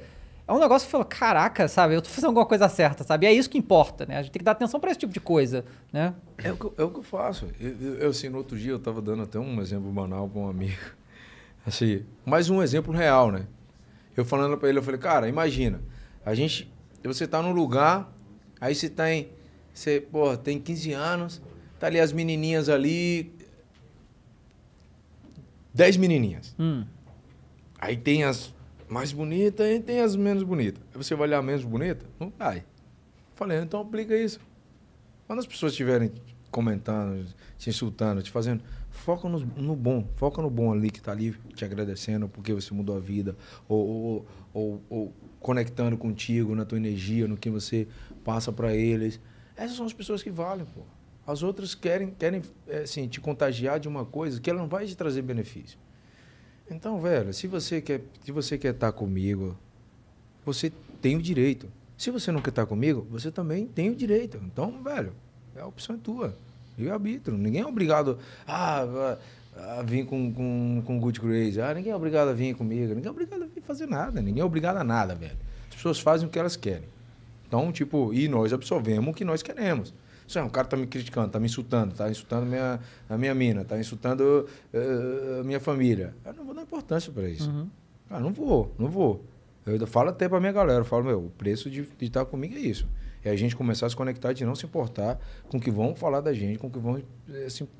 é um negócio que falou, caraca, sabe, eu tô fazendo alguma coisa certa, sabe? E é isso que importa, né? A gente tem que dar atenção para esse tipo de coisa, né? É o que, é o que eu faço. Eu, eu, assim, no outro dia eu tava dando até um exemplo banal com um amigo. Assim, mais um exemplo real, né? Eu falando para ele, eu falei, cara, imagina, a gente, você tá num lugar, aí você tem, tá você, porra, tem 15 anos, tá ali as menininhas ali, 10 menininhas. Hum. Aí tem as mais bonita e tem as menos bonitas. você vai olhar a menos bonita? Não vai. Falei, ah, então aplica isso. Quando as pessoas estiverem comentando, te insultando, te fazendo, foca no, no, bom, foca no bom ali que está ali te agradecendo porque você mudou a vida, ou, ou, ou, ou conectando contigo, na tua energia, no que você passa para eles. Essas são as pessoas que valem, pô. As outras querem, querem eh, assim, te contagiar de uma coisa que ela não vai te trazer benefício. Então, velho, se você quer, se você quer estar tá comigo, você tem o direito. Se você não quer estar tá comigo, você também tem o direito. Então, velho, a opção é tua. Eu arbitro. Ninguém é obrigado a, ah, a, a vir com, com, com Good Grace. Ah, ninguém é obrigado a vir comigo. Ninguém é obrigado a vir fazer nada. Ninguém é obrigado a nada, velho. As pessoas fazem o que elas querem. Então, tipo, e nós absorvemos o que nós queremos. Assim, é, o cara tá me criticando, tá me insultando, tá insultando minha, a minha mina, tá insultando a uh, eh, eh, minha família. Eu não vou dar importância para isso. Uhum. Cara, ah, não vou, não vou. Eu falo até pra minha galera, eu falo, meu, o preço de estar comigo é isso. É a gente começar a se conectar de não se importar com o que vão falar da gente, com o que vão é,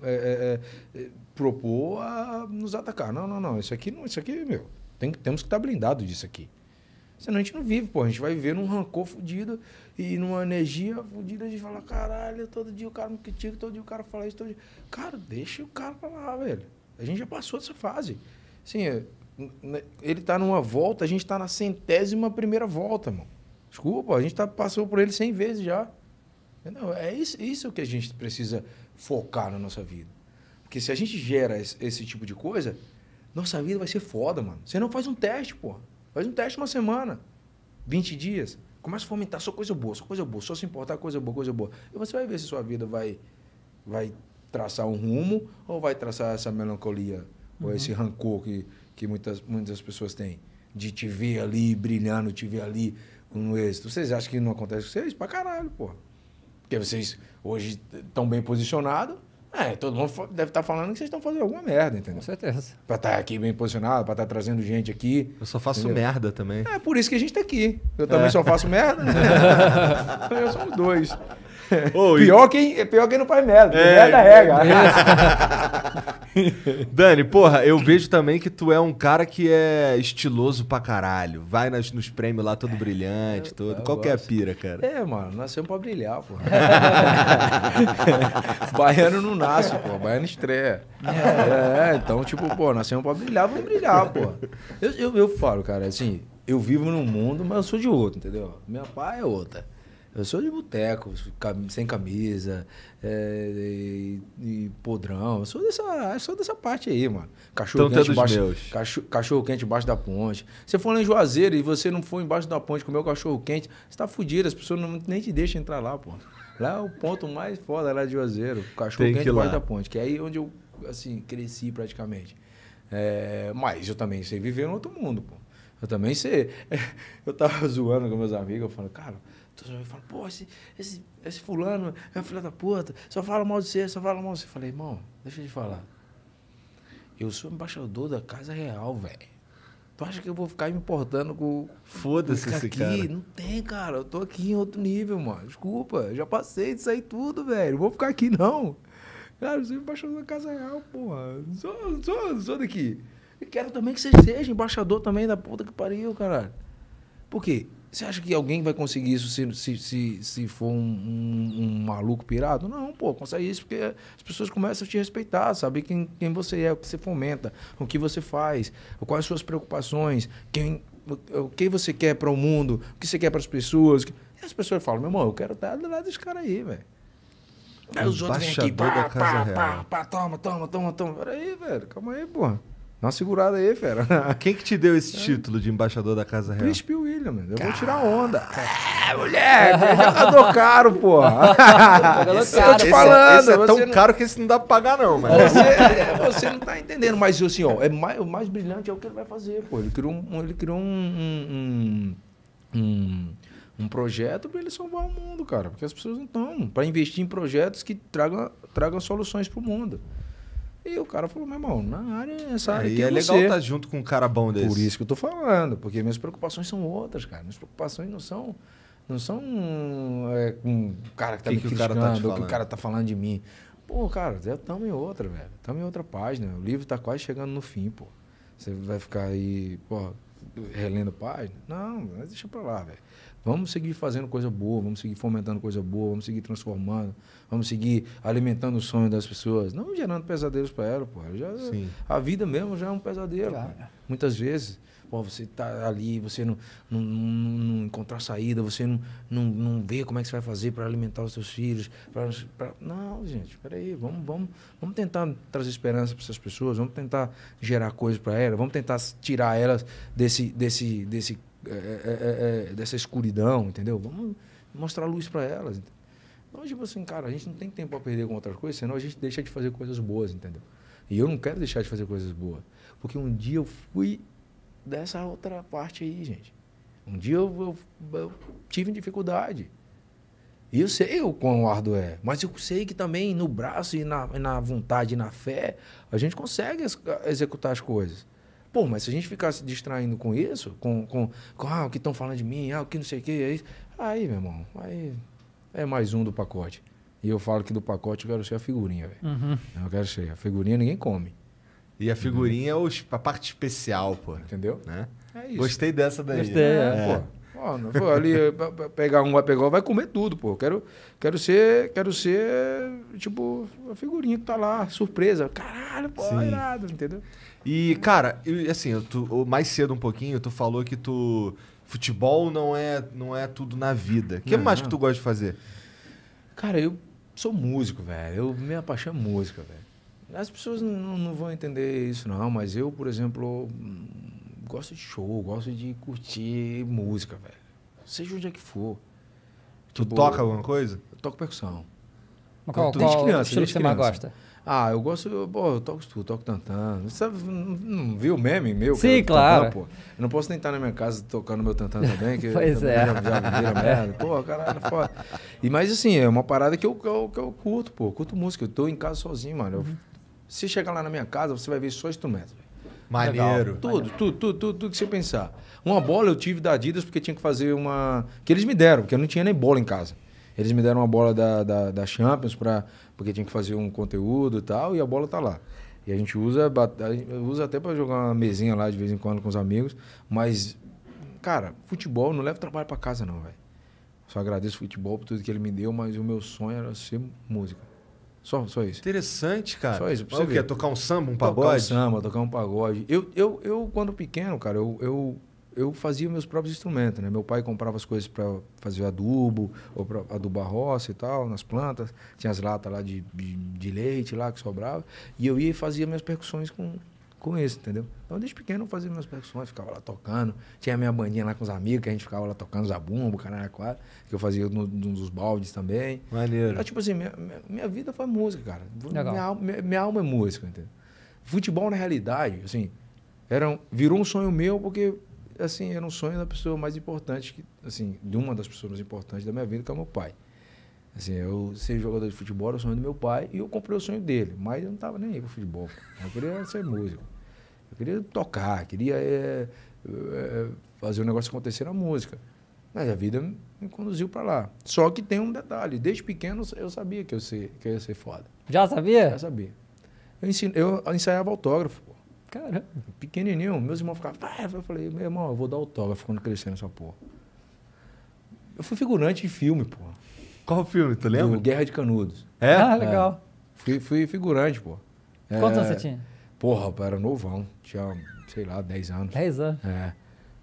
é, é, propor a nos atacar. Não, não, não. Isso aqui não, isso aqui, meu, tem, temos que estar blindado disso aqui. Senão a gente não vive, pô. A gente vai viver num rancor fudido e numa energia fudida. A gente fala, caralho, todo dia o cara me critica, todo dia o cara fala isso, todo dia. Cara, deixa o cara pra lá, velho. A gente já passou dessa fase. Assim, é, ele tá numa volta, a gente tá na centésima primeira volta, mano. Desculpa, a gente tá, passou por ele cem vezes já. Não, É isso, isso que a gente precisa focar na nossa vida. Porque se a gente gera esse, esse tipo de coisa, nossa vida vai ser foda, mano. Você não faz um teste, porra. Faz um teste uma semana, 20 dias. Começa a fomentar só coisa boa, só coisa boa, só se importar coisa boa, coisa boa. E você vai ver se sua vida vai, vai traçar um rumo ou vai traçar essa melancolia uhum. ou esse rancor que, que muitas, muitas pessoas têm de te ver ali brilhando, te ver ali no êxito. Vocês acham que não acontece com vocês? Pra caralho, pô. Porque vocês hoje estão bem posicionados, é, todo mundo deve estar tá falando que vocês estão fazendo alguma merda, entendeu? Com certeza. Pra estar tá aqui bem posicionado, pra estar tá trazendo gente aqui. Eu só faço entendeu? merda também. É por isso que a gente tá aqui. Eu também é. só faço merda. eu somos dois. Oh, pior, e... quem, pior quem não faz merda. É, merda é regra. É Dani, porra, eu vejo também que tu é um cara que é estiloso pra caralho. Vai nas, nos prêmios lá todo é, brilhante, todo. Qual que é a pira, cara? É, mano, nasceu pra brilhar, porra. Baiano não nasce, pô. Baiano estreia. É, é, então, tipo, pô, nasceu pra brilhar, vamos brilhar, pô. Eu, eu, eu falo, cara, assim, eu vivo num mundo, mas eu sou de outro, entendeu? Minha pai é outra. Eu sou de boteco, sem camisa, é, e, e, podrão. Eu sou dessa, eu sou dessa parte aí, mano. Cachorro então, quente embaixo, cachorro, cachorro, quente embaixo da ponte. Você for lá em Juazeiro e você não for embaixo da ponte comer o cachorro quente, você tá fudido, as pessoas não, nem te deixam entrar lá, pô. Lá é o ponto mais foda lá de Juazeiro, cachorro quente embaixo da ponte, que é aí onde eu assim cresci praticamente. É, mas eu também sei viver em outro mundo, pô. Eu também sei. Eu tava zoando com meus amigos, eu falando, cara, eu falo, pô, esse, esse, esse fulano é filho da puta, só fala mal de você, só fala mal de você. Eu falei, irmão, deixa eu te falar. Eu sou embaixador da Casa Real, velho. Tu acha que eu vou ficar me importando com. Foda-se esse aqui? cara. Não tem, cara. Eu tô aqui em outro nível, mano. Desculpa, já passei disso aí tudo, velho. Não vou ficar aqui, não. Cara, eu sou embaixador da Casa Real, porra. sou, sou, sou daqui. E quero também que você seja embaixador também da puta que pariu, caralho. Por quê? Você acha que alguém vai conseguir isso se, se, se, se for um, um, um, maluco pirado? Não, pô, consegue isso porque as pessoas começam a te respeitar, saber quem, quem você é, o que você fomenta, o que você faz, quais as suas preocupações, quem, o que você quer para o mundo, o que você quer para as pessoas. E as pessoas falam, meu irmão, eu quero estar do lado desse cara aí, velho. Aí os outros vêm aqui, pá, pá, pá, pá, toma, toma, toma, toma. Peraí, velho, calma aí, pô. Dá uma segurada aí, fera. Quem que te deu esse é. título de embaixador da Casa Real? Príncipe William. Eu Car... vou tirar onda. É, mulher, jogador caro, pô. eu tô te falando. Esse, é, é tão não... caro que esse não dá pra pagar, não, mano. Você, é, você não tá entendendo. Mas, assim, ó, é mais, o mais brilhante é o que ele vai fazer, pô. Ele criou um... Ele criou um, um, um, um projeto para ele salvar o mundo, cara. Porque as pessoas não estão. Para investir em projetos que tragam, tragam soluções para o mundo. E o cara falou, meu irmão, na área, essa área é, aqui é, é legal você. Tá estar junto com um cara bom desse. Por isso que eu tô falando, porque minhas preocupações são outras, cara. Minhas preocupações não são não são é, um cara que tá que me que criticando, o cara tá ou que o cara tá falando de mim. Pô, cara, estamos em outra, velho. Estamos em outra página. O livro tá quase chegando no fim, pô. Você vai ficar aí, pô, relendo página? Não, deixa pra lá, velho. Vamos seguir fazendo coisa boa, vamos seguir fomentando coisa boa, vamos seguir transformando vamos seguir alimentando o sonho das pessoas. Não gerando pesadelos para ela, pô. Já, a vida mesmo já é um pesadelo. Claro. É. Muitas vezes. Pô, você tá ali, você não, não, não, encontrar saída, você não, não, não vê como é que você vai fazer para alimentar os seus filhos. Pra, pra... Não, gente, peraí, vamos, vamos, vamos tentar trazer esperança para essas pessoas, vamos tentar gerar coisas para elas, vamos tentar tirar elas desse, desse, desse, é, é, é, dessa escuridão, entendeu? Vamos mostrar luz para elas. Entendeu? Então, tipo assim, cara, a gente não tem tempo a perder com outras coisas, senão a gente deixa de fazer coisas boas, entendeu? E eu não quero deixar de fazer coisas boas. Porque um dia eu fui dessa outra parte aí, gente. Um dia eu, eu, eu tive dificuldade. E eu sei o quão árduo é, mas eu sei que também no braço e na, na vontade e na fé, a gente consegue ex executar as coisas. Pô, mas se a gente ficar se distraindo com isso, com, com, com ah, o que estão falando de mim, ah, o que não sei o que, aí, é aí meu irmão, aí é mais um do pacote. E eu falo que do pacote eu quero ser a figurinha, velho. Uhum. Eu quero ser. A figurinha ninguém come. E a figurinha uhum. é a parte especial, pô. Entendeu? Né? É Gostei dessa daí. Gostei, né? é. pô. não ali eh, pegar um, vai pegar, vai comer tudo, pô. Quero, quero ser, quero ser, tipo, a figurinha que tá lá, surpresa. Caralho, pô, Sim. irado, entendeu? E, cara, eu, assim, eu, tu, mais cedo um pouquinho, tu falou que tu futebol não é, não é tudo na vida. O que não, mais que tu gosta de fazer? Cara, eu sou músico, velho. Eu me apaixono por é música, velho. As pessoas não, não vão entender isso, não, mas eu, por exemplo, gosto de show, gosto de curtir música, velho. Seja onde é que for. Tu tipo, toca alguma coisa? Eu toco percussão. Mas qual, desde qual criança, estilo criança. que você mais gosta? Ah, eu gosto, pô, eu toco tudo. toco tantan. Você sabe, não, viu o meme meu? Sim, claro. Tantã, pô. Eu não posso nem estar na minha casa tocando meu tantan também, que pois também é. já, já vira merda. Pô, caralho, foda. E, mas assim, é uma parada que eu, que eu, que eu curto, pô. Eu curto música. Eu tô em casa sozinho, mano. Eu, uhum. Se chegar lá na minha casa, você vai ver só instrumentos. Maneiro. Tudo, Maneiro. tudo, tudo, tudo, tudo que você pensar. Uma bola eu tive da Adidas porque tinha que fazer uma. Que eles me deram, porque eu não tinha nem bola em casa. Eles me deram uma bola da, da, da Champions para porque tinha que fazer um conteúdo e tal, e a bola tá lá. E a gente usa, usa até para jogar uma mesinha lá de vez em quando com os amigos, mas, cara, futebol não leva trabalho para casa não, velho. Só agradeço o futebol por tudo que ele me deu, mas o meu sonho era ser música. Só, só isso. Interessante, cara. Só isso. Pra você o quê? Tocar um samba, um pagode? Tocar um samba, tocar um pagode. Eu, eu, eu quando pequeno, cara, eu, eu eu fazia meus próprios instrumentos, né? Meu pai comprava as coisas para fazer adubo, ou para adubar roça e tal, nas plantas. Tinha as latas lá de, de, de, leite lá que sobrava. E eu ia e fazia minhas percussões com, com isso, entendeu? Então, desde pequeno, eu fazia minhas percussões, ficava lá tocando. Tinha a minha bandinha lá com os amigos, que a gente ficava lá tocando zabumbo, caralho, quatro, que eu fazia nos baldes também. Maneiro. Então, tipo assim, minha, minha, vida foi música, cara. Legal. Minha, minha, minha alma é música, entendeu? Futebol, na realidade, assim, era, virou um sonho meu porque assim, era um sonho da pessoa mais importante, que, assim, de uma das pessoas mais importantes da minha vida, que é o meu pai. Assim, eu ser jogador de futebol era o sonho do meu pai e eu comprei o sonho dele, mas eu não estava nem aí pro futebol. Eu queria ser músico. Eu queria tocar, queria é, é, fazer o um negócio acontecer na música. Mas a vida me conduziu para lá. Só que tem um detalhe, desde pequeno eu sabia que eu, ser, que eu ia ser foda. Já sabia? Já sabia. Eu, ensin... eu ensaiava autógrafo. Caramba, pequenininho. Meus irmãos ficavam. Eu falei, meu irmão, eu vou dar autógrafo quando crescer nessa porra. Eu fui figurante em filme, porra. Qual filme, tu lembra? Do Guerra de Canudos. É? Ah, legal. É. Fui, fui figurante, porra. É... Quantos anos você tinha? Porra, era novão. Tinha, sei lá, 10 anos. 10 anos? É.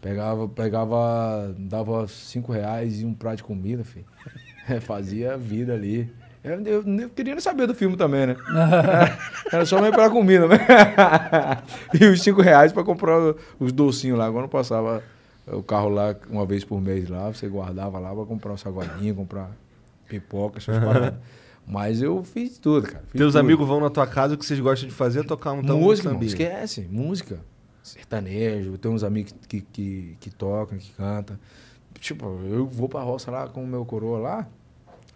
Pegava, pegava, dava 5 reais e um prato de comida, filho. fazia vida ali. Eu, eu, eu queria nem saber do filme também, né? Era só meio pra comida, né? e os cinco reais pra comprar os docinhos lá. Agora passava o carro lá uma vez por mês lá, você guardava lá pra comprar um saguadinho, comprar pipoca, essas Mas eu fiz tudo, cara. Fiz Teus tudo. amigos vão na tua casa, o que vocês gostam de fazer é tocar um tambor. Música, não esquece. Música. Sertanejo. Tem uns amigos que, que, que, que tocam, que cantam. Tipo, eu vou pra roça lá com o meu coroa lá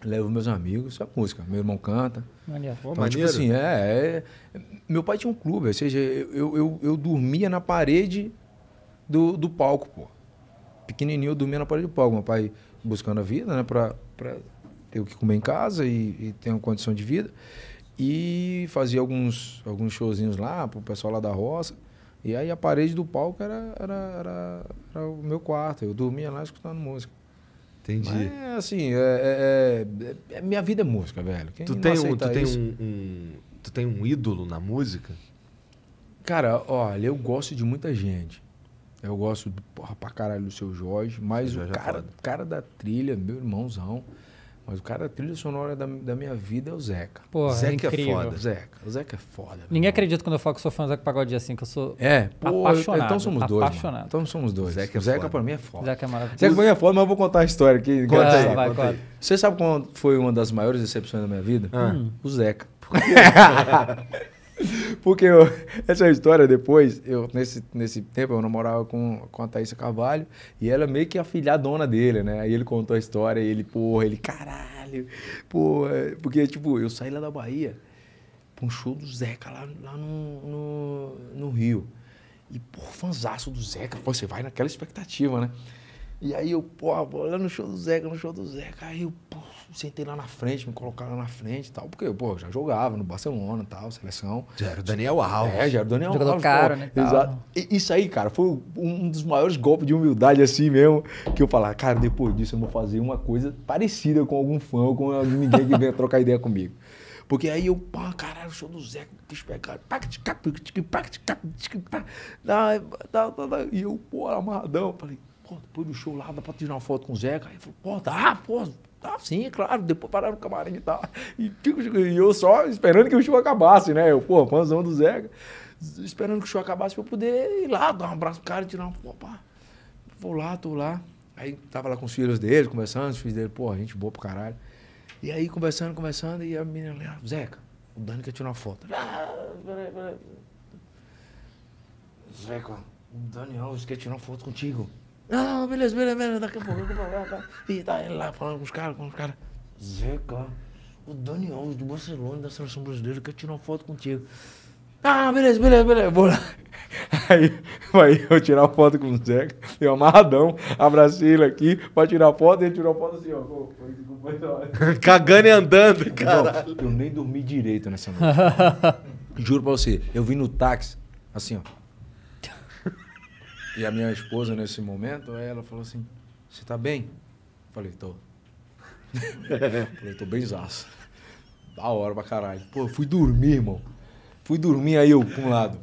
levo meus amigos, só música. Meu irmão canta. Maneiro. Então, tipo assim, é, é, Meu pai tinha um clube, ou seja, eu, eu, eu dormia na parede do, do palco, pô. Pequenininho eu dormia na parede do palco. Meu pai buscando a vida, né, pra, pra ter o que comer em casa e, e ter uma condição de vida. E fazia alguns, alguns showzinhos lá pro pessoal lá da roça. E aí a parede do palco era, era, era, era o meu quarto. Eu dormia lá escutando música. Entendi. Mas, assim, é, é, é, é, minha vida é música, velho. Quem tu tem, um, tu, tem um, um, tu tem um ídolo na música? Cara, olha, eu gosto de muita gente. Eu gosto, porra, pra caralho do seu Jorge, mas o é cara, o cara da trilha, meu irmãozão. Mas o cara, a trilha sonora da, da minha vida é o Zeca. Porra, é Zeca é, é foda. Zeca. O Zeca é foda. Ninguém irmão. acredita quando eu falo que sou fã do Zeca Pagodinho assim, que eu sou é, apaixonado. Então somos dois. Apaixonado. Então somos dois. Zeca, é o Zeca pra mim é foda. Zeca é maravilhoso. Zeca pra mim é foda, mas eu vou contar a história aqui. Conta, conta aí, vai, conta aí. Você sabe qual foi uma das maiores decepções da minha vida? Ah. Hum. O Zeca. Porque eu, essa história depois, eu nesse, nesse tempo eu namorava com, com a Thaís Carvalho e ela é meio que a filha dona dele, né? Aí ele contou a história e ele, porra, ele, caralho, porra. Porque, tipo, eu saí lá da Bahia pra um show do Zeca lá, lá no, no, no Rio. E, porra, fanzaço do Zeca, pô, você vai naquela expectativa, né? E aí eu, pô, lá no show do Zeca, no show do Zeca. Aí eu, pô, sentei lá na frente, me colocaram lá na frente e tal. Porque eu, pô, já jogava no Barcelona e tal, seleção. Já era o Daniel Alves. É, já era o Daniel Jogador Alves. caro, pô, né? Exato. E, isso aí, cara, foi um dos maiores golpes de humildade assim mesmo. Que eu falar cara, depois disso eu vou fazer uma coisa parecida com algum fã ou com ninguém que venha trocar ideia comigo. Porque aí eu, pô caralho, o show do Zeca, quis pegar. E eu, pô, amarradão, falei, pô, depois do show lá, dá pra tirar uma foto com o Zeca? Aí eu falei, pô, dá, pô, dá sim, é claro. Depois pararam o camarim e tal. E, tipo, e eu só esperando que o show acabasse, né? Eu, pô, fãzão do Zeca. Esperando que o show acabasse pra eu poder ir lá, dar um abraço pro cara, tirar uma foto. Vou lá, tô lá. Aí tava lá com os filhos dele, conversando, os filhos dele, pô, gente boa pro caralho. E aí conversando, conversando, e a menina lá, ah, Zeca, o Dani quer tirar uma foto. Ah, peraí, peraí. Zeca, o Daniel quer tirar uma foto contigo. Ah, beleza, beleza, beleza, daqui a pouco, daqui a pouco. E tá ele lá falando com os caras, com os caras. Zeca, o Dani Alves do Barcelona, da seleção brasileira, quer tirar uma foto contigo. Ah, beleza, beleza, beleza, vou lá. Aí, aí eu tirar uma foto com o Zeca, eu amarradão, abracei ele aqui pra tirar foto, ele tirou a foto assim, ó. Cagando e andando, cara. Eu nem dormi direito nessa noite. Juro pra você, eu vim no táxi, assim, ó. E a minha esposa, nesse momento, ela falou assim: Você tá bem? Eu falei: Tô. falei: Tô bem zaço. Da hora pra caralho. Pô, eu fui dormir, irmão. Fui dormir aí eu, pra um lado.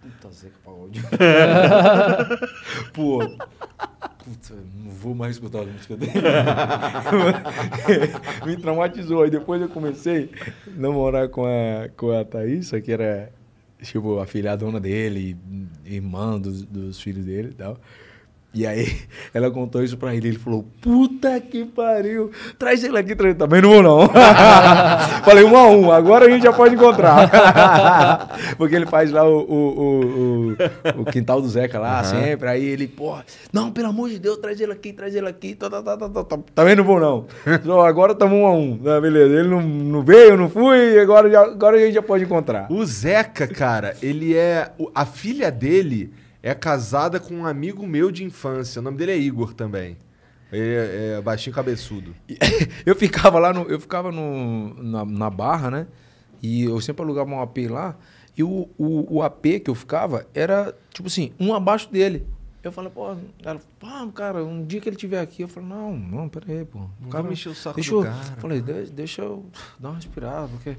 Puta Zeca Pagodinho. Pô, puta, não vou mais escutar a música dele. Me traumatizou. Aí depois eu comecei a namorar com a, com a Thaís, que era tipo, a filha dona dele, irmã dos, dos filhos dele e tal. E aí ela contou isso pra ele. Ele falou: Puta que pariu! Traz ele aqui, traz. Também não vou, não. Falei, um a um, agora a gente já pode encontrar. Porque ele faz lá o, o, o, o quintal do Zeca lá, uhum. sempre. Aí ele, porra, não, pelo amor de Deus, traz ele aqui, traz ele aqui. Tá, tá, tá, tá, tá. tá. Também não vou, não. Só agora estamos um a um. Ah, beleza. Ele não, não veio, não fui, agora, já, agora a gente já pode encontrar. O Zeca, cara, ele é. A filha dele é casada com um amigo meu de infância. O nome dele é Igor também. É, é baixinho cabeçudo. eu ficava lá, no, eu ficava no, na, na barra, né? E eu sempre alugava um AP lá. E o, o, o AP que eu ficava era, tipo assim, um abaixo dele. Eu falei, pô, ela, cara, um dia que ele estiver aqui, eu falei, não, não, peraí, pô. O cara, me encheu o saco deixa eu, cara, Falei, deixa, deixa eu dar uma respirada, porque.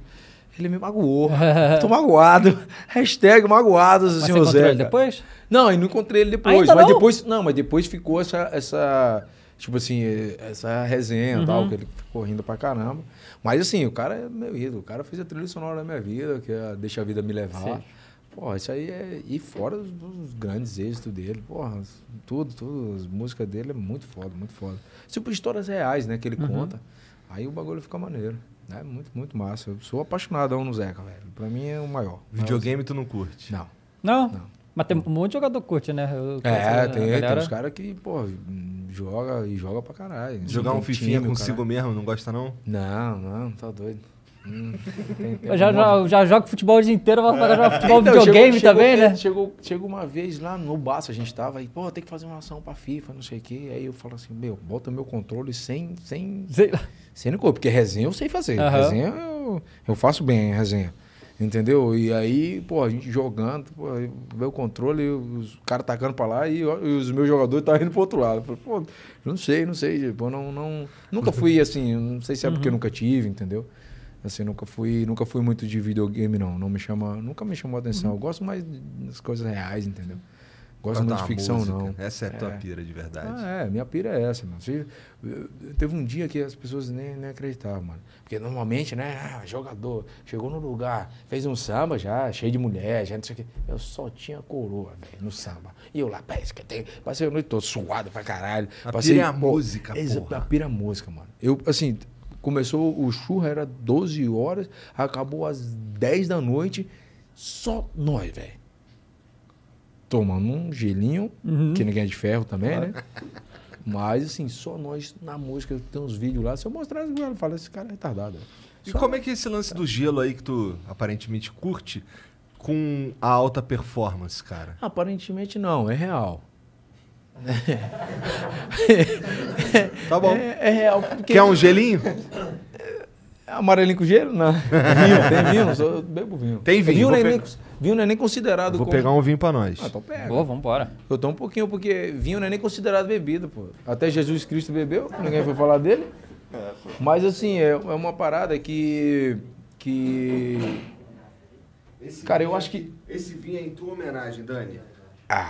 Ele me magoou. Tô magoado. Hashtag magoados, mas senhor Zé. Ele depois? Não, eu não encontrei ele depois. Ainda mas não? depois. Não, mas depois ficou essa. essa tipo assim, essa resenha uhum. tal, que ele ficou rindo pra caramba. Mas assim, o cara é meu ídolo. O cara fez a trilha sonora da minha vida, que é Deixa a Vida Me Levar. Sim. isso aí é. E fora dos, dos grandes êxitos dele, porra, tudo, tudo. As músicas dele é muito foda, muito foda. Tipo histórias reais, né, que ele uhum. conta. Aí o bagulho fica maneiro. É muito, muito massa. Eu sou apaixonadão no Zeca, velho. Pra mim é o maior. Videogame tu não curte? Não. Não? não. Mas tem um monte de jogador curte, né? Eu, é, tem, galera... tem uns caras que, pô, joga e joga pra caralho. Jogar um fifinha consigo mesmo, não gosta não? Não, não, tá doido. Hum, tem, tem já, já, já jogo futebol o dia inteiro, vou é. jogar futebol então, videogame chegou, também, né? Chegou, chegou uma vez lá no Baço, a gente tava aí, pô, tem que fazer uma ação pra FIFA, não sei o quê. Aí eu falo assim, meu, bota meu controle sem. sem, sem... sem no corpo, porque resenha eu sei fazer. Uhum. Resenha eu, eu faço bem, resenha. Entendeu? E aí, pô, a gente jogando, pô, meu controle, os caras tacando pra lá e, e os meus jogadores tá indo pro outro lado. pô, não sei, não sei. pô não, não, nunca fui assim, não sei se é porque uhum. nunca tive, entendeu? Assim, nunca fui, nunca fui muito de videogame, não. Não me chama, nunca me chamou a atenção. Uhum. Eu gosto mais das coisas reais, entendeu? Gosto Quanto muito de ficção, música. não. Essa é a tua é. pira de verdade. Ah, é, minha pira é essa, mano. Se, teve um dia que as pessoas nem, nem acreditavam, mano. Porque normalmente, né, ah, jogador, chegou no lugar, fez um samba já, cheio de mulher, já não sei o quê. Eu só tinha coroa, velho, no samba. E eu lá, parece que tem. Passei a noite toda suado pra caralho. A passei, pira é a pô, música, pô. A pira é a música, mano. Eu, assim, Começou o churra, era 12 horas, acabou às 10 da noite. Só nós, velho. Tomando um gelinho, uhum. que ninguém é de ferro também, claro. né? Mas, assim, só nós na música, tem uns vídeos lá. Se eu mostrar, eu fala, esse cara é retardado. E como é que é esse lance do gelo aí que tu aparentemente curte com a alta performance, cara? Aparentemente não, é real. tá bom. É, é real. Porque... Quer um gelinho? É, amarelinho com gelo? Não. Vinho, tem vinho? Eu bebo vinho. Tem vinho? Vinho não, é nem, vinho não é nem considerado. Vou como... pegar um vinho pra nós. Ah, então pega. Boa, vambora. Eu tomo um pouquinho, porque vinho não é nem considerado bebida, pô. Até Jesus Cristo bebeu, ninguém foi falar dele. Mas assim, é, é uma parada que. que. Esse cara, eu acho é que. Esse vinho é em tua homenagem, Dani.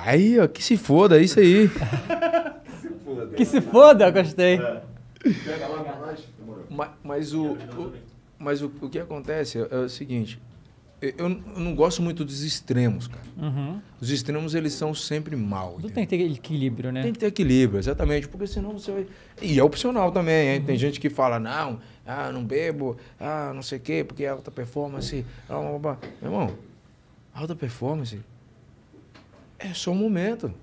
Aí, ó, que se foda, é isso aí. que se foda. Que se foda, gostei. É. Pega nós. Mas, mas o, o, mas o, o que acontece é, é o seguinte. Eu, eu não gosto muito dos extremos, cara. Uhum. Os extremos, eles são sempre mal. Tu tem que ter equilíbrio, né? Tem que ter equilíbrio, exatamente. Porque senão você vai... E é opcional também, hein? Uhum. Tem gente que fala, não, ah, não bebo, ah, não sei o quê, porque é alta performance. Ah, blá, blá. Meu irmão, alta performance é só um momento.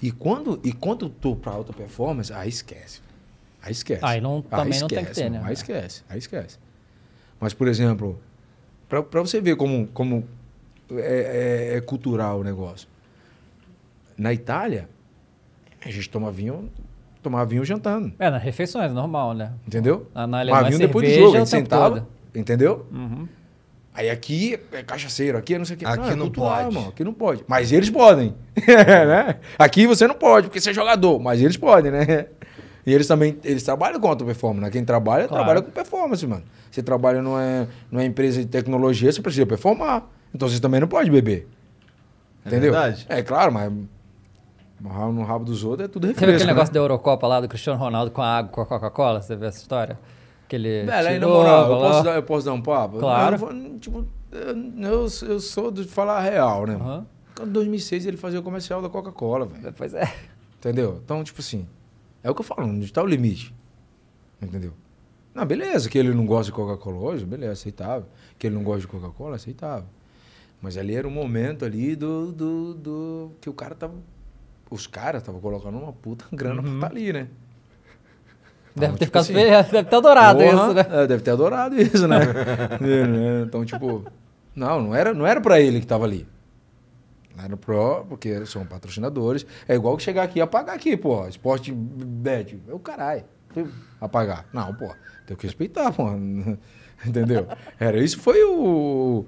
E quando, e quando tu tá para alta performance, aí esquece. Aí esquece. Aí não, também aí esquece, não tem que ter, né? Aí esquece, aí esquece. Mas, por exemplo, para você ver como, como é, é, é, cultural o negócio. Na Itália, a gente toma vinho, tomava vinho jantando. É, nas refeições, normal, né? Entendeu? Na, na Alemanha, tomava vinho depois do jogo, a gente sentava, entendeu? Uhum. Aí aqui é cachaceiro, aqui é não sei o que. Aqui não, é não pode. mano, aqui não pode. Mas eles podem. né? Aqui você não pode, porque você é jogador. Mas eles podem, né? E eles também eles trabalham com alta performance. Né? Quem trabalha, claro. trabalha com performance, mano. Você trabalha numa, numa empresa de tecnologia, você precisa performar. Então você também não pode beber. É Entendeu? Verdade. É claro, mas no rabo dos outros é tudo refresco. Você viu aquele né? negócio da Eurocopa lá do Cristiano Ronaldo com a água, com a Coca-Cola? Você viu essa história? que ele. Velho, aí na moral, eu posso, dar, eu posso dar um papo? Claro. Eu, tipo, eu, eu, sou de falar real, né? Uhum. Em 2006 ele fazia o comercial da Coca-Cola, velho. Pois é. Entendeu? Então, tipo assim, é o que eu falo, onde está o limite. Entendeu? Não, beleza, que ele não gosta de Coca-Cola hoje, beleza, aceitável. Que ele não gosta de Coca-Cola, aceitável. Mas ali era um momento ali do, do, do que o cara tava. Os caras estavam colocando uma puta grana uhum. pra estar tá ali, né? Então, deve ter tipo ficado assim, né? é, deve ter adorado isso, né? deve ter adorado isso, né? então, tipo, não, não era, não era para ele que tava ali. Era pro, porque são patrocinadores. É igual que chegar aqui e apagar aqui, pô. Esporte bet. É o caralho. Apagar. Não, pô. Tem que respeitar, pô. Entendeu? Era isso, foi o,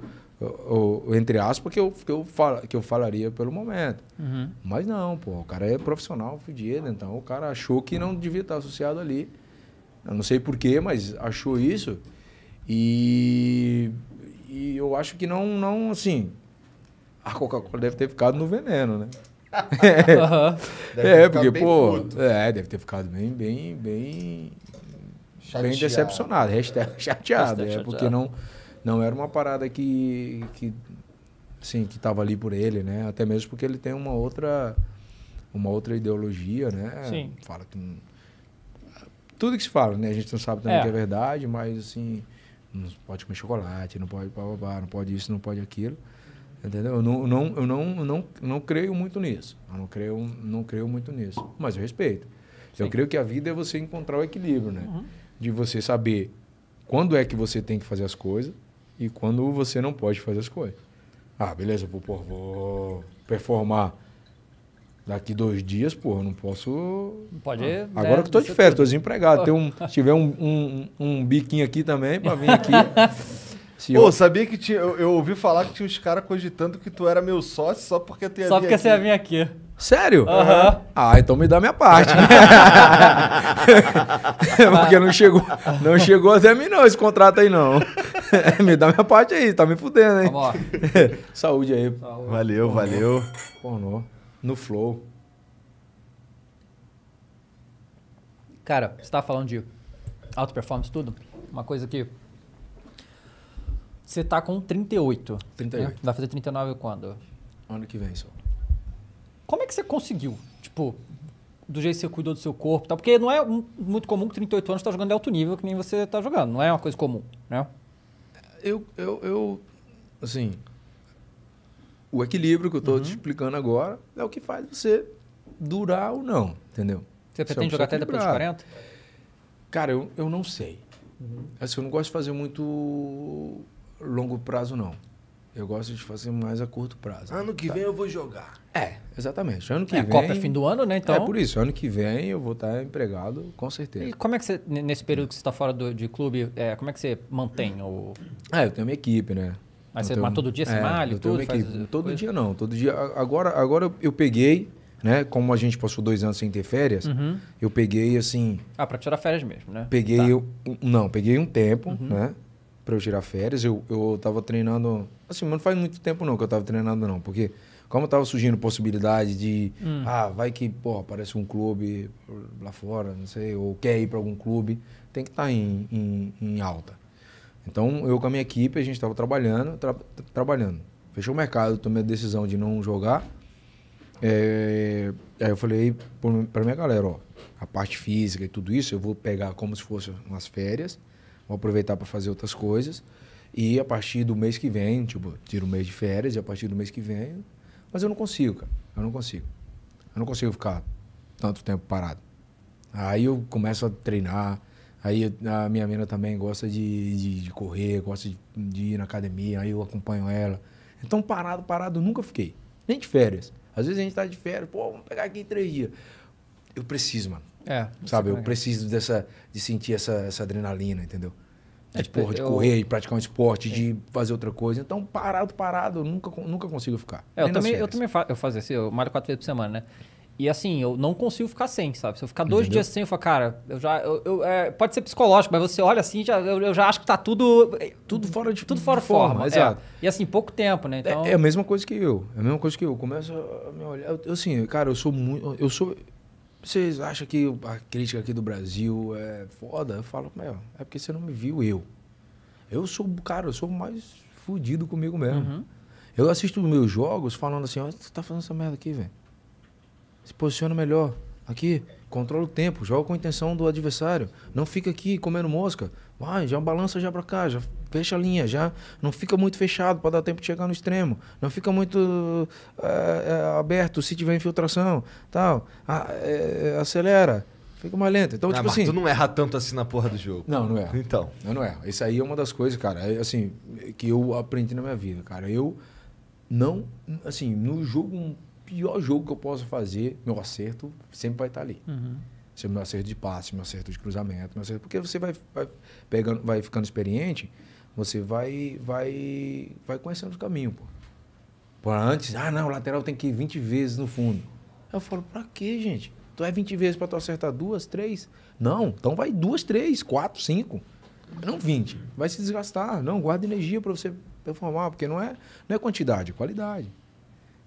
entre aspas, que eu, que, eu fal, que eu falaria pelo momento. Uhum. Mas não, pô, o cara é profissional fudido, então o cara achou que não devia estar associado ali. Eu não sei porquê, mas achou isso. E, e eu acho que não, não assim. A Coca-Cola deve ter ficado no veneno, né? é, uhum. é porque, pô. É, deve ter ficado bem, bem, bem. Chateado. Bem decepcionado. chateado. é, né? chateado. É, porque não não era uma parada que, que sim, que estava ali por ele, né? Até mesmo porque ele tem uma outra uma outra ideologia, né? Sim. Fala que tudo que se fala, né? A gente não sabe também é. que é verdade, mas assim, não pode comer chocolate, não pode babá, não pode isso, não pode aquilo. Entendeu? Eu não, não, eu não, não, não creio muito nisso. Eu não creio, não creio muito nisso. Mas eu respeito. Sim. Eu creio que a vida é você encontrar o equilíbrio, né? Uhum. De você saber quando é que você tem que fazer as coisas, e quando você não pode fazer as coisas. Ah, beleza, vou, porra, vou performar daqui dois dias, porra, não posso. Não pode ir, ah, né, Agora que eu tô de férias, tô tá- desempregado. Tem um, se tiver um, um, um biquinho aqui também para vir aqui. Pô, eu... sabia que tinha. Eu, eu, ouvi falar que tinha uns caras cogitando que tu era meu sócio só porque tu ia Só porque aqui. você ia vir aqui. Sério? Uhum. Ah, então me dá minha parte. Né? Porque não chegou, não chegou até mim, não, esse contrato aí, não. me dá minha parte aí, tá me fudendo, hein? Vamos lá. Saúde aí. Saúde. Valeu, Pornô. valeu. Pornô. No flow. Cara, você tá falando de alta performance, tudo? Uma coisa que. Você tá com 38. 38. Né? Vai fazer 39 quando? Ano que vem, só. Como é que você conseguiu? Tipo, do jeito que você cuidou do seu corpo, tal? Porque não é muito comum que 38 anos tá jogando de alto nível que nem você tá jogando, não é uma coisa comum, né? Eu, eu, eu assim, o equilíbrio que eu estou uhum. te explicando agora é o que faz você durar ou não, entendeu? Você é pretende jogar até depois dos 40? Cara, eu, eu não sei. Uhum. Assim, eu não gosto de fazer muito longo prazo, não. Eu gosto de fazer mais a curto prazo. Ano que tá. vem eu vou jogar. É, exatamente. Ano que é, vem. A Copa é fim do ano, né? Então. É por isso. Ano que vem eu vou estar empregado, com certeza. E como é que você, nesse período que você está fora do, de clube, é, como é que você mantém o. Ah, eu tenho minha equipe, né? Mas, você, tenho... mas todo dia você é, malha tudo? Todo coisa. dia não. Todo dia. Agora, agora eu peguei. Né? Como a gente passou dois anos sem ter férias, uhum. eu peguei assim. Ah, para tirar férias mesmo, né? Peguei tá. eu, não, peguei um tempo, uhum. né? para eu tirar férias. Eu, eu tava treinando. Assim, mas não faz muito tempo não que eu tava treinando, não. Porque como tava surgindo possibilidade de. Hum. Ah, vai que, pô, aparece um clube lá fora, não sei, ou quer ir para algum clube, tem que estar tá em, em, em, alta. Então, eu com a minha equipe, a gente tava trabalhando, tra trabalhando. Fechou o mercado, tomei a decisão de não jogar. É, aí eu falei para minha galera, ó, a parte física e tudo isso, eu vou pegar como se fosse umas férias vou aproveitar para fazer outras coisas. E a partir do mês que vem, tipo, tiro um mês de férias e a partir do mês que vem. Mas eu não consigo, cara. Eu não consigo. Eu não consigo ficar tanto tempo parado. Aí eu começo a treinar. Aí a minha menina também gosta de, de, de correr, gosta de, de, ir na academia. Aí eu acompanho ela. Então, parado, parado, nunca fiquei. Nem de férias. Às vezes a gente tá de férias, pô, vamos pegar aqui em três dias. Eu preciso, mano. É. Sabe, eu preciso dessa, de sentir essa, essa adrenalina, entendeu? De, é, tipo, porra, de eu... correr, de praticar um esporte, é. de fazer outra coisa. Então, parado, parado, eu nunca, nunca consigo ficar. É, eu, também, eu também fa eu fazia assim, eu malho quatro vezes por semana, né? E assim, eu não consigo ficar sem, sabe? Se eu ficar dois Entendeu? dias sem, eu falo, cara, eu já. Eu, eu é, pode ser psicológico, mas você olha assim, já, eu, eu, já acho que tá tudo. É, tudo fora de Tudo fora de forma, forma. É. exato. É. E assim, pouco tempo, né? É, então... É, é, a mesma coisa que eu. É a mesma coisa que eu. Começo a me olhar. Eu, assim, cara, eu sou muito. Eu sou vocês acham que a crítica aqui do Brasil é foda? Eu falo, meu, é porque você não me viu eu. Eu sou, o cara, eu sou mais fudido comigo mesmo. Uhum. Eu assisto os meus jogos falando assim, ó, você tá fazendo essa merda aqui, velho. Se posiciona melhor. Aqui, controla o tempo, joga com a intenção do adversário. Não fica aqui comendo mosca. Vai, já balança já pra cá, já fecha a linha já. Não fica muito fechado para dar tempo de chegar no extremo. Não fica muito é, é, aberto se tiver infiltração. tal. A, ah, é, eh, acelera. Fica mais lento. Então, ah, tipo assim. Tu não erra tanto assim na porra do jogo. Não, não erra. Então. Eu não erro. Isso aí é uma das coisas, cara, é, assim, que eu aprendi na minha vida, cara. Eu não. Assim, no jogo, um pior jogo que eu posso fazer, meu acerto sempre vai estar tá ali. Uhum seu meu acerto de passe, meu acerto de cruzamento, meu acerto, porque você vai, vai, pegando, vai ficando experiente você vai vai vai conhecendo o caminho pô. Para antes, ah, não, o lateral tem que ir 20 vezes no fundo. Eu falo, pra quê, gente? Tu é 20 vezes para tu acertar duas, três? Não, então vai duas, três, quatro, cinco. Não 20. Vai se desgastar. Não, guarda energia para você performar, porque não é, não é quantidade, é qualidade.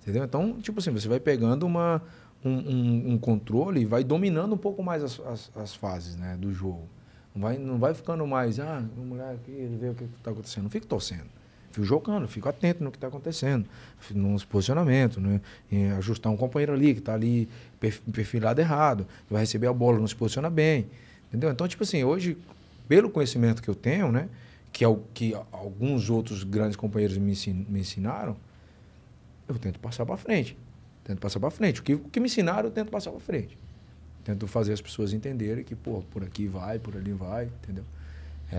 Entendeu? Então, tipo assim, você vai pegando uma, um, um, um controle e vai dominando um pouco mais as, as, as fases né, do jogo. Não vai, não vai ficando mais, ah, vamos olhar aqui, ver o que está acontecendo. Não fico torcendo. Fico jogando, fico atento no que está acontecendo, nos posicionamentos, né? ajustar um companheiro ali que está ali perfilado errado, que vai receber a bola, não se posiciona bem. Entendeu? Então, tipo assim, hoje, pelo conhecimento que eu tenho, né? Que é o que alguns outros grandes companheiros me, me ensinaram, eu tento passar para frente. Tento passar para frente. O que, o que me ensinaram, eu tento passar para frente. Tento fazer as pessoas entenderem que, pô, por aqui vai, por ali vai, entendeu? É,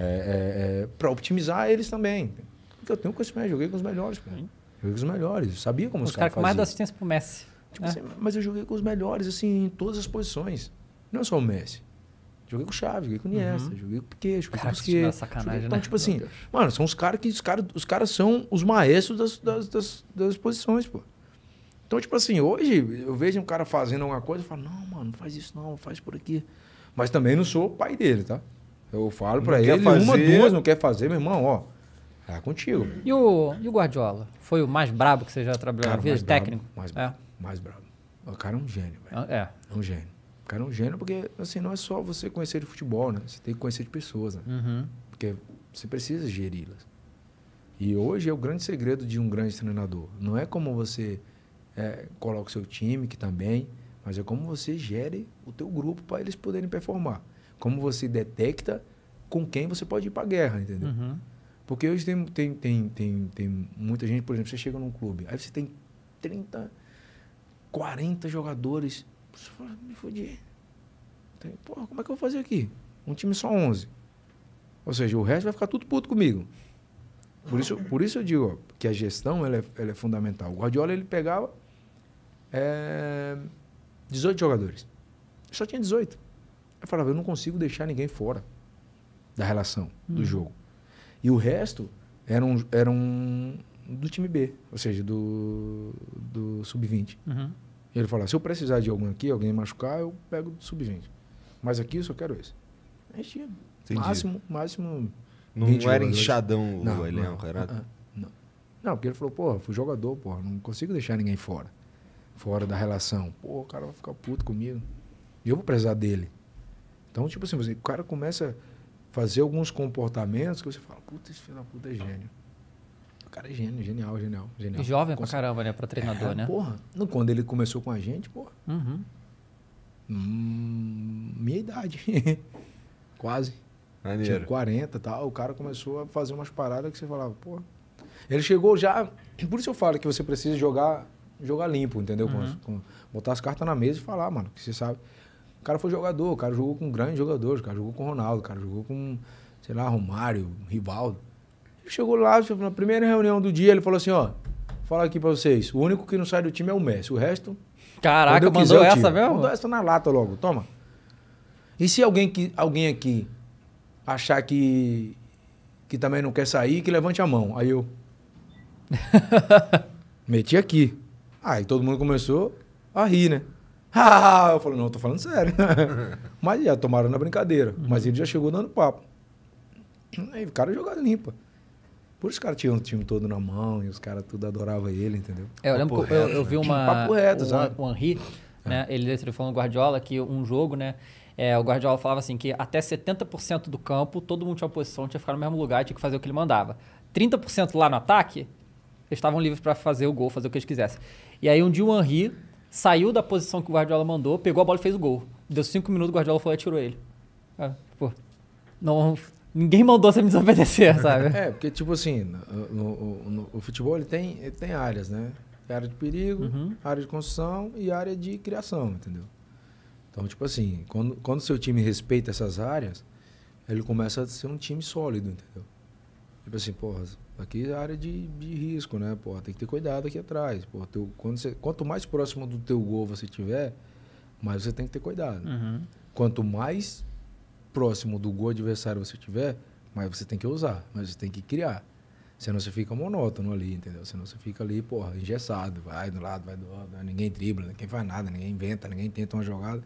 é, é para otimizar eles também. Porque eu tenho conhecimento, joguei com os melhores, pô. Joguei com os melhores, sabia como os, os caras cara faziam. mais assistência pro Messi. Tipo né? assim, mas eu joguei com os melhores, assim, em todas as posições. Não é só o Messi. Joguei com o Chaves, joguei com o Niesta, uhum. joguei com o Piquet, joguei cara, com o Busquet. É sacanagem, joguei... Então, né? tipo assim, mano, são os caras que os caras os cara são os maestros das, das, das, das posições, pô. Então, tipo assim, hoje eu vejo um cara fazendo alguma coisa e falo, não, mano, não faz isso não, faz por aqui. Mas também não sou o pai dele, tá? Eu falo para ele, fazer... uma, duas, não quer fazer, meu irmão, ó. é contigo. E o, e o Guardiola? Foi o mais brabo que você já trabalhou cara, na vida? Técnico? Mais, é. mais brabo. O cara é um gênio, velho. É. É um gênio. O cara é um gênio porque, assim, não é só você conhecer de futebol, né? Você tem que conhecer de pessoas, né? Uhum. Porque você precisa geri-las. E hoje é o grande segredo de um grande treinador. Não é como você é, coloca o seu time, que também, mas é como você gere o teu grupo para eles poderem performar. Como você detecta com quem você pode ir para a guerra, entendeu? Uhum. Porque hoje tem, tem, tem, tem, tem muita gente, por exemplo, você chega num clube, aí você tem 30, 40 jogadores. Você fala, me fodi. porra, como é que eu vou fazer aqui? Um time só 11. Ou seja, o resto vai ficar tudo puto comigo. Por isso, por isso eu digo ó, que a gestão ela é, ela é, fundamental. O Guardiola ele pegava é, 18 jogadores. só tinha 18. Eu falava, eu não consigo deixar ninguém fora da relação, do hum. jogo. E o resto eram, eram do time B, ou seja, do, do sub-20. Uhum. Ele falava, se eu precisar de algum aqui, alguém machucar, eu pego do sub-20. Mas aqui eu só quero esse. A gente tinha máximo, máximo. Não, não era jogadores. inchadão não, o Leão, era... Não, ah, ah, não. não, porque ele falou, porra, fui jogador, porra, não consigo deixar ninguém fora fora da relação. Pô, o cara vai ficar puto comigo. E eu vou precisar dele. Então, tipo assim, o cara começa a fazer alguns comportamentos que você fala, puta, esse filho da puta é gênio. O cara é gênio, genial, genial, genial. E jovem Cons... pra caramba, né? Pra treinador, é, né? Porra, não, quando ele começou com a gente, porra. Uhum. Hum, minha idade. Quase. Maneiro. Tinha 40 tal. O cara começou a fazer umas paradas que você falava, porra. Ele chegou já. Por isso eu falo que você precisa jogar jogar limpo, entendeu? Uhum. Com, com, botar as cartas na mesa e falar, mano, que você sabe. O cara foi jogador, o cara jogou com grandes jogadores, o cara jogou com Ronaldo, o cara jogou com, sei lá, Romário, Rivaldo. Ele chegou lá, na primeira reunião do dia, ele falou assim, ó, fala aqui pra vocês, o único que não sai do time é o Messi, o resto... Caraca, eu mandou quiser, essa mesmo? Mandou essa na lata logo, toma. E se alguém, que, alguém aqui achar que, que também não quer sair, que levante a mão. Aí eu... Meti aqui. Aí todo mundo começou a rir, né? Ah, eu falei, não, eu tô falando sério. mas já tomaram na brincadeira. Uhum. Mas ele já chegou dando papo. Aí o cara jogava limpa. Por isso os caras tinham o time todo na mão e os caras tudo adoravam ele, entendeu? É, eu papo lembro que eu, eu, vi né? uma. Papo reto, sabe? O um né? é. né? Ele falou no Guardiola que um jogo, né? É, o Guardiola falava assim que até 70% do campo, todo mundo tinha posição, tinha que ficar no mesmo lugar, tinha que fazer o que ele mandava. 30% lá no ataque, eles estavam livres para fazer o gol, fazer o que eles quisessem. E aí um dia o Henry saiu da posição que o Guardiola mandou, pegou a bola e fez o gol. Deu cinco minutos, o Guardiola foi e atirou ele. É, pô, não, ninguém mandou você me desobedecer, sabe? é, porque tipo assim, no, no, no, o futebol ele tem, ele tem áreas, né? Tem área de perigo, uhum. área de construção e área de criação, entendeu? Então, tipo assim, quando, quando seu time respeita essas áreas, ele começa a ser um time sólido, entendeu? Tipo assim, porra, aqui é área de, de risco, né? Porra, tem que ter cuidado aqui atrás. Porra, teu, quando você, quanto mais próximo do teu gol você tiver, mais você tem que ter cuidado. Uhum. Quanto mais próximo do gol adversário você tiver, mais você tem que usar, mais você tem que criar. Senão você fica monótono ali, entendeu? Senão você fica ali, porra, engessado. Vai do lado, vai do outro. Né, ninguém dribla, ninguém faz nada, ninguém inventa, ninguém tenta uma jogada.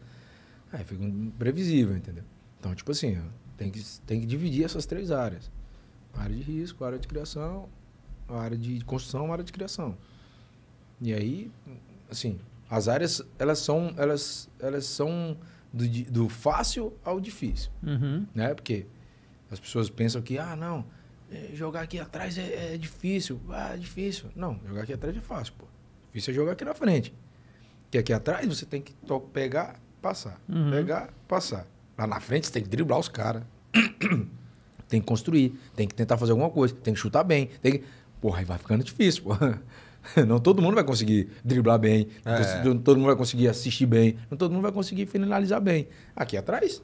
Aí fica imprevisível, entendeu? Então, tipo assim, tem que, tem que dividir essas três áreas área de risco, área de criação, área de construção, área de criação. E aí, assim, as áreas, elas são, elas, elas são do, do fácil ao difícil, uhum. né? Porque as pessoas pensam que, ah, não, eh, jogar aqui atrás é, é, difícil, ah, é difícil. Não, jogar aqui atrás é fácil, pô. Difícil é jogar aqui na frente. Porque aqui atrás você tem que pegar, passar. Uhum. Pegar, passar. Lá na frente você tem que driblar os caras. Tem que construir, tem que tentar fazer alguma coisa, tem que chutar bem, tem que... Porra, aí vai ficando difícil, porra. Não todo mundo vai conseguir driblar bem, é. não todo mundo vai conseguir assistir bem, não todo mundo vai conseguir finalizar bem. Aqui atrás,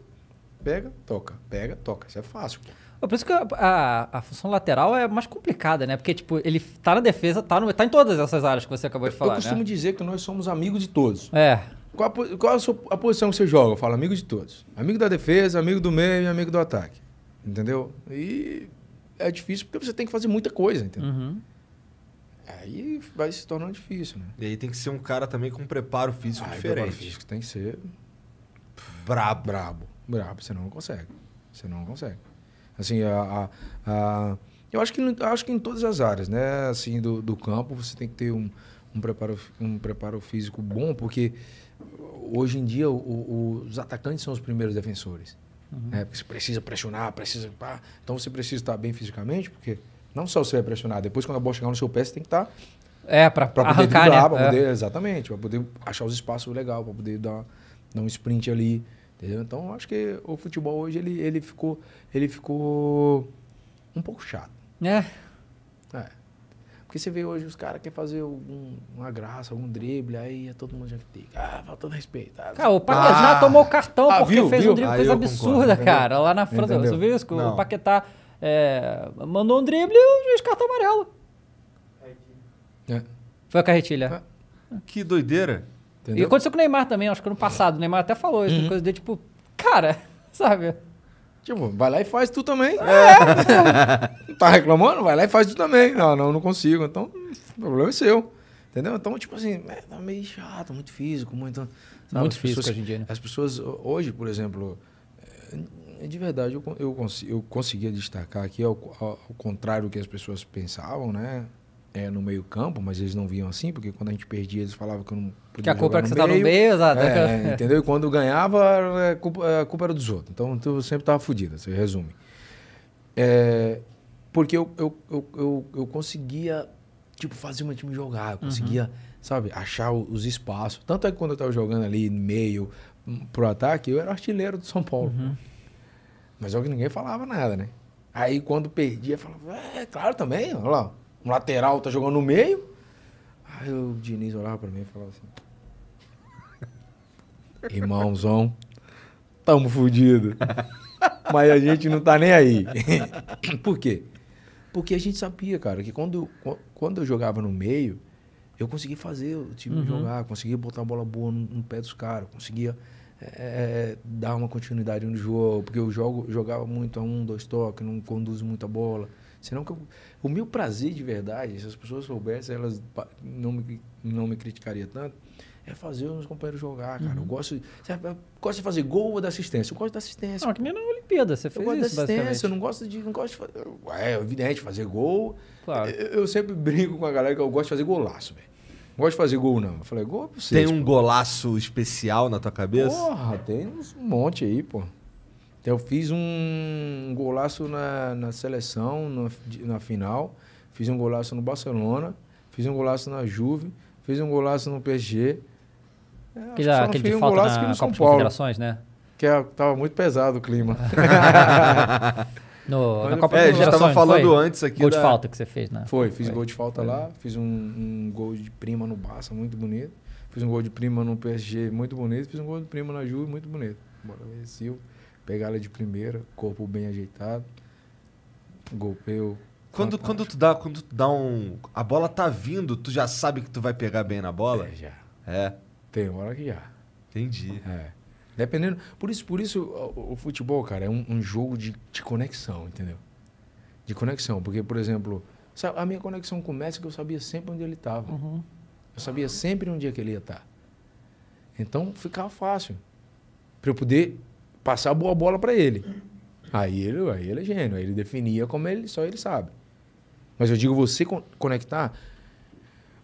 pega, toca, pega, toca. Isso é fácil, pô. Por isso que a, a, a, função lateral é mais complicada, né? Porque, tipo, ele tá na defesa, tá, no, tá em todas essas áreas que você acabou de falar. Eu né? costumo né? dizer que nós somos amigos de todos. É. Qual, a, qual a, sua, a posição que você joga? Eu falo amigo de todos. Amigo da defesa, amigo do meio e amigo do ataque. Entendeu? E é difícil porque você tem que fazer muita coisa, entendeu? Uhum. Aí vai se tornando difícil, né? E aí tem que ser um cara também com um preparo físico ah, diferente. Preparo físico tem que ser brabo. Brabo, brabo, você não consegue. Você não consegue. Assim, a, a, a, eu acho que, acho que em todas as áreas, né? Assim, do, do campo, você tem que ter um, um, preparo, um preparo físico bom, porque hoje em dia o, o, os atacantes são os primeiros defensores. Uhum. Né? você precisa pressionar, precisa. Pá. Então você precisa estar bem fisicamente, porque não só você vai pressionar, depois quando a bola chegar no seu pé, você tem que estar. É, para poder arrancar, driblar, né? pra poder, é. exatamente, para poder achar os espaços legal, para poder dar, dar um sprint ali. Entendeu? Então acho que o futebol hoje ele, ele, ficou, ele ficou um pouco chato. É. Porque você vê hoje os caras querem fazer algum, uma graça, algum drible, aí é todo mundo já tem Ah, faltando respeito. Ah, cara, o Paquetá ah, tomou cartão ah, porque viu, fez viu? um drible, coisa absurda, concordo, cara. Lá na França, você viu isso? O Paquetá é, mandou um drible e o juiz cartão amarelo. É. Foi a carretilha. Que doideira. Entendeu? E aconteceu com o Neymar também, acho que ano passado. O Neymar até falou isso, uhum. coisa de tipo, cara, sabe? Tipo, vai lá e faz tu também. É. é. tá reclamando? Vai lá e faz tu também. Não, não, não consigo. Então, o problema é seu. Entendeu? Então, tipo assim, é, tá meio chato, muito físico, muito. Sabe? Muito físico pessoas, hoje em dia, né? As pessoas, hoje, por exemplo, é, de verdade, eu, eu, cons eu conseguia destacar aqui, é ao, ao, contrário do que as pessoas pensavam, né? É, no meio campo, mas eles não viam assim, porque quando a gente perdia, eles falavam que eu não porque tipo, a culpa era é que você tá meio, no meio, exato. É, entendeu? E quando ganhava, a é culpa, é, a culpa, era dos outros. Então tu sempre tava fodido, você resume. É, porque eu, eu, eu, eu, eu conseguia, tipo, fazer o meu time jogar. Eu uhum. conseguia, uhum. sabe, achar os espaços. Tanto é que quando eu tava jogando ali no meio, hum, pro ataque, eu era artilheiro do São Paulo. Uhum. Mas o que ninguém falava nada, né? Aí quando perdia, falava, é, claro também, olha lá, um lateral tá jogando no meio. Aí o Diniz olhava pra mim e falava assim, Irmãozão, tamo fudido. Mas a gente não tá nem aí. Por quê? Porque a gente sabia, cara, que quando, quando eu jogava no meio, eu conseguia fazer o time uhum. jogar, conseguia botar a bola boa no, no pé dos caras, conseguia é, é, é, dar uma continuidade no jogo, porque eu jogo, jogava muito a um, dois toques, não conduzo muita bola. Senão que eu, o meu prazer de verdade, se as pessoas soubessem, elas não me, não me criticariam tanto, é fazer os meus companheiros jogar, cara. Uhum. Eu gosto. de, eu gosto de fazer gol ou da assistência? Eu gosto da assistência. Não, que nem na Olimpíada, você fez eu gosto isso, da assistência, eu não gosto de. Não gosto de fazer, é, é evidente, fazer gol. Claro. Eu, eu, sempre brinco com a galera que eu gosto de fazer golaço, velho. Não gosto de fazer gol, não. Eu falei, gol é pra vocês, Tem um pô. golaço especial na tua cabeça? Porra, tem um monte aí, pô. Então, eu fiz um golaço na, na seleção, na, na final. Fiz um golaço no Barcelona. Fiz um golaço na Juve. Fiz um golaço no PSG é, aquele aquele de falta na Copa de Confederações, né? Que estava é, muito pesado o clima. No, na Copa é, das Confederações. estava falando antes aqui. Gol da... de falta que você fez, né? Foi, fiz foi. gol de falta foi. É. lá, fiz um, um, gol de prima no Barça, muito bonito. Fiz um gol de prima no PSG, muito bonito. Fiz um gol de prima na Juve, muito bonito. Bora pegar pegada de primeira, corpo bem ajeitado, golpeu. Quando, quando tu dá, quando tu dá um, a bola tá vindo, tu já sabe que tu vai pegar bem na bola? É, já. É. Tem hora que já. Entendi. É. Dependendo. Por isso, por isso o, futebol, cara, é um, um jogo de, de, conexão, entendeu? De conexão. Porque, por exemplo, a minha conexão começa é que eu sabia sempre onde ele estava. Uhum. Eu sabia sempre onde é que ele ia estar. Tá. Então ficava fácil. Para eu poder passar boa bola para ele. Aí ele, aí ele é gênio, aí ele definia como ele, só ele sabe. Mas eu digo você conectar.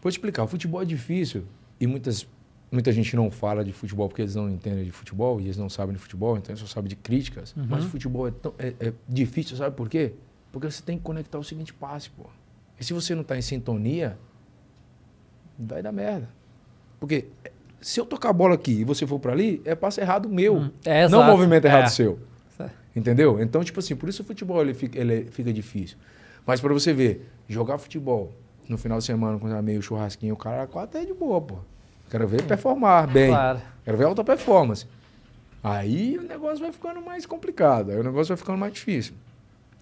Vou te explicar, o futebol é difícil e muitas Muita gente não fala de futebol porque eles não entendem de futebol e eles não sabem de futebol, então eles só sabem de críticas. Uhum. Mas futebol é, tão, é, é, difícil, sabe por quê? Porque você tem que conectar o seguinte passe, pô. E se você não está em sintonia, vai dar merda. Porque é, se eu tocar a bola aqui e você for para ali, é passe errado meu. Hum. É, não movimento errado é. seu. Entendeu? Então, tipo assim, por isso o futebol ele fica, ele fica difícil. Mas para você ver, jogar futebol no final de semana, quando é meio churrasquinho, o cara quatro é de boa, pô. Quero ver performar bem. Claro. Quero ver alta performance. Aí o negócio vai ficando mais complicado, aí o negócio vai ficando mais difícil.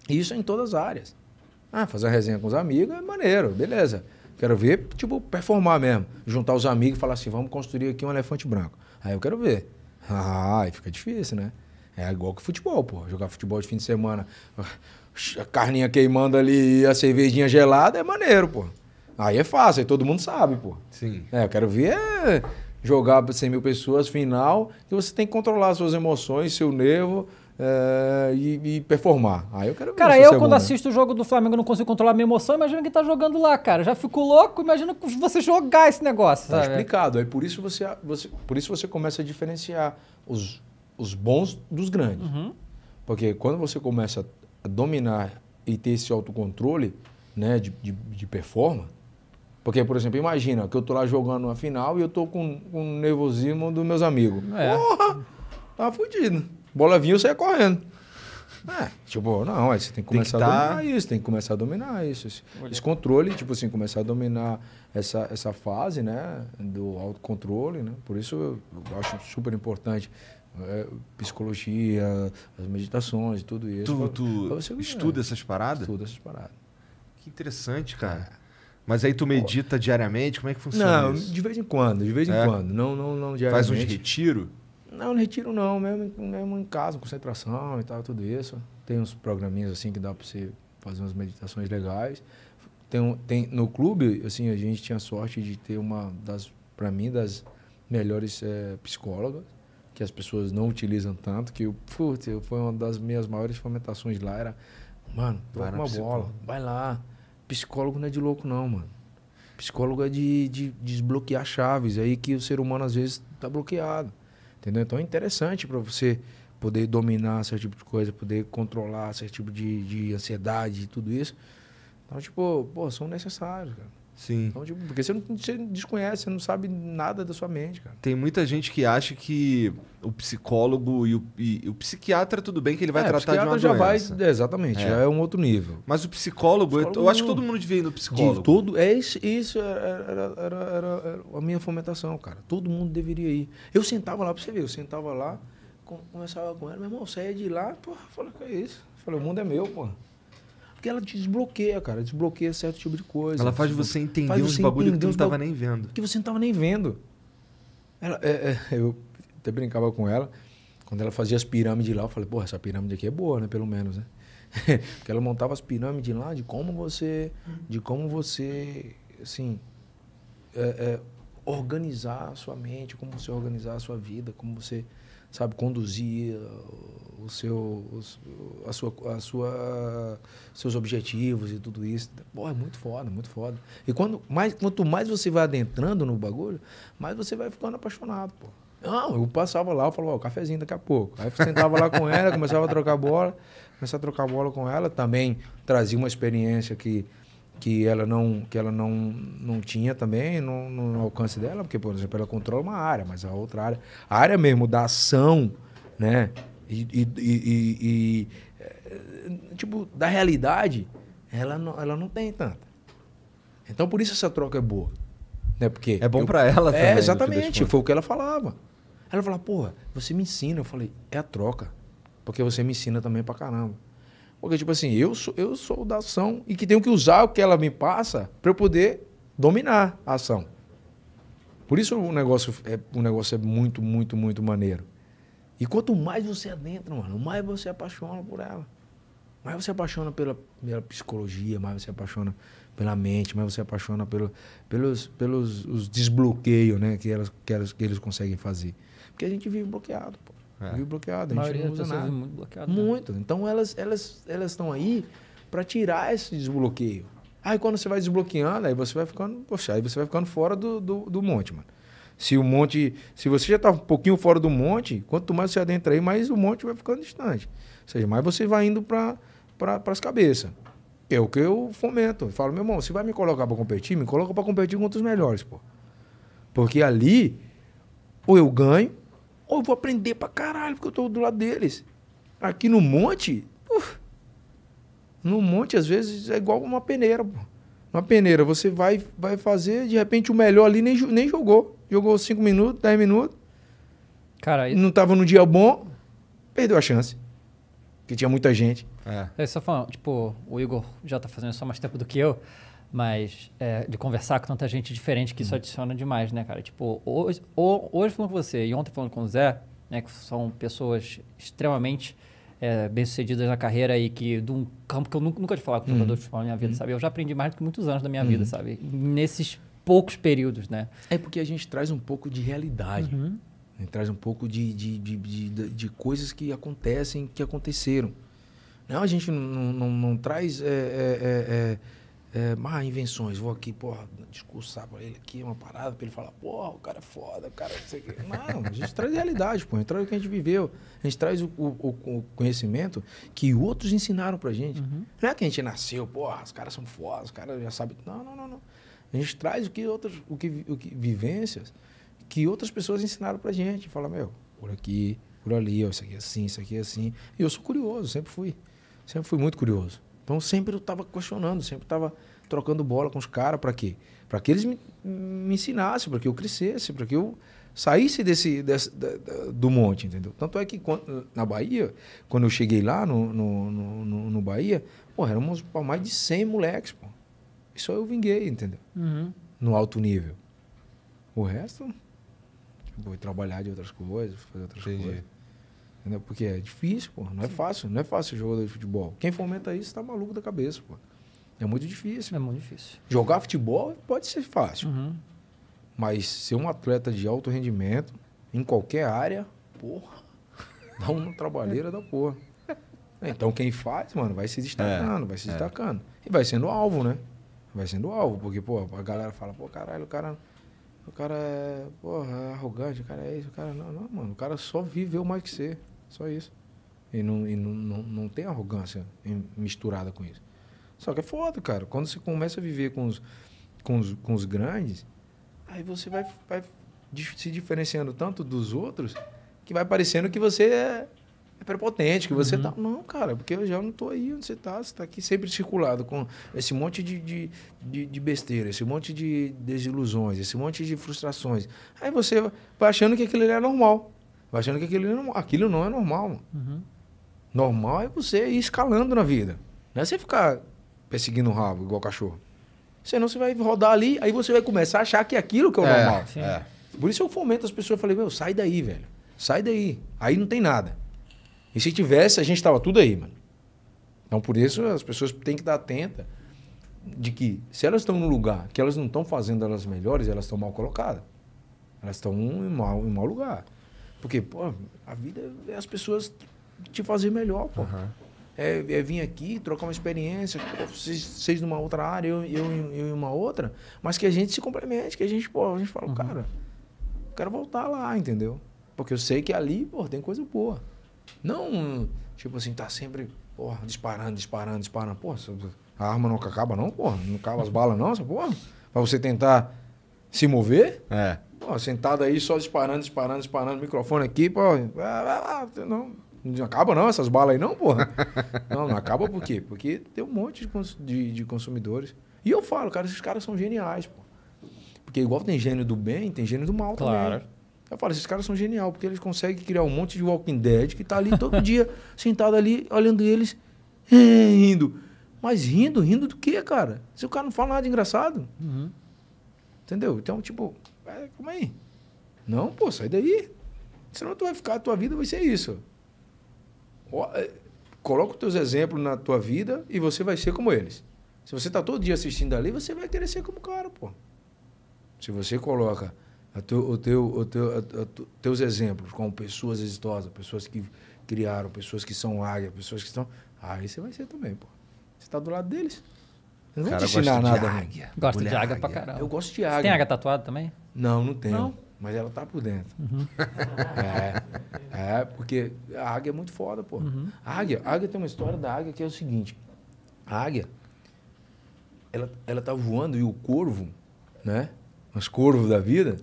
Isso em todas as áreas. Ah, fazer uma resenha com os amigos é maneiro, beleza. Quero ver, tipo, performar mesmo. Juntar os amigos e falar assim, vamos construir aqui um elefante branco. Aí eu quero ver. Ah, aí fica difícil, né? É igual que futebol, pô. Jogar futebol de fim de semana, a ah, carninha queimando ali e a cervejinha gelada é maneiro, pô. Aí é fácil, aí todo mundo sabe, pô. Sim. É, eu quero ver eh, jogar para 100 mil pessoas, final, e você tem que controlar suas emoções, seu nervo. É, e, e, performar. Aí eu quero ver Cara, eu quando assisto o jogo do Flamengo não consigo controlar minha emoção, imagina quem tá jogando lá, cara. Já fico louco, imagina você jogar esse negócio. Tá sabe? explicado. Aí por isso você, você, por isso você começa a diferenciar os, os bons dos grandes. Uhum. Porque quando você começa a dominar e ter esse autocontrole né, de, de, de performance, porque, por exemplo, imagina que eu tô lá jogando uma final e eu tô com, com um nervosismo dos meus amigos. É. Porra! Tava tá fudido. Bola vinha, eu saia correndo. É, tipo, não, você tem que começar tem que tá... a dominar isso, tem que começar a dominar isso. Esse, esse controle, tipo assim, começar a dominar essa, essa fase, né, do autocontrole, né? Por isso eu, eu acho super importante é, psicologia, as meditações, tudo isso. Tu, tu pra, estuda essas paradas? Estuda essas paradas. Que interessante, cara. É. Mas aí tu medita diariamente? Como é que funciona não, isso? Não, de vez em quando, de vez em é? quando. Não, não, não diariamente. Faz uns retiro? Não, não retiro não, mesmo, mesmo em casa, concentração e tal, tudo isso. Tem uns programinhas assim que dá para você fazer umas meditações legais. Tem, tem, no clube, assim, a gente tinha sorte de ter uma das, para mim, das melhores é, psicólogas, que as pessoas não utilizam tanto, que putz, foi uma das minhas maiores fomentações lá, era, mano, vai uma bola, vai lá psicólogo não é de louco, não, mano. Psicólogo é de, de, desbloquear chaves é aí que o ser humano às vezes tá bloqueado. Entendeu? Então é interessante para você poder dominar certo tipo de coisa, poder controlar certo tipo de, de ansiedade e tudo isso. Então, tipo, pô, são necessários, cara. Sim. Então, tipo, porque você não você desconhece, você não sabe nada da sua mente, cara. Tem muita gente que acha que o psicólogo e o, e, e o psiquiatra, tudo bem, que ele vai é, tratar de uma O já Vai, exatamente, é. já é um outro nível. Mas o psicólogo, psicólogo eu, eu, acho que todo mundo devia ir no psicólogo. De todo, é isso, isso é, é, era, era, era, era, a minha fomentação, cara. Todo mundo deveria ir. Eu sentava lá, pra você ver, eu sentava lá, conversava com ela, meu irmão, saia é de lá, porra, falei, que é isso? Falei, o mundo é meu, porra. Porque ela desbloqueia, cara. Desbloqueia certo tipo de coisa. Ela faz você entender faz uns bagulho que você não estava nem vendo. Que você não estava nem vendo. Ela, é, é, eu até brincava com ela. Quando ela fazia as pirâmides lá, eu falei, porra, essa pirâmide aqui é boa, né? Pelo menos, né? Porque ela montava as pirâmides lá de como você... De como você, assim... É, é organizar a sua mente, como você organizar a sua vida, como você sabe, conduzir uh, o seu, os, a sua, a sua, seus objetivos e tudo isso. Pô, é muito foda, muito foda. E quando mais, quanto mais você vai adentrando no bagulho, mais você vai ficando apaixonado, pô. Não, eu passava lá, eu falava, ó, cafezinho daqui a pouco. Aí eu sentava lá com ela, começava a trocar bola, começava a trocar bola com ela, também trazia uma experiência que que ela não, que ela não, não tinha também no, no alcance dela, porque, por exemplo, ela controla uma área, mas a outra área, a área mesmo da ação, né? E, e, e, e eh, tipo, da realidade, ela não, ela não tem tanta. Então, por isso essa troca é boa. Né? Porque é bom para ela é, também. É, exatamente. Foi o que ela falava. Ela falava, porra, você me ensina. Eu falei, é a troca. Porque você me ensina também pra caramba. Porque, tipo assim, eu sou, eu sou da ação e que tenho que usar o que ela me passa para eu poder dominar a ação. Por isso o negócio, é, o negócio é muito, muito, muito maneiro. E quanto mais você adentra, mano, mais você apaixona por ela. Mais você apaixona pela, pela psicologia, mais você apaixona pela mente, mais você apaixona pelo, pelos, pelos os desbloqueios né, que, elas, que, elas, que eles conseguem fazer. Porque a gente vive bloqueado, pô. É. bloqueado, a, a gente não usa nada. Muito, bloqueado, né? muito. Né? Então elas elas elas estão aí para tirar esse desbloqueio. Aí quando você vai desbloqueando, aí você vai ficando, poxa, aí você vai ficando fora do, do, do monte, mano. Se o monte, se você já está um pouquinho fora do monte, quanto mais você adentra aí, mais o monte vai ficando distante. Ou seja, mais você vai indo para pra, as cabeças. É o que eu fomento. Eu falo, meu irmão, se vai me colocar para competir, me coloca para competir contra os melhores, pô. Porque ali, ou eu ganho, ou vou aprender pra caralho, porque eu tô do lado deles. Aqui no monte, uf, no monte, às vezes, é igual uma peneira, pô. Uma peneira, você vai, vai fazer, de repente, o melhor ali nem, nem jogou. Jogou 5 minutos, 10 minutos. Cara, não tava num dia bom, perdeu a chance. Porque tinha muita gente. É. é só falando, tipo, o Igor já tá fazendo só mais tempo do que eu. Mas é, de conversar com tanta gente diferente que isso hum. adiciona demais, né, cara? Tipo, hoje, hoje falando com você e ontem falando com o Zé, né, que são pessoas extremamente é, bem-sucedidas na carreira e que de um campo que eu nunca, nunca te falar com uhum. jogador de futebol na minha vida, hum. sabe? Eu já aprendi mais do que muitos anos da minha hum. vida, sabe? Nesses poucos períodos, né? É porque a gente traz um pouco de realidade. Uhum. traz um pouco de, de, de, de, de coisas que acontecem, que aconteceram. Não, a gente não, não, não traz é, é, é, é é, ah, invenções, vou aqui, porra, discursar pra ele aqui, uma parada, pra ele falar, porra, o cara é foda, o cara não sei o quê. Não, a gente traz realidade, pô, a gente traz o que a gente viveu, a gente traz o, o, o conhecimento que outros ensinaram pra gente. Uhum. Não é que a gente nasceu, porra, os caras são fodas, os caras já sabem. Não, não, não, não. A gente traz o que outros o que, o que vivências que outras pessoas ensinaram pra gente. Fala, meu, por aqui, por ali, ó, isso aqui é assim, isso aqui é assim. E eu sou curioso, sempre fui. Sempre fui muito curioso. Então sempre eu estava questionando, sempre estava trocando bola com os caras para quê? Para que eles me, me ensinassem, para que eu crescesse, para que eu saísse desse, desse da, da, do monte, entendeu? Tanto é que quando, na Bahia, quando eu cheguei lá no, no, no, no Bahia, pô, éramos mais de 100 moleques, pô. E só eu vinguei, entendeu? Uhum. No alto nível. O resto, vou tipo, trabalhar de outras coisas, fazer outras Entendi. coisas. Entendeu? Porque é difícil, pô. Não é fácil, não é fácil jogador de futebol. Quem fomenta isso tá maluco da cabeça, pô. É muito difícil. É muito difícil. Jogar futebol pode ser fácil. Uhum. Mas ser um atleta de alto rendimento, em qualquer área, porra, dá uma trabalheira da porra. É, então quem faz, mano, vai se destacando, é, vai se é. destacando. E vai sendo alvo, né? Vai sendo alvo, porque, pô, a galera fala, pô, caralho, o cara. O cara é, porra, é arrogante, o cara é isso, o cara. É não, não, mano, o cara só viveu mais que você. Só isso. E não, e não, não, não tem arrogância misturada com isso. Só que é foda, cara. Quando você começa a viver com os, com os, com os grandes, aí você vai, vai se diferenciando tanto dos outros que vai parecendo que você é, é prepotente, que você uhum. tá. Não, cara, porque eu já não tô aí onde você tá. Você tá aqui sempre circulado com esse monte de, de, de, de besteira, esse monte de desilusões, esse monte de frustrações. Aí você vai achando que aquilo é normal. Vai achando que aquilo não, aquilo não é normal. Uhum. Normal é você ir escalando na vida. Não é você ficar perseguindo o um rabo igual cachorro. Senão você vai rodar ali, aí você vai começar a achar que é aquilo que é o é, normal. É. Por isso eu fomento as pessoas. Eu falei, meu, sai daí, velho. Sai daí. Aí não tem nada. E se tivesse, a gente estava tudo aí, mano. Então por isso as pessoas têm que estar atentas de que se elas estão no lugar que elas não estão fazendo elas melhores, elas estão mal colocadas. Elas estão em mau, em mau lugar. Porque, pô, a vida é as pessoas te fazer melhor, pô. Uhum. É, é, vir aqui, trocar uma experiência, vocês, numa outra área, eu, eu, eu em uma outra, mas que a gente se complemente, que a gente, pô, a gente fala, uhum. cara, eu quero voltar lá, entendeu? Porque eu sei que ali, pô, tem coisa boa. Não, tipo assim, tá sempre, porra, disparando, disparando, disparando. pô a arma não acaba não, porra. Não acaba as balas não, essa porra. Pra você tentar se mover. É. Pô, sentado aí, só disparando, disparando, disparando, microfone aqui, pô. Não, não acaba não essas balas aí, não, porra. Não, não acaba por quê? Porque tem um monte de, de consumidores. E eu falo, cara, esses caras são geniais, pô. Porque igual tem gênio do bem, tem gênio do mal claro. também. Eu falo, esses caras são genial, porque eles conseguem criar um monte de Walking Dead que tá ali todo dia, sentado ali, olhando eles, rindo. Mas rindo, rindo do quê, cara? Se o cara não fala nada de engraçado. Uhum. Entendeu? Então, tipo, é, calma aí. Não, pô, sai daí. Senão tu vai ficar, a tua vida vai ser isso. É, coloca os teus exemplos na tua vida e você vai ser como eles. Se você está todo dia assistindo ali, você vai querer ser como o cara, pô. Se você coloca teu, o teu, o teu, a, a, teus exemplos como pessoas exitosas, pessoas que criaram, pessoas que são águia, pessoas que estão. Aí você vai ser também, pô. Você está do lado deles. Eu não vou te ensinar nada. águia. Gosta de águia, águia pra caralho. Eu gosto de águia. Você tem águia tatuada também? Não, não tenho. Não? Mas ela tá por dentro. Uhum. É, é, porque a águia é muito foda, pô. Uhum. A águia, a águia tem uma história da águia que é o seguinte. A águia, ela, ela tá voando e o corvo, né? Os corvos da vida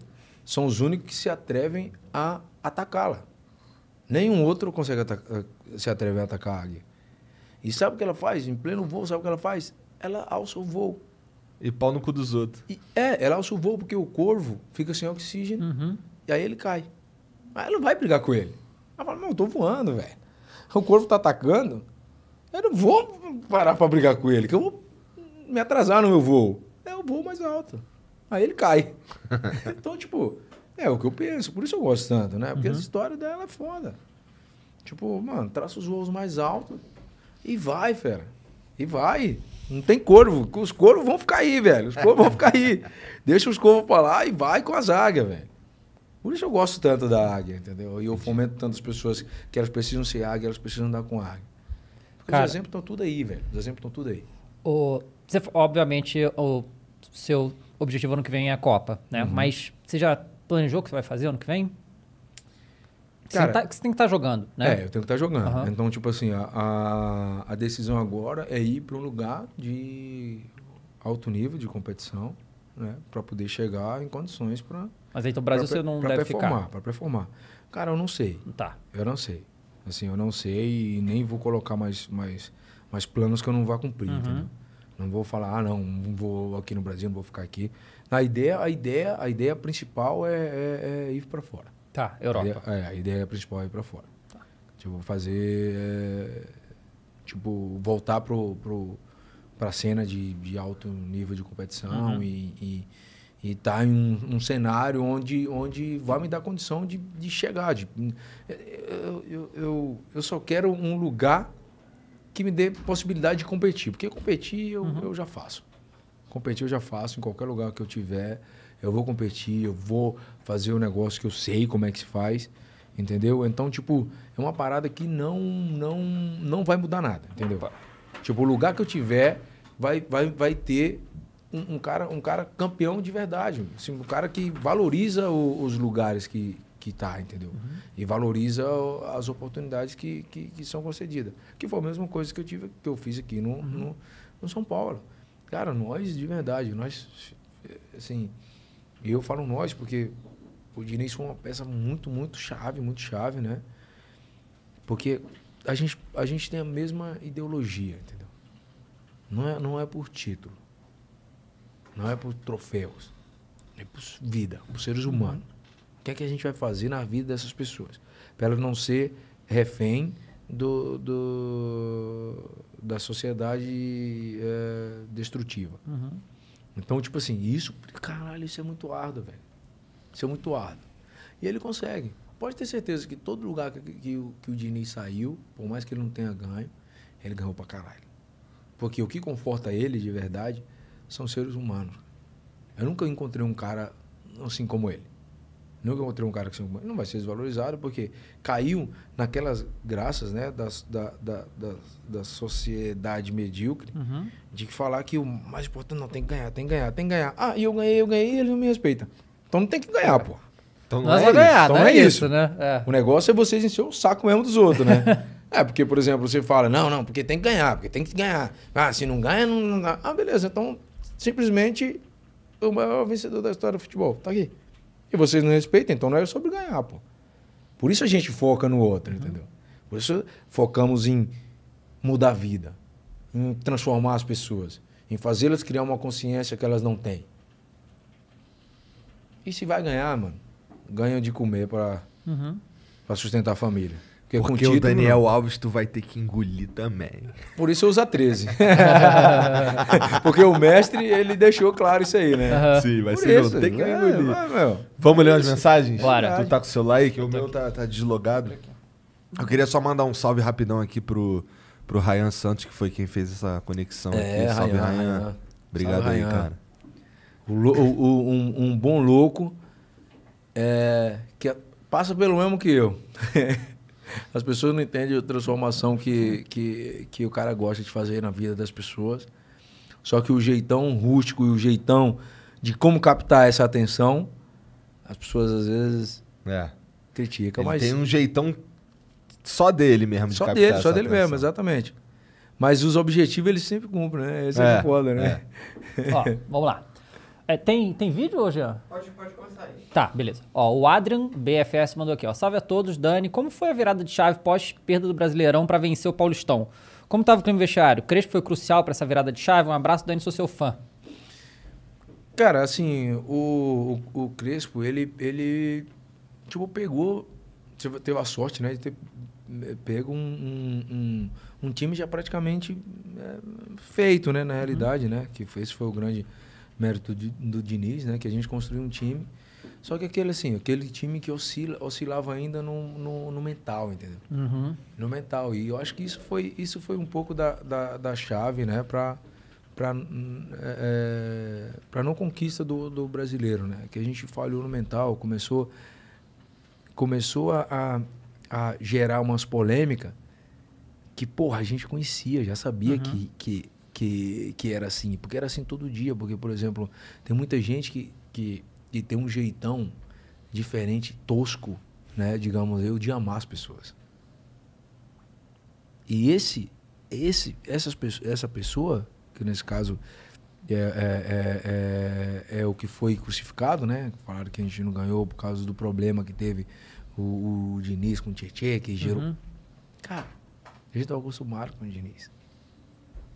são os únicos que se atrevem a atacá-la. Nenhum outro consegue eh, se atrever a atacar a águia. E sabe o que ela faz? Em pleno voo, sabe o que ela faz? Ela alça o voo. E pau no cu dos outros. E, é, ela alça o voo porque o corvo fica sem oxigênio uhum. e aí ele cai. Aí ela não vai brigar com ele. Ela fala, não, eu tô voando, velho. O corvo tá atacando, eu não vou parar pra brigar com ele, que eu vou me atrasar no meu voo. É o voo mais alto. Aí ele cai. então, tipo, é o que eu penso, por isso eu gosto tanto, né? Porque uhum. a história dela é foda. Tipo, mano, traça os voos mais altos e vai, fera. E vai. Não tem corvo. Os corvos vão ficar aí, velho. Os corvos vão ficar aí. Deixa os corvos pra lá e vai com as águias, velho. Por isso eu gosto tanto da águia, entendeu? E eu fomento tantas pessoas que elas precisam ser águia, elas precisam andar com águia. Porque Cara, os exemplos estão tudo aí, velho. Os exemplos estão tudo aí. O, você, obviamente, o seu objetivo ano que vem é a Copa, né? Uhum. Mas você já planejou o que você vai fazer ano que vem? Cara, você, tá, você, tem que estar tá jogando, né? É, eu tenho que estar tá jogando. Uhum. Então, tipo assim, a, a decisão agora é ir para um lugar de alto nível de competição, né? Para poder chegar em condições para. Mas aí, então, o Brasil pra, você não pra deve performar, ficar. Para performar. Cara, eu não sei. Tá. Eu não sei. Assim, eu não sei e nem vou colocar mais, mais, mais planos que eu não vá cumprir, uhum. entendeu? Não vou falar, ah, não, não vou aqui no Brasil, não vou ficar aqui. A ideia, a ideia, a ideia principal é, é, é ir para fora. Tá, Europa. A ideia, é, a ideia principal é ir para fora. Tá. Tipo, fazer. É, tipo, voltar pro, pro, pra cena de, de alto nível de competição uhum. e. estar tá em um, um, cenário onde, onde vai me dar condição de, de chegar. De, eu, eu, eu, eu só quero um lugar que me dê possibilidade de competir. Porque competir eu, uhum. eu já faço. Competir eu já faço em qualquer lugar que eu tiver eu vou competir, eu vou fazer o um negócio que eu sei como é que se faz, entendeu? Então, tipo, é uma parada que não não não vai mudar nada, entendeu? Tipo, o lugar que eu tiver vai vai, vai ter um, um cara um cara campeão de verdade, assim, um cara que valoriza o, os lugares que que tá, entendeu? Uhum. E valoriza as oportunidades que, que, que, são concedidas. Que foi a mesma coisa que eu tive que eu fiz aqui no, uhum. no, no São Paulo. Cara, nós de verdade, nós assim, e eu falo nós, porque o Diniz foi uma peça muito, muito chave, muito chave, né? Porque a gente, a gente tem a mesma ideologia, entendeu? Não é, não é por título. Não é por troféus. É por vida, por seres uhum. humanos. O que é que a gente vai fazer na vida dessas pessoas? Para elas não ser refém do, do, da sociedade é, destrutiva. Uhum. Então, tipo assim, isso, caralho, isso é muito árduo, velho. Isso é muito árduo. E ele consegue. Pode ter certeza que todo lugar que, que, que, o, que o Diniz saiu, por mais que ele não tenha ganho, ele ganhou pra caralho. Porque o que conforta ele de verdade são seres humanos. Eu nunca encontrei um cara assim como ele. Nunca encontrei um cara que assim, não vai ser desvalorizado, porque caiu naquelas graças né, das, da, da, da, da sociedade medíocre uhum. de falar que o mais importante não tem que ganhar, tem que ganhar, tem que ganhar. Ah, e eu ganhei, eu ganhei, e não me respeita Então não tem que ganhar, pô. Então não Nós é ganhar, então não é, é, então é isso, né? É. O negócio é vocês encher o saco mesmo dos outros, né? é, porque, por exemplo, você fala, não, não, porque tem que ganhar, porque tem que ganhar. Ah, se não ganha, não, não dá. Ah, beleza, então simplesmente o maior vencedor da história do futebol, tá aqui. E vocês não respeitam, então não é sobre ganhar, pô. Por isso a gente foca no outro, uhum. entendeu? Por isso focamos em mudar a vida, em transformar as pessoas, em fazê-las criar uma consciência que elas não têm. E se vai ganhar, mano, ganha de comer para uhum. Pra sustentar a família. Porque, é Porque o Daniel não. Alves tu vai ter que engolir também. Por isso eu uso a 13. Porque o mestre, ele deixou claro isso aí, né? Sim, vai ser isso, tem que é, engolir. Vamos ler umas mensagens? Bora. Tu tá com o celular aí, que o meu tá, tá, deslogado. Eu queria só mandar um salve rapidão aqui pro, pro Ryan Santos, que foi quem fez essa conexão é, aqui. Salve, Ryan Obrigado salve, aí, cara. O, o, um, um, bom louco é, que é- passa pelo mesmo que eu. As pessoas não entendem a transformação que, que, que o cara gosta de fazer na vida das pessoas. Só que o jeitão rústico e o jeitão de como captar essa atenção, as pessoas às vezes é. criticam. Ele mas tem um jeitão só dele mesmo. só de dele, só dele atenção. mesmo, exatamente. Mas os objetivos ele sempre cumpre, né? Esse é, é foda, né? É. Ó, vamos lá. É, tem, tem vídeo hoje? Pode, pode começar aí. Tá, beleza. Ó, o Adrian BFS mandou aqui, ó. Salve a todos, Dani. Como foi a virada de chave pós perda do Brasileirão para vencer o Paulistão? Como estava o clima vestiário? Crespo foi crucial para essa virada de chave? Um abraço, Dani, sou seu fã. Cara, assim, o, o, o Crespo, ele, ele, tipo, pegou, teve a sorte, né, de ter eh, pego um, um, um, um time já praticamente é, feito, né, na realidade, uhum. né, que esse foi o grande mérito do Diniz, né? Que a gente construiu um time. Só que aquele assim, aquele time que oscila, oscilava ainda no, no, no mental, entendeu? Uhum. No mental. E eu acho que isso foi, isso foi um pouco da, da, da chave, né? Para para é, é para não conquista do, do brasileiro, né? Que a gente falhou no mental, começou começou a, a, a gerar umas polêmicas que porra a gente conhecia, já sabia uhum. que, que que, que era assim. Porque era assim todo dia. Porque, por exemplo, tem muita gente que, que, que tem um jeitão diferente, tosco, né? Digamos eu, de amar as pessoas. E esse, esse, essas, essa pessoa, que nesse caso é, é, é, é, o que foi crucificado, né? Falaram que a gente não ganhou por causa do problema que teve o, o Diniz com o Tietchan, que gerou. Uhum. Cara, a gente estava acostumado com o Diniz.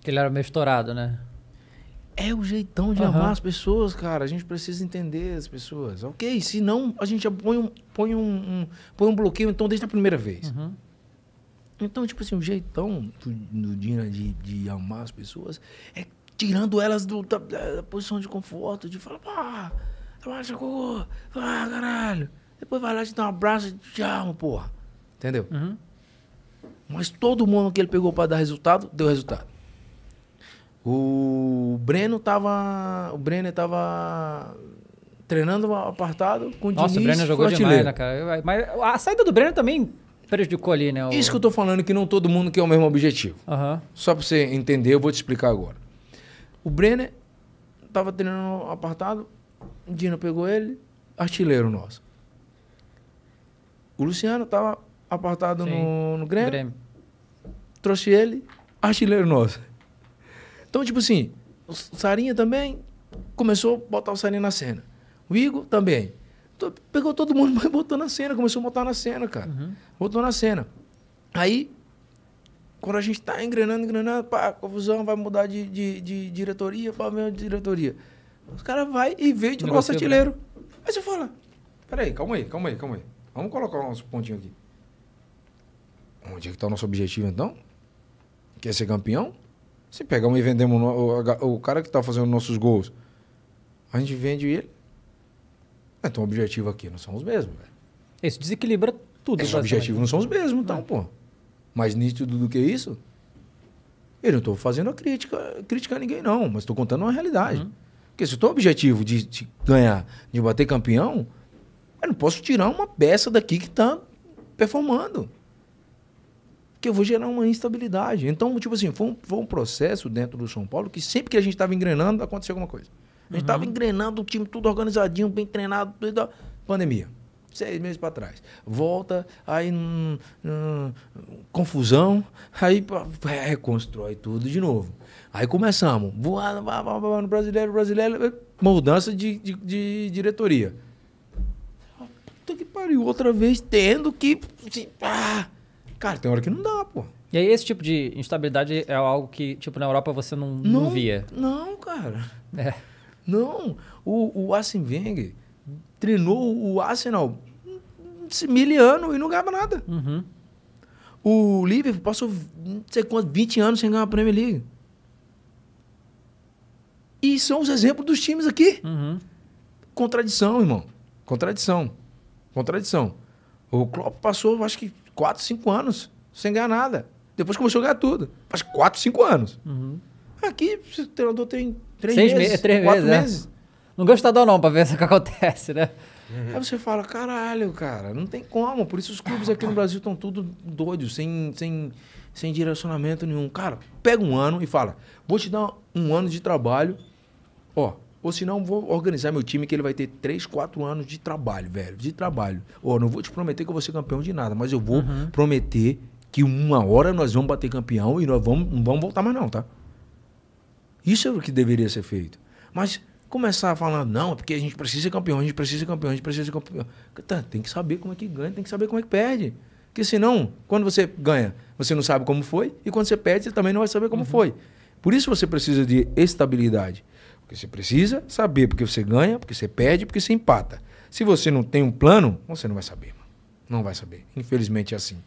Ele era meio estourado, né? É o jeitão de uhum. amar as pessoas, cara. A gente precisa entender as pessoas. Ok, se não, a gente põe um, põe um, um, põe um bloqueio, então, desde a primeira vez. Uhum. Então, tipo assim, o jeitão do Dina de, de amar as pessoas é tirando elas do, da, da, posição de conforto, de falar, pá, machucou, ah, caralho. Depois vai lá, te dá um abraço e te amo, porra. Entendeu? Uhum. Mas todo mundo que ele pegou para dar resultado, deu resultado. O Breno tava. O Breno tava treinando apartado com o Diniz. Nossa, o Breno jogou artilheiro. demais, né, cara? Mas a saída do Breno também prejudicou ali, né? O... Isso que eu tô falando, que não todo mundo quer o mesmo objetivo. Uhum. Só pra você entender, eu vou te explicar agora. O Brenner tava treinando apartado, Dino pegou ele, artilheiro nosso. O Luciano tava apartado no, no Grêmio, Grêmio, trouxe ele, artilheiro nosso. Então, tipo assim, o Sarinha também começou a botar o Sarinha na cena. O Igor também. Então, pegou todo mundo, mas botou na cena, começou a botar na cena, cara. Uhum. Botou na cena. Aí, quando a gente tá engrenando, engrenando, pá, confusão, vai mudar de, de, de diretoria, pá, mesmo diretoria. Os caras vai e veem de nosso é artilheiro. Aí você fala, peraí, calma aí, calma aí, calma aí. Vamos colocar o nosso pontinho aqui. Onde é que tá o nosso objetivo, então? Quer ser campeão? Se pegamos e vendemos o, o cara que está fazendo nossos gols, a gente vende ele. Então é o objetivo aqui não são os mesmos, velho. Isso desequilibra tudo. Os objetivos não são os mesmos, então, é. pô. Mais nítido do que isso? Eu não estou fazendo a crítica, criticar ninguém, não, mas estou contando uma realidade. Uhum. Porque se o teu objetivo de, de, ganhar, de bater campeão, eu não posso tirar uma peça daqui que está performando que eu vou gerar uma instabilidade. Então, tipo assim, foi um, foi um processo dentro do São Paulo que sempre que a gente estava engrenando, acontecia alguma coisa. A gente estava uhum. engrenando o time tudo organizadinho, bem treinado, tudo. Pandemia. Seis meses para trás. Volta, aí. Hum, hum, confusão, aí é, reconstrói tudo de novo. Aí começamos. voando, no brasileiro, brasileiro. Mudança de, de, de diretoria. Puta que pariu. Outra vez tendo que. Assim, ah, Cara, tem hora que não dá, pô. E aí esse tipo de instabilidade é algo que, tipo, na Europa você não, não, não via? Não, cara. É. Não. O, o Arsene Wenger treinou o Arsenal mil anos e não ganhava nada. Uhum. O Liverpool passou não sei quanto, 20 anos sem ganhar a Premier League. E são os exemplos dos times aqui. Uhum. Contradição, irmão. Contradição. Contradição. O Klopp passou, acho que 4, 5 anos sem ganhar nada. Depois começou a ganhar tudo. Faz 4, 5 anos. Uhum. Aqui, o treinador tem 3 meses, meses, meses. meses. É. Não ganha estadual não, pra ver o que acontece, né? Uhum. Aí você fala, caralho, cara, não tem como. Por isso os clubes aqui no Brasil estão tudo doidos, sem, sem, sem direcionamento nenhum. Cara, pega um ano e fala, vou te dar um ano de trabalho, ó, ou senão vou organizar meu time que ele vai ter 3, 4 anos de trabalho, velho. De trabalho. ou oh, não vou te prometer que eu vou ser campeão de nada, mas eu vou uhum. prometer que uma hora nós vamos bater campeão e nós vamos, não vamos voltar mais não, tá? Isso é o que deveria ser feito. Mas começar a falar, não, é porque a gente precisa ser campeão, a gente precisa ser campeão, a gente precisa ser campeão. Tá, tem que saber como é que ganha, tem que saber como é que perde. Porque senão, quando você ganha, você não sabe como foi, e quando você perde, você também não vai saber como uhum. foi. Por isso você precisa de estabilidade. Porque você precisa saber porque você ganha, porque você perde, porque você empata. Se você não tem um plano, você não vai saber. Não vai saber. Infelizmente é assim.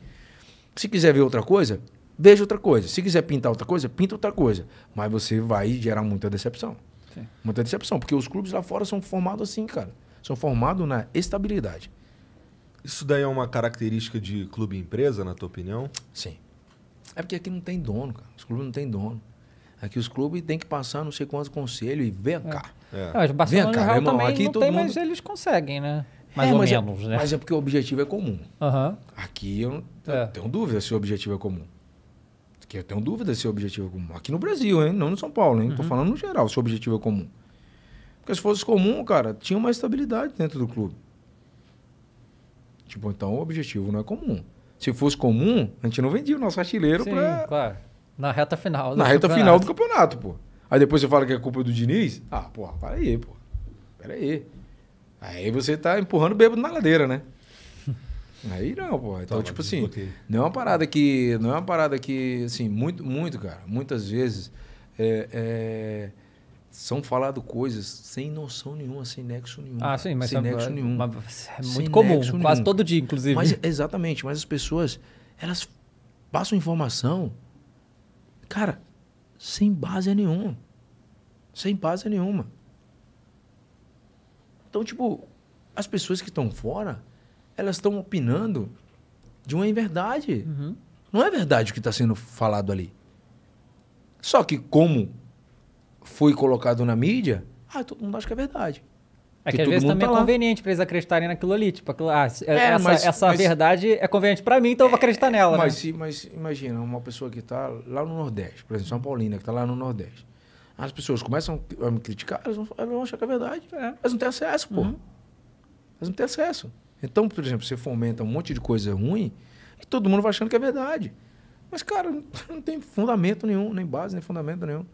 Se quiser ver outra coisa, veja outra coisa. Se quiser pintar outra coisa, pinta outra coisa. Mas você vai gerar muita decepção. Sim. Muita decepção. Porque os clubes lá fora são formados assim, cara. São formados na estabilidade. Isso daí é uma característica de clube empresa, na tua opinião? Sim. É porque aqui não tem dono, cara. Os clubes não têm dono. Aqui os clubes têm que passar não sei quantos conselhos e vem é. cá. É. Não, vem cá, Real irmão, também aqui não todo tem, mundo... mas eles conseguem, né? Mais é, ou mas é menos, é, né? Mas é porque o objetivo é comum. Uhum. Aqui eu, eu é. tenho dúvida se o objetivo é comum. Aqui eu tenho dúvida se o objetivo é comum. Aqui no Brasil, hein? Não no São Paulo, hein? Uhum. Tô falando no geral, se o objetivo é comum. Porque se fosse comum, cara, tinha uma estabilidade dentro do clube. Tipo, então o objetivo não é comum. Se fosse comum, a gente não vendia o nosso artilheiro para claro. Na reta final. Na reta campeonato. final do campeonato, pô. Aí depois você fala que é culpa do Diniz. Ah, porra, para aí, pô. Pera aí. Aí você tá empurrando bêbado na ladeira, né? Aí não, pô. Então, Toma, tipo assim, não é uma parada que. Não é uma parada que, assim, muito, muito, cara. Muitas vezes é, é, são falado coisas sem noção nenhuma, sem nexo nenhum. Ah, sim, mas sem sabe, é nexo nenhum. é muito sem comum, quase nenhum. todo dia, inclusive. Mas, exatamente, mas as pessoas, elas passam informação Cara, sem base nenhuma. Sem base nenhuma. Então, tipo, as pessoas que estão fora, elas estão opinando de uma inverdade. Uhum. Não é verdade o que está sendo falado ali. Só que como foi colocado na mídia, ah, todo mundo acha que é verdade. É que, que às vezes também é tá é conveniente para eles acreditarem naquilo ali. Tipo, aquilo, ah, é, é, essa, mas, essa mas, verdade é conveniente para mim, então eu vou acreditar nela. Né? Mas, né? mas imagina, uma pessoa que está lá no Nordeste, por exemplo, São Paulina, que está lá no Nordeste. As pessoas começam a me criticar, elas vão, elas vão achar que é verdade. É. Elas não têm acesso, pô. Uhum. Elas não têm acesso. Então, por exemplo, você fomenta um monte de coisa ruim e todo mundo vai achando que é verdade. Mas, cara, não tem fundamento nenhum, nem base, nem fundamento nenhum.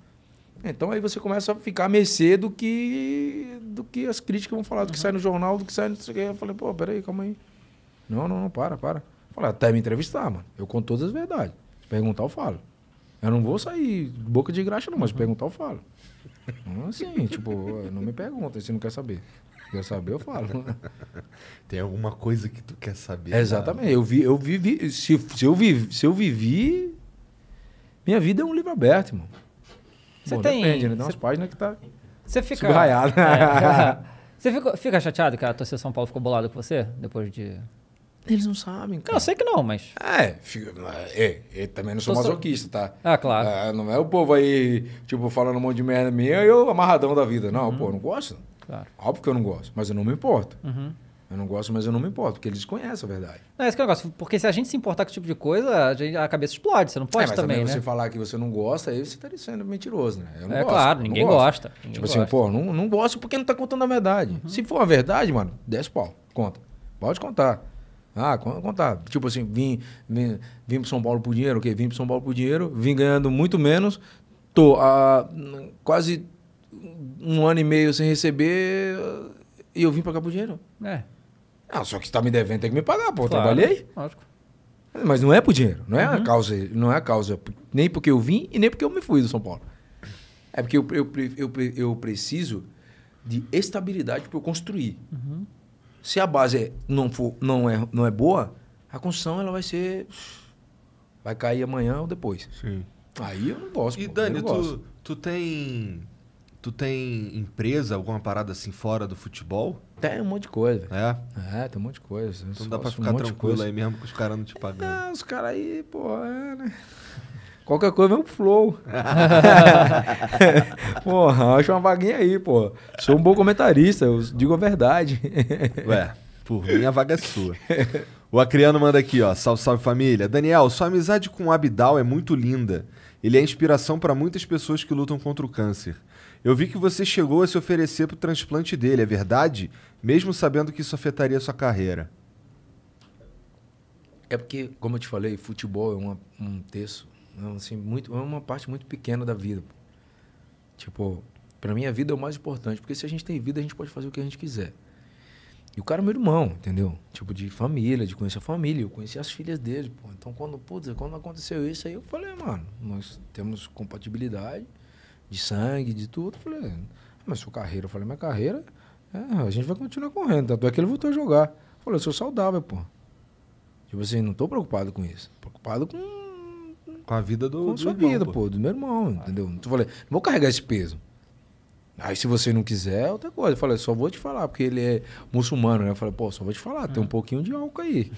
Então aí você começa a ficar à mercê do que, do que as críticas vão falar, do que uhum. sai no jornal, do que sai no. Eu falei, pô, peraí, calma aí. Não, não, não, para, para. Eu falei, até me entrevistar, mano. Eu conto todas as verdades. Se perguntar, eu falo. Eu não vou sair boca de graxa, não, mas se perguntar, eu falo. Então, assim, tipo, não me pergunta se não quer saber. Se quer saber, eu falo. Tem alguma coisa que tu quer saber? Exatamente. Eu, vi, eu vivi. Se, se, eu vi, se eu vivi. Minha vida é um livro aberto, irmão. Você tem. Depende, né? Tem umas páginas que tá. Você fica. Subraiado. É, você fica, fica chateado que a torcida São Paulo ficou bolada com você depois de. Eles não sabem, cara. Não, eu sei que não, mas. É, fica, é, também não sou Tô masoquista, tá? Ah, claro. Ah, não é o povo aí, tipo, falando um monte de merda minha e eu amarradão da vida. Não, uhum. pô, eu não gosto. Claro. Óbvio que eu não gosto, mas eu não me importo. Uhum. Eu não gosto, mas eu não me importo, porque eles conhecem a verdade. Não, esse é o negócio. Porque se a gente se importar com esse tipo de coisa, a, gente, a cabeça explode. Você não é, pode é, mas também, né? você falar que você não gosta, aí você está sendo mentiroso, né? Eu não é gosto, claro, não ninguém gosta. Ninguém tipo assim, gosta. assim, pô, não, não gosto porque não está contando a verdade. Uhum. Se for a verdade, mano, desce pau. Conta. Pode contar. Ah, contar. Tipo assim, vim, vim, vim para São Paulo por dinheiro, o quê Vim para São Paulo por dinheiro, vim ganhando muito menos, tô há quase um ano e meio sem receber e eu vim para cá por dinheiro. É. Ah, só que está me devendo, tem que me pagar, pô. Eu claro, trabalhei. Lógico. Mas não é por dinheiro, não é uhum. a causa, não é a causa nem porque eu vim e nem porque eu me fui do São Paulo. É porque eu, eu, eu, eu preciso de estabilidade para eu construir. Uhum. Se a base é, não for, não é, não é boa, a construção ela vai ser vai cair amanhã ou depois. Sim. Aí eu não posso. E pô, Dani, tu, tu tem tu tem empresa, alguma parada assim fora do futebol? Tem um monte de coisa. É? É, tem um monte de coisa. Então dá pra ficar um tranquilo aí mesmo que os caras não te pagam. Não, é, os caras aí, pô, é, né? Qualquer coisa vem um flow. porra, acho uma vaguinha aí, pô. Sou um bom comentarista, eu digo a verdade. Ué, por mim a vaga é sua. O Acriano manda aqui, ó. Salve, salve família. Daniel, sua amizade com o Abdal é muito linda. Ele é inspiração para muitas pessoas que lutam contra o câncer. Eu vi que você chegou a se oferecer para o transplante dele, é verdade? Mesmo sabendo que isso afetaria sua carreira. É porque, como eu te falei, futebol é uma, um terço, é assim, muito, é uma parte muito pequena da vida. Tipo, para mim a vida é o mais importante, porque se a gente tem vida, a gente pode fazer o que a gente quiser. E o cara é meu irmão, entendeu? Tipo, de família, de conhecer a família, eu conheci as filhas dele, pô. Então, quando, putz, quando aconteceu isso aí, eu falei, ah, mano, nós temos compatibilidade, de sangue, de tudo. Eu falei, é, mas sua carreira? Eu falei, minha carreira, é, a gente vai continuar correndo. Tanto é que ele voltou a jogar. Eu falei, eu sou saudável, pô. Tipo assim, não tô preocupado com isso. Preocupado com. Com a vida do. Com a sua vida, pô. pô. do meu irmão, ah. entendeu? eu falei, não vou carregar esse peso. Aí se você não quiser, é outra coisa. Eu falei, só vou te falar, porque ele é muçulmano, né? Eu falei, pô, só vou te falar, tem é. um pouquinho de álcool aí.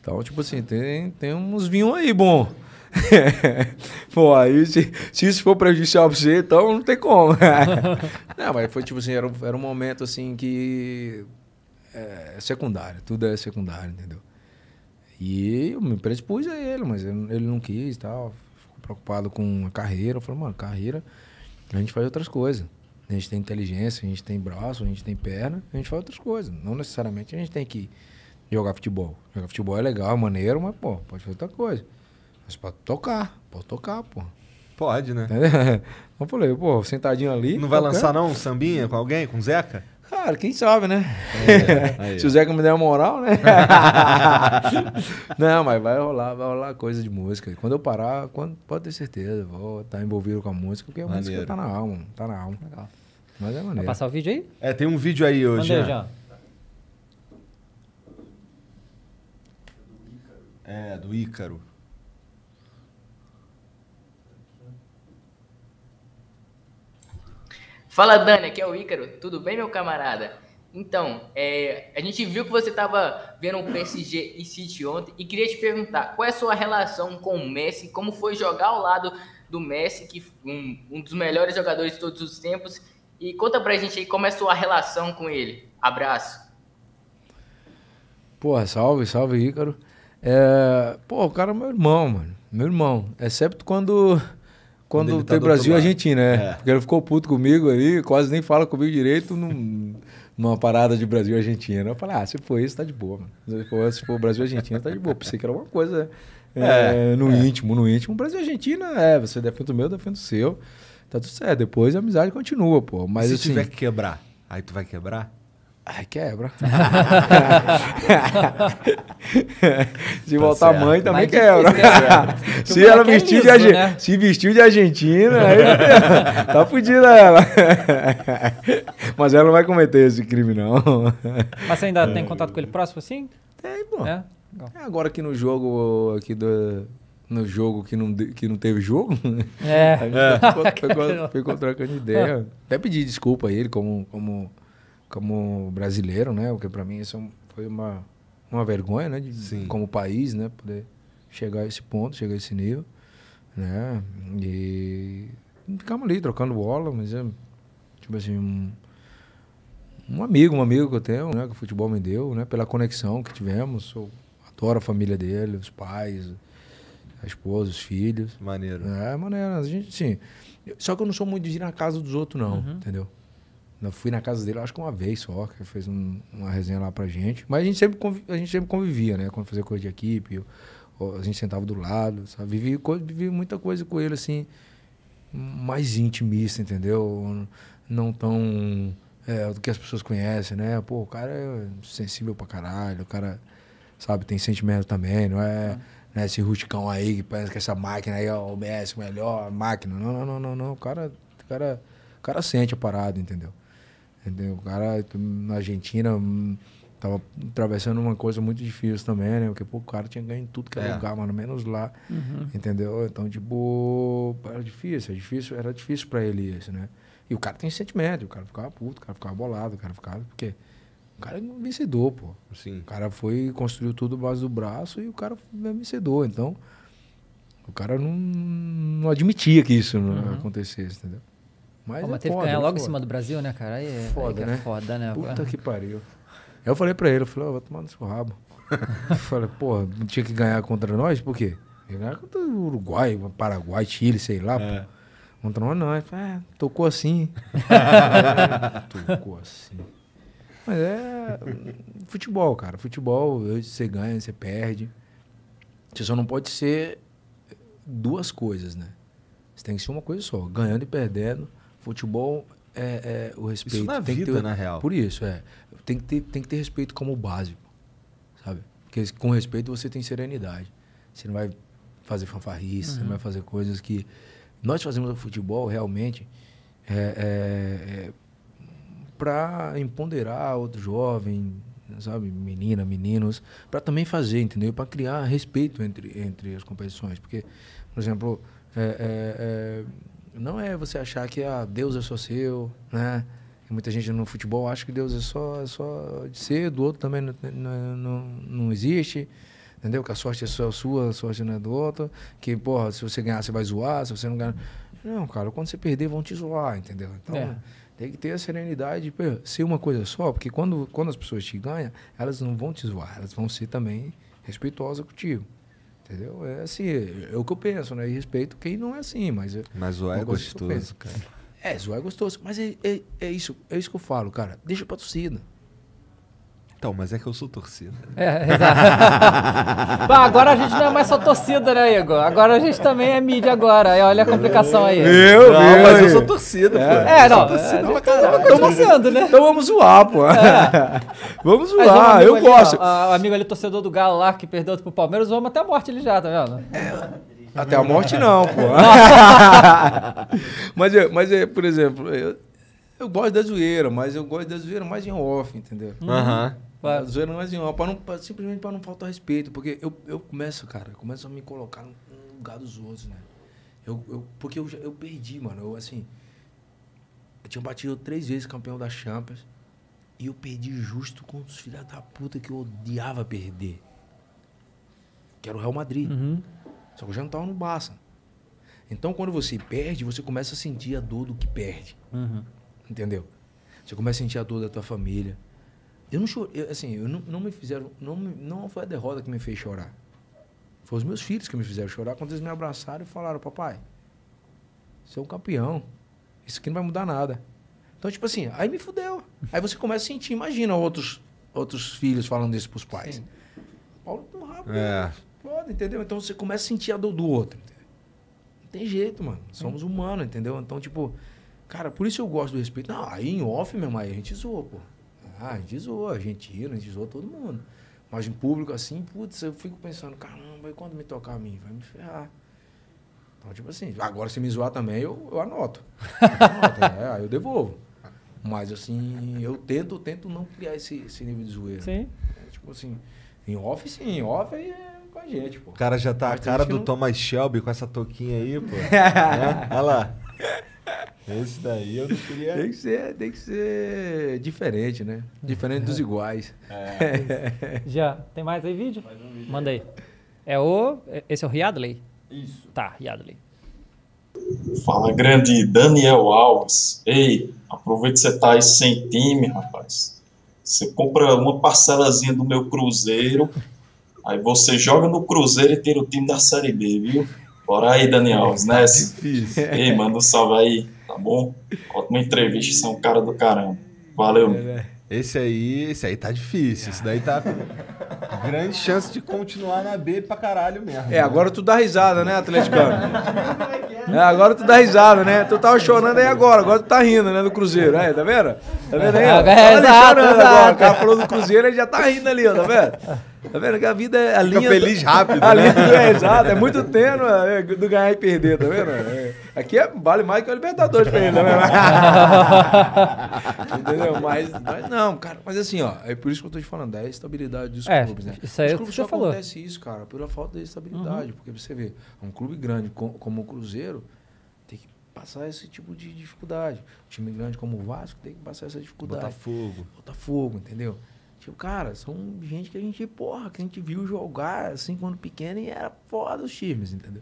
Então, tipo assim, tem, tem uns vinhos aí bom. Pô, aí se, se, isso for prejudicial pra você, então não tem como. não, mas foi tipo assim, era, era um momento assim que é, é secundário, tudo é secundário, entendeu? E eu me predispus a ele, mas ele não quis e tal. Ficou preocupado com a carreira. Eu falei, mano, carreira, a gente faz outras coisas. A gente tem inteligência, a gente tem braço, a gente tem perna, a gente faz outras coisas. Não necessariamente a gente tem que jogar futebol. Jogar futebol é legal, é maneiro, mas, pô, pode fazer outra coisa. Mas pode tocar, pode tocar, pô. Pode, né? É. Eu falei, pô, sentadinho ali. Não vai lançar não um sambinha com alguém, com o Zeca? Cara, quem sabe, né? É, Se o Zeca me der uma moral, né? não, mas vai rolar, vai rolar coisa de música. Quando eu parar, quando, pode ter certeza, vou estar tá envolvido com a música, porque a maneiro. música tá na alma, tá na alma. Legal. Mas é maneiro. Vai passar o vídeo aí? É, tem um vídeo aí hoje. Mandei, né? já. É, do Ícaro. Fala, Dani, aqui é o Ícaro. Tudo bem, meu camarada? Então, é, a gente viu que você estava vendo o PSG e City ontem e queria te perguntar qual é a sua relação com o Messi, como foi jogar ao lado do Messi, que um, um dos melhores jogadores de todos os tempos, e conta pra gente aí como é a sua relação com ele. Abraço. Porra, salve, salve, Ícaro. É, pô, o cara é meu irmão, mano. Meu irmão. Excepto quando quando tem tá Brasil e Argentina, é. é. Porque ele ficou puto comigo ali, quase nem fala comigo direito num, numa parada de Brasil e Argentina. Eu falei, ah, se for isso, tá de boa, mano. Se for, se for Brasil e Argentina, tá de boa. Pensei que era uma coisa né? é, é, no é. íntimo, no íntimo. Brasil e Argentina, é, você defende o meu, defende o seu. Tá tudo certo. Depois a amizade continua, pô. Mas, se assim, tiver que quebrar, aí tu vai quebrar? Ai, quebra. se tá voltar a mãe, também tá quebra. se ela é vestiu, é de, né? se vestiu de Argentina, aí, tá fodida ela. Mas ela não vai cometer esse crime, não. Mas você ainda é. tem contato com ele próximo, assim? Tem, pô. É? é agora que no jogo aqui do, no jogo que não, que não teve jogo. É. Aí, é. Ficou, ficou, ficou trocando ideia. Até pedi desculpa a ele como... como como brasileiro, né? Porque para mim isso é foi uma, uma vergonha, né? De, Sim. Como país, né? Poder chegar a esse ponto, chegar a esse nível, né? E ficamos ali trocando bola, mas é, tipo assim, um, um amigo, um amigo que eu tenho, né? Que o futebol me deu, né? Pela conexão que tivemos, eu adoro a família dele, os pais, a esposa, os filhos. Maneiro. É, maneiro. A gente, sim. Só que eu não sou muito de ir na casa dos outros, não, uhum. entendeu? Eu fui na casa dele, acho que uma vez só, que fez um, uma resenha lá pra gente. Mas a gente sempre, a gente sempre convivia, né? Quando fazia coisa de equipe, a gente sentava do lado, sabe? Vivi, vivi muita coisa com ele, assim, mais intimista, entendeu? Não tão é, do que as pessoas conhecem, né? Pô, o cara é sensível pra caralho, o cara, sabe, tem sentimento também, não é, é. Né, esse rusticão aí que pensa que essa máquina aí é o OBS melhor, a máquina. Não, não, não, não, não. O cara, o cara, o cara sente a parada, entendeu? Entendeu? O cara na Argentina hum, tava atravessando uma coisa muito difícil também, né? Porque pô, o cara tinha ganho em tudo que era é. lugar, mano, menos lá. Uhum. Entendeu? Então, tipo, era difícil, era difícil, era difícil para ele isso, né? E o cara tem sentimento, o cara ficava puto, o cara ficava bolado, o cara ficava. Porque o cara é um vencedor, pô. Sim. O cara foi, construiu tudo base do braço e o cara é vencedor. Então, o cara não, não admitia que isso né, uhum. acontecesse, entendeu? Mas, Pô, mas é teve foda, que ganhar é logo foda. em cima do Brasil, né, cara? Aí, é, foda, aí é né? É foda, né? Puta que pariu. Eu falei pra ele, eu falei, oh, vou tomar no seu rabo. falei, porra, tinha que ganhar contra nós, por quê? Ganhar contra o Uruguai, Paraguai, Chile, sei lá, é. Contra nós não. Ele falou, é, tocou assim. tocou assim. Mas é hum, futebol, cara. Futebol, você ganha, você perde. Você só não pode ser duas coisas, né? Você tem que ser uma coisa só, ganhando e perdendo. Futebol é, é o respeito. Isso na tem vida, ter, na real. Por isso, é. Tem que, ter, tem que ter respeito como básico, sabe? Porque com respeito você tem serenidade. Você não vai fazer fanfarrice, uhum. você não uhum. vai fazer coisas que... Nós fazemos o futebol realmente é, é, é para empoderar outro jovem, sabe, menina, meninos, para também fazer, entendeu? Para criar respeito entre, entre as competições. Porque, por exemplo, é, é, é não é você achar que ah, Deus é só seu, né? Muita gente no futebol acha que Deus é só, é só de ser, do outro também não, não, não existe entendeu? Que a sorte é só sua, a sorte não é do outro. Que, porra, se você ganhar, você vai zoar, se você não ganhar. Não, cara, quando você perder, vão te zoar, entendeu? Então, é. tem que ter a serenidade de ser uma coisa só, porque quando, quando as pessoas te ganham, elas não vão te zoar, elas vão ser também respeitosas contigo. Entendeu? É assim, é o que eu penso, né? E respeito quem não é assim, mas... É mas zoar é gostoso, cara. É, zoar é gostoso. Mas é, é, é, isso, é isso que eu falo, cara. Deixa pra torcida. Então, mas é que eu sou torcida. É, é exato. agora a gente não é mais só torcida, né, Igor? Agora a gente também é mídia agora. olha a complicação aí. Eu, não, mas eu sou torcida, é. pô. É, é eu não. Torcida é, pra caralho. Então, torcendo, né? Então vamos zoar, pô. É. Vamos zoar, um eu ali, gosto. o amigo ali, torcedor do Galo lá, que perdeu pro Palmeiras, vamos até a morte ele já, tá vendo? É. Até a morte não, pô. mas, mas, por exemplo, eu, eu gosto da zoeira, mas eu gosto da zoeira mais em off, entendeu? Uhum. Aham. Uhum. Vai. Zoeira não é assim, ó, pra não, pra, simplesmente para não faltar respeito. Porque eu, eu começo, cara, começo a me colocar no, no lugar dos outros, né? Eu, eu, porque eu, eu perdi, mano. Eu, assim, eu tinha batido três vezes campeão da Champions. E eu perdi justo com os filhos da puta que eu odiava perder. Que era o Real Madrid. Uhum. Só que eu já não tava no Barça. Então, quando você perde, você começa a sentir a dor do que perde. Uhum. Entendeu? Você começa a sentir a dor da tua família. Eu não chorei, assim, eu não, não me fizeram, não, não foi a derrota que me fez chorar. Foi os meus filhos que me fizeram chorar quando eles me abraçaram e falaram: Papai, você é um campeão. Isso aqui não vai mudar nada. Então, tipo assim, aí me fudeu. Aí você começa a sentir, imagina outros, outros filhos falando isso pros pais. Sim. Paulo no rápido É. Foda, entendeu? Então você começa a sentir a dor do outro. Entendeu? Não tem jeito, mano. Somos humanos, entendeu? Então, tipo, cara, por isso eu gosto do respeito. Não, aí em off, meu irmão, aí a gente zoa, pô. Ah, a gente zoou, a gente riu, a gente zoou todo mundo. Mas em público, assim, putz, eu fico pensando, caramba, e quando me tocar a mim? Vai me ferrar. Então, tipo assim, agora se me zoar também, eu, eu anoto. Eu anoto é, aí eu devolvo. Mas, assim, eu tento, tento não criar esse, esse nível de zoeira. Sim. É, tipo assim, em off, sim, em off é com a gente, pô. O cara já tá Mas a cara do não... Thomas Shelby com essa touquinha aí, pô. Né? Olha é? lá. Esse daí eu não queria. Tem que ser, tem que ser diferente, né? Diferente dos é. iguais. É. Já, tem mais aí vídeo? Mais um vídeo Manda aí. É o. Esse é o Riadley? Isso. Tá, Riadley. Fala grande Daniel Alves. Ei, aproveita que você tá aí sem time, rapaz. Você compra uma parcelazinha do meu Cruzeiro, aí você joga no Cruzeiro e tira o time da Série B, viu? Bora aí, Daniel Alves, né? Ei, manda um salve aí tá bom? Ótima entrevista, são é um cara do caramba. Valeu. É, né? esse aí, esse aí tá difícil. esse daí tá grande chance de continuar na B pra caralho mesmo. É, agora tu dá risada, né, atleticano? É, agora tu dá risada, né? Tu tava tá chorando aí agora, agora tu tá rindo, né, do Cruzeiro. Aí, tá vendo? Tá vendo aí? Ó? é, é, agora. O cara falou do Cruzeiro, ele já tá rindo ali, ó, tá vendo? Tá vendo que a vida é a Fica linha. feliz rápido. A né? linha do é, exato, é muito tênue é, do ganhar e perder, tá vendo? É, aqui é, vale mais que o Libertadores pra ele, tá vendo? Entendeu? Mas, mas, não, cara, mas assim, ó, é por isso que eu tô te falando, é a estabilidade dos é, clubes, né? Isso aí Os é clubes só falou. acontece isso, cara, pela falta de estabilidade. Uhum. Porque você vê, um clube grande como o Cruzeiro tem que passar esse tipo de dificuldade. Um time grande como o Vasco tem que passar essa dificuldade. Botafogo. Botafogo, entendeu? Tipo, cara, são gente que a gente, porra, que a gente viu jogar assim quando pequeno e era foda os times, entendeu?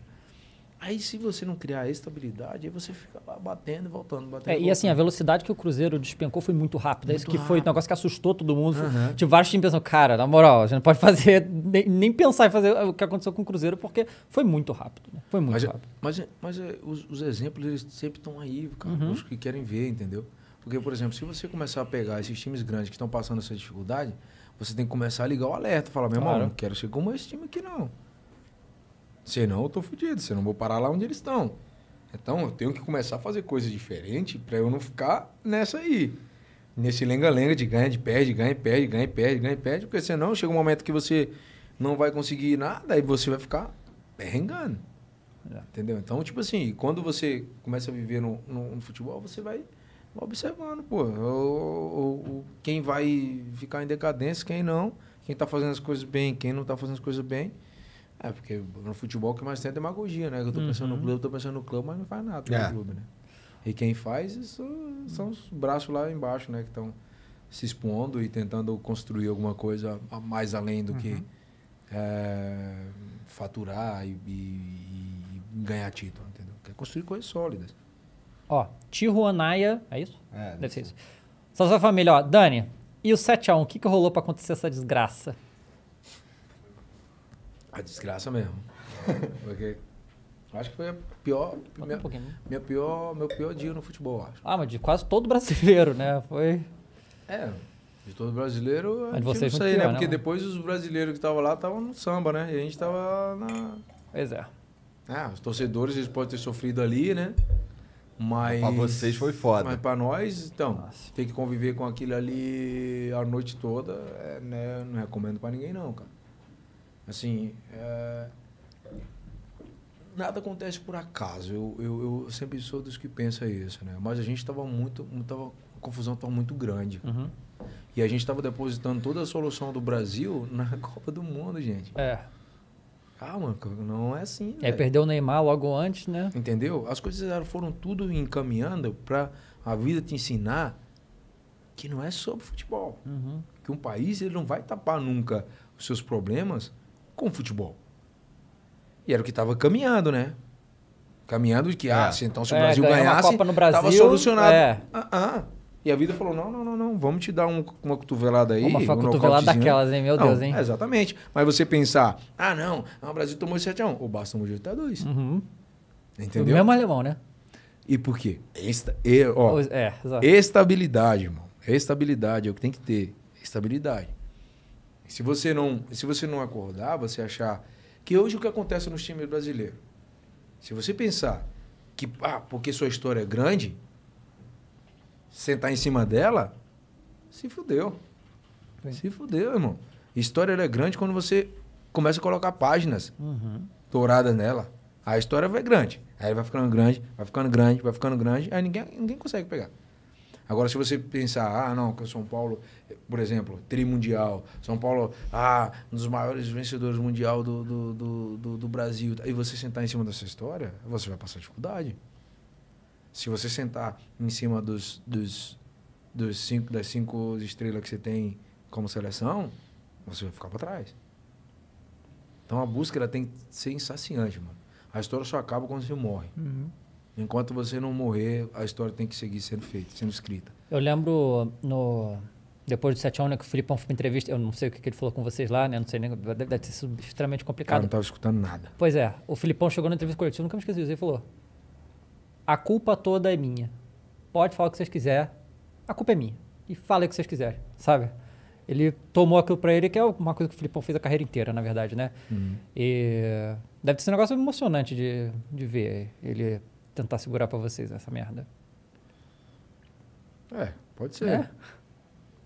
Aí se você não criar estabilidade, aí você fica lá batendo e voltando, batendo. É, e voltando. assim, a velocidade que o Cruzeiro despencou foi muito rápida. É isso que rápido. foi um negócio que assustou todo mundo. Uhum. Tipo, vários times pensando, cara, na moral, a gente não pode fazer, nem, nem, pensar em fazer o que aconteceu com o Cruzeiro, porque foi muito rápido. Né? Foi muito mas, é, rápido. Mas, é, mas, mas os, os, exemplos, eles sempre estão aí, cara, uhum. os que querem ver, entendeu? Porque, por exemplo, se você começar a pegar esses times grandes que estão passando essa dificuldade, você tem que começar a ligar o alerta, falar, meu irmão, claro. não quero ser como esse time aqui não. Senão eu tô fudido, senão eu vou parar lá onde eles estão. Então eu tenho que começar a fazer coisas diferentes para eu não ficar nessa aí. Nesse lenga-lenga de ganha, de perde, ganha, perde, ganha, perde, ganha, perde, porque senão chega um momento que você não vai conseguir nada e você vai ficar berrengando. É. Entendeu? Então, tipo assim, quando você começa a viver no, no, no futebol, você vai observando, pô. O, quem vai ficar em decadência, quem não. Quem está fazendo as coisas bem, quem não está fazendo as coisas bem. É, porque no futebol o que mais tem é demagogia, né? Eu estou pensando uhum. no clube, estou pensando no clube, mas não faz nada é. no clube, né? E quem faz isso são os braços lá embaixo, né? Que estão se expondo e tentando construir alguma coisa mais além do uhum. que é, faturar e, e, e, ganhar título, entendeu? Quer construir coisas sólidas. Ó, Tijuanaia, é isso? É. Deve ser isso. Só sua família, ó. Dani, e o 7x1, o que, que rolou pra acontecer essa desgraça? A desgraça mesmo. Porque acho que foi a pior. Minha, um pouquinho. minha pior meu pior dia no futebol, acho. Ah, mas de quase todo brasileiro, né? Foi. É, de todo brasileiro. Mas vocês não sei, né? Porque né? depois os brasileiros que estavam lá estavam no samba, né? E a gente tava na. Pois é. Ah, os torcedores eles podem ter sofrido ali, né? Mas para vocês foi foda. Mas para nós, então, Nossa. tem que conviver com aquilo ali a noite toda, é, né? Não recomendo para ninguém não, cara. Assim, é... nada acontece por acaso. Eu, eu, eu, sempre sou dos que pensa isso, né? Mas a gente estava muito, tava, a confusão estava muito grande. Uhum. E a gente estava depositando toda a solução do Brasil na Copa do Mundo, gente. É. Calma, não é assim. É, véio. perdeu o Neymar logo antes, né? Entendeu? As coisas foram tudo encaminhando para a vida te ensinar que não é sobre futebol. Uhum. Que um país ele não vai tapar nunca os seus problemas com futebol. E era o que estava caminhando, né? Caminhando de que, é. ah, se então se o é, Brasil ganhasse, estava solucionado. É. Ah, ah. E a vida falou: não, não, não, não, vamos te dar um, uma cotovelada aí. Uma um cotovelada daquelas, hein? Meu não, Deus, hein? Exatamente. Mas você pensar: ah, não, ah, o Brasil tomou 7x1. O Barça tomou 8x2. Uhum. Entendeu? O mesmo alemão, né? E por quê? Esta, e, ó, é, estabilidade, irmão. Estabilidade é o que tem que ter. Estabilidade. Se você não, se você não acordar, você achar que hoje o que acontece nos times brasileiros. Se você pensar que ah, porque sua história é grande, sentar em cima dela, se fudeu. Sim. Se fudeu, irmão. História é grande quando você começa a colocar páginas uhum. douradas nela. A história vai grande. Aí vai ficando grande, vai ficando grande, vai ficando grande. Aí ninguém, ninguém consegue pegar. Agora, se você pensar, ah, não, que o São Paulo, por exemplo, trimundial, São Paulo, ah, um dos maiores vencedores mundial do, do, do, do, do Brasil, e você sentar em cima dessa história, você vai passar dificuldade. Se você sentar em cima dos, dos, dos cinco, das cinco estrelas que você tem como seleção, você vai ficar para trás. Então a busca ela tem que ser insaciante, mano. A história só acaba quando você morre. Uhum. Enquanto você não morrer, a história tem que seguir sendo feita, sendo escrita. Eu lembro no depois do 7 a 1, que o Filipão foi uma entrevista, eu não sei o que, ele falou com vocês lá, né, não sei nem, deve ter sido extremamente complicado. Eu não estava escutando nada. Pois é, o Filipão chegou na entrevista coletiva, nunca me esqueci disso, ele falou, a culpa toda é minha. Pode falar o que vocês quiserem, a culpa é minha. E fala o que vocês quiserem, sabe? Ele tomou aquilo pra ele, que é uma coisa que o Filipão fez a carreira inteira, na verdade, né? Uhum. E deve ter sido um negócio emocionante de, de ver ele tentar segurar para vocês essa merda. É, pode ser. É?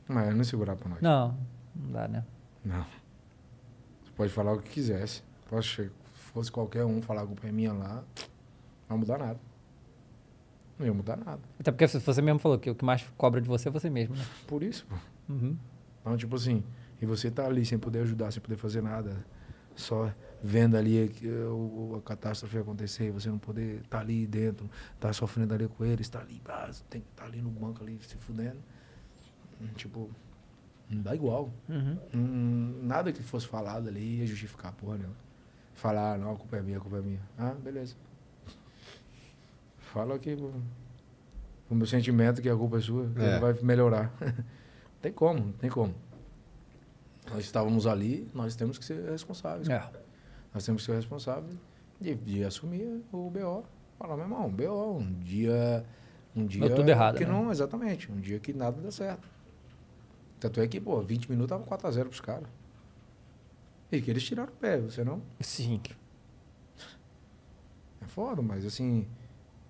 Mas não é segurar pra nós. Não, não dá, né? Não. Você pode falar o que quisesse. se fosse qualquer um falar a culpa é minha lá, não vai mudar nada. Não ia mudar nada. Até porque você mesmo falou que o que mais cobra de você é você mesmo, né? Por isso, pô. Uhum. Então, tipo assim, e você tá ali sem poder ajudar, sem poder fazer nada, só vendo ali a, a, eh, a catástrofe acontecer, você não poder estar tá ali dentro, estar tá sofrendo ali com eles, estar tá ali, ah, tem que estar tá ali no banco ali se fudendo. Hum, tipo, não dá igual. Uhum. Hum, nada que fosse falado ali ia justificar, porra, né? Falar, ah, não, a culpa é minha, a culpa é minha. Ah, beleza fala que o meu sentimento que a culpa é sua, é. vai melhorar. tem como, não tem como. Nós estávamos ali, nós temos que ser responsáveis. É. Nós temos que ser responsáveis de, de assumir o BO. Falar, meu irmão, BO, um dia. Um dia. tudo errado. Que né? não, exatamente. Um dia que nada dá certo. Tanto é que, pô, 20 minutos tava 4x0 pros caras. E que eles tiraram o pé, você não? Sim. É foda, mas assim.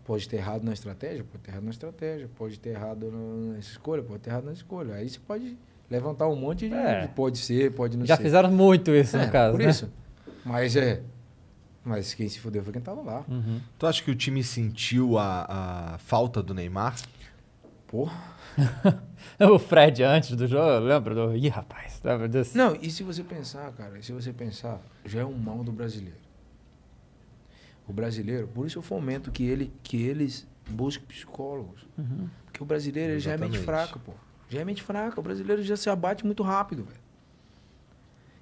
Pode ter errado na estratégia, pode ter errado na estratégia, pode ter errado na escolha, pode ter errado na escolha. Aí você pode levantar um monte de, é. pode ser, pode não Já ser. Já fizeram muito isso é, no caso, por né? isso. Mas é, mas quem se fudeu foi quem estava lá. Uhum. Tu acha que o time sentiu a, a falta do Neymar? Porra. o Fred antes do jogo, lembra Ih, rapaz, tá Não, e se você pensar, cara, se você pensar, já é um mal do brasileiro o brasileiro. Por isso eu fomento que, ele, que eles busquem psicólogos. Uhum. Porque o brasileiro ele já é mente fraca, pô. Já é mente fraca. O brasileiro já se abate muito rápido, velho.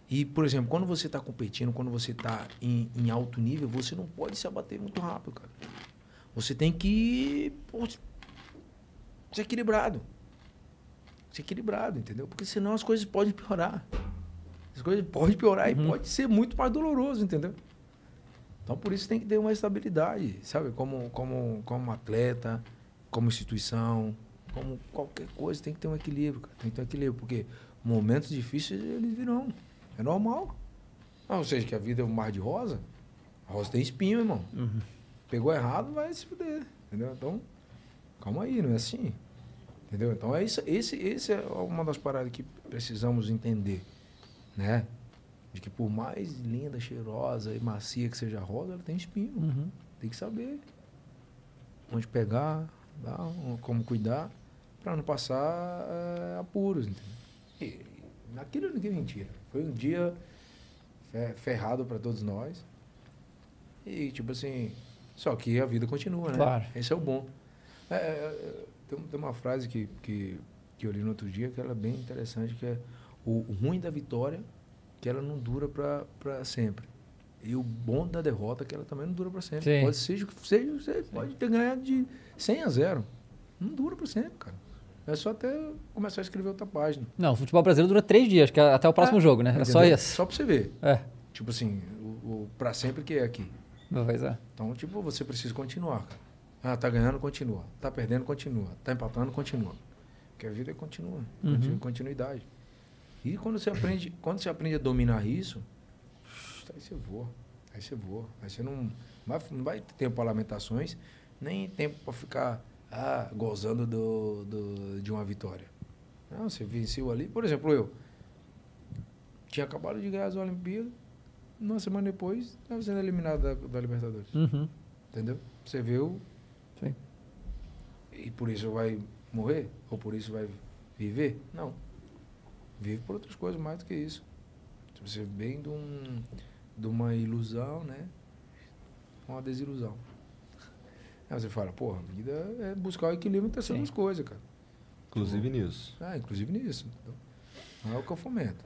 E, por exemplo, quando você está competindo, quando você está em, em, alto nível, você não pode se abater muito rápido, cara. Você tem que pô, ser equilibrado. Ser equilibrado, entendeu? Porque senão as coisas podem piorar. As coisas podem piorar uhum. e pode ser muito mais doloroso, entendeu? Então, por isso tem que ter uma estabilidade, sabe? Como, como, como atleta, como instituição, como qualquer coisa, tem que ter um equilíbrio, cara. Tem que ter um equilíbrio, porque momentos difíceis eles virão. É normal. Ah, ou seja, que a vida é um mar de rosa. A rosa tem espinho, irmão. Uhum. Pegou errado, vai se fuder. Entendeu? Então, calma aí, não é assim. Entendeu? Então, é isso, esse, esse é uma das paradas que precisamos entender, né? De que por mais linda, cheirosa e macia que seja a rosa, ela tem espinho. Uhum. Tem que saber onde pegar, tá? como cuidar, para não passar eh, apuros. Entendeu? E, naquilo ninguém mentira. Foi um dia ferrado para todos nós. E, tipo assim, só que a vida continua, né? Claro. Esse é o bom. É, é, é, tem, tem, uma frase que, que, que eu li no outro dia que ela é bem interessante, que é o ruim da vitória que ela não dura para sempre. E o bom da derrota é que ela também não dura para sempre. Sim. Pode seja, seja você pode ter ganhado de 100 a 0. Não dura para sempre, cara. É só até começar a escrever outra página. Não, o futebol brasileiro dura três dias, que é até o próximo é, jogo, né? É só isso. Só para você ver. É. Tipo assim, o, o para sempre que é aqui. Pois é. Então, tipo, você precisa continuar, cara. Ah, tá ganhando, continua. Tá perdendo, continua. Tá empatando, continua. Porque a vida continua. Uhum. Continua continuidade. E quando você aprende, quando você aprende a dominar isso, aí você voa, aí você voa. Aí você não vai, não vai ter tempo para lamentações, nem tempo para ficar ah, gozando do, do, de uma vitória. Não, você venceu ali. Por exemplo, eu tinha acabado de ganhar as Olimpíadas, uma semana depois estava sendo eliminado da, da Libertadores. Uhum. Entendeu? Você viu. Sim. E por isso vai morrer? Ou por isso vai viver? Não vive por outras coisas mais do que isso. Você vem de, um, de uma ilusão, né? Uma desilusão. Aí você fala, porra, a vida é buscar o equilíbrio entre essas duas coisas, cara. Inclusive então, nisso. Ah, inclusive nisso. Então, é o que eu fomento.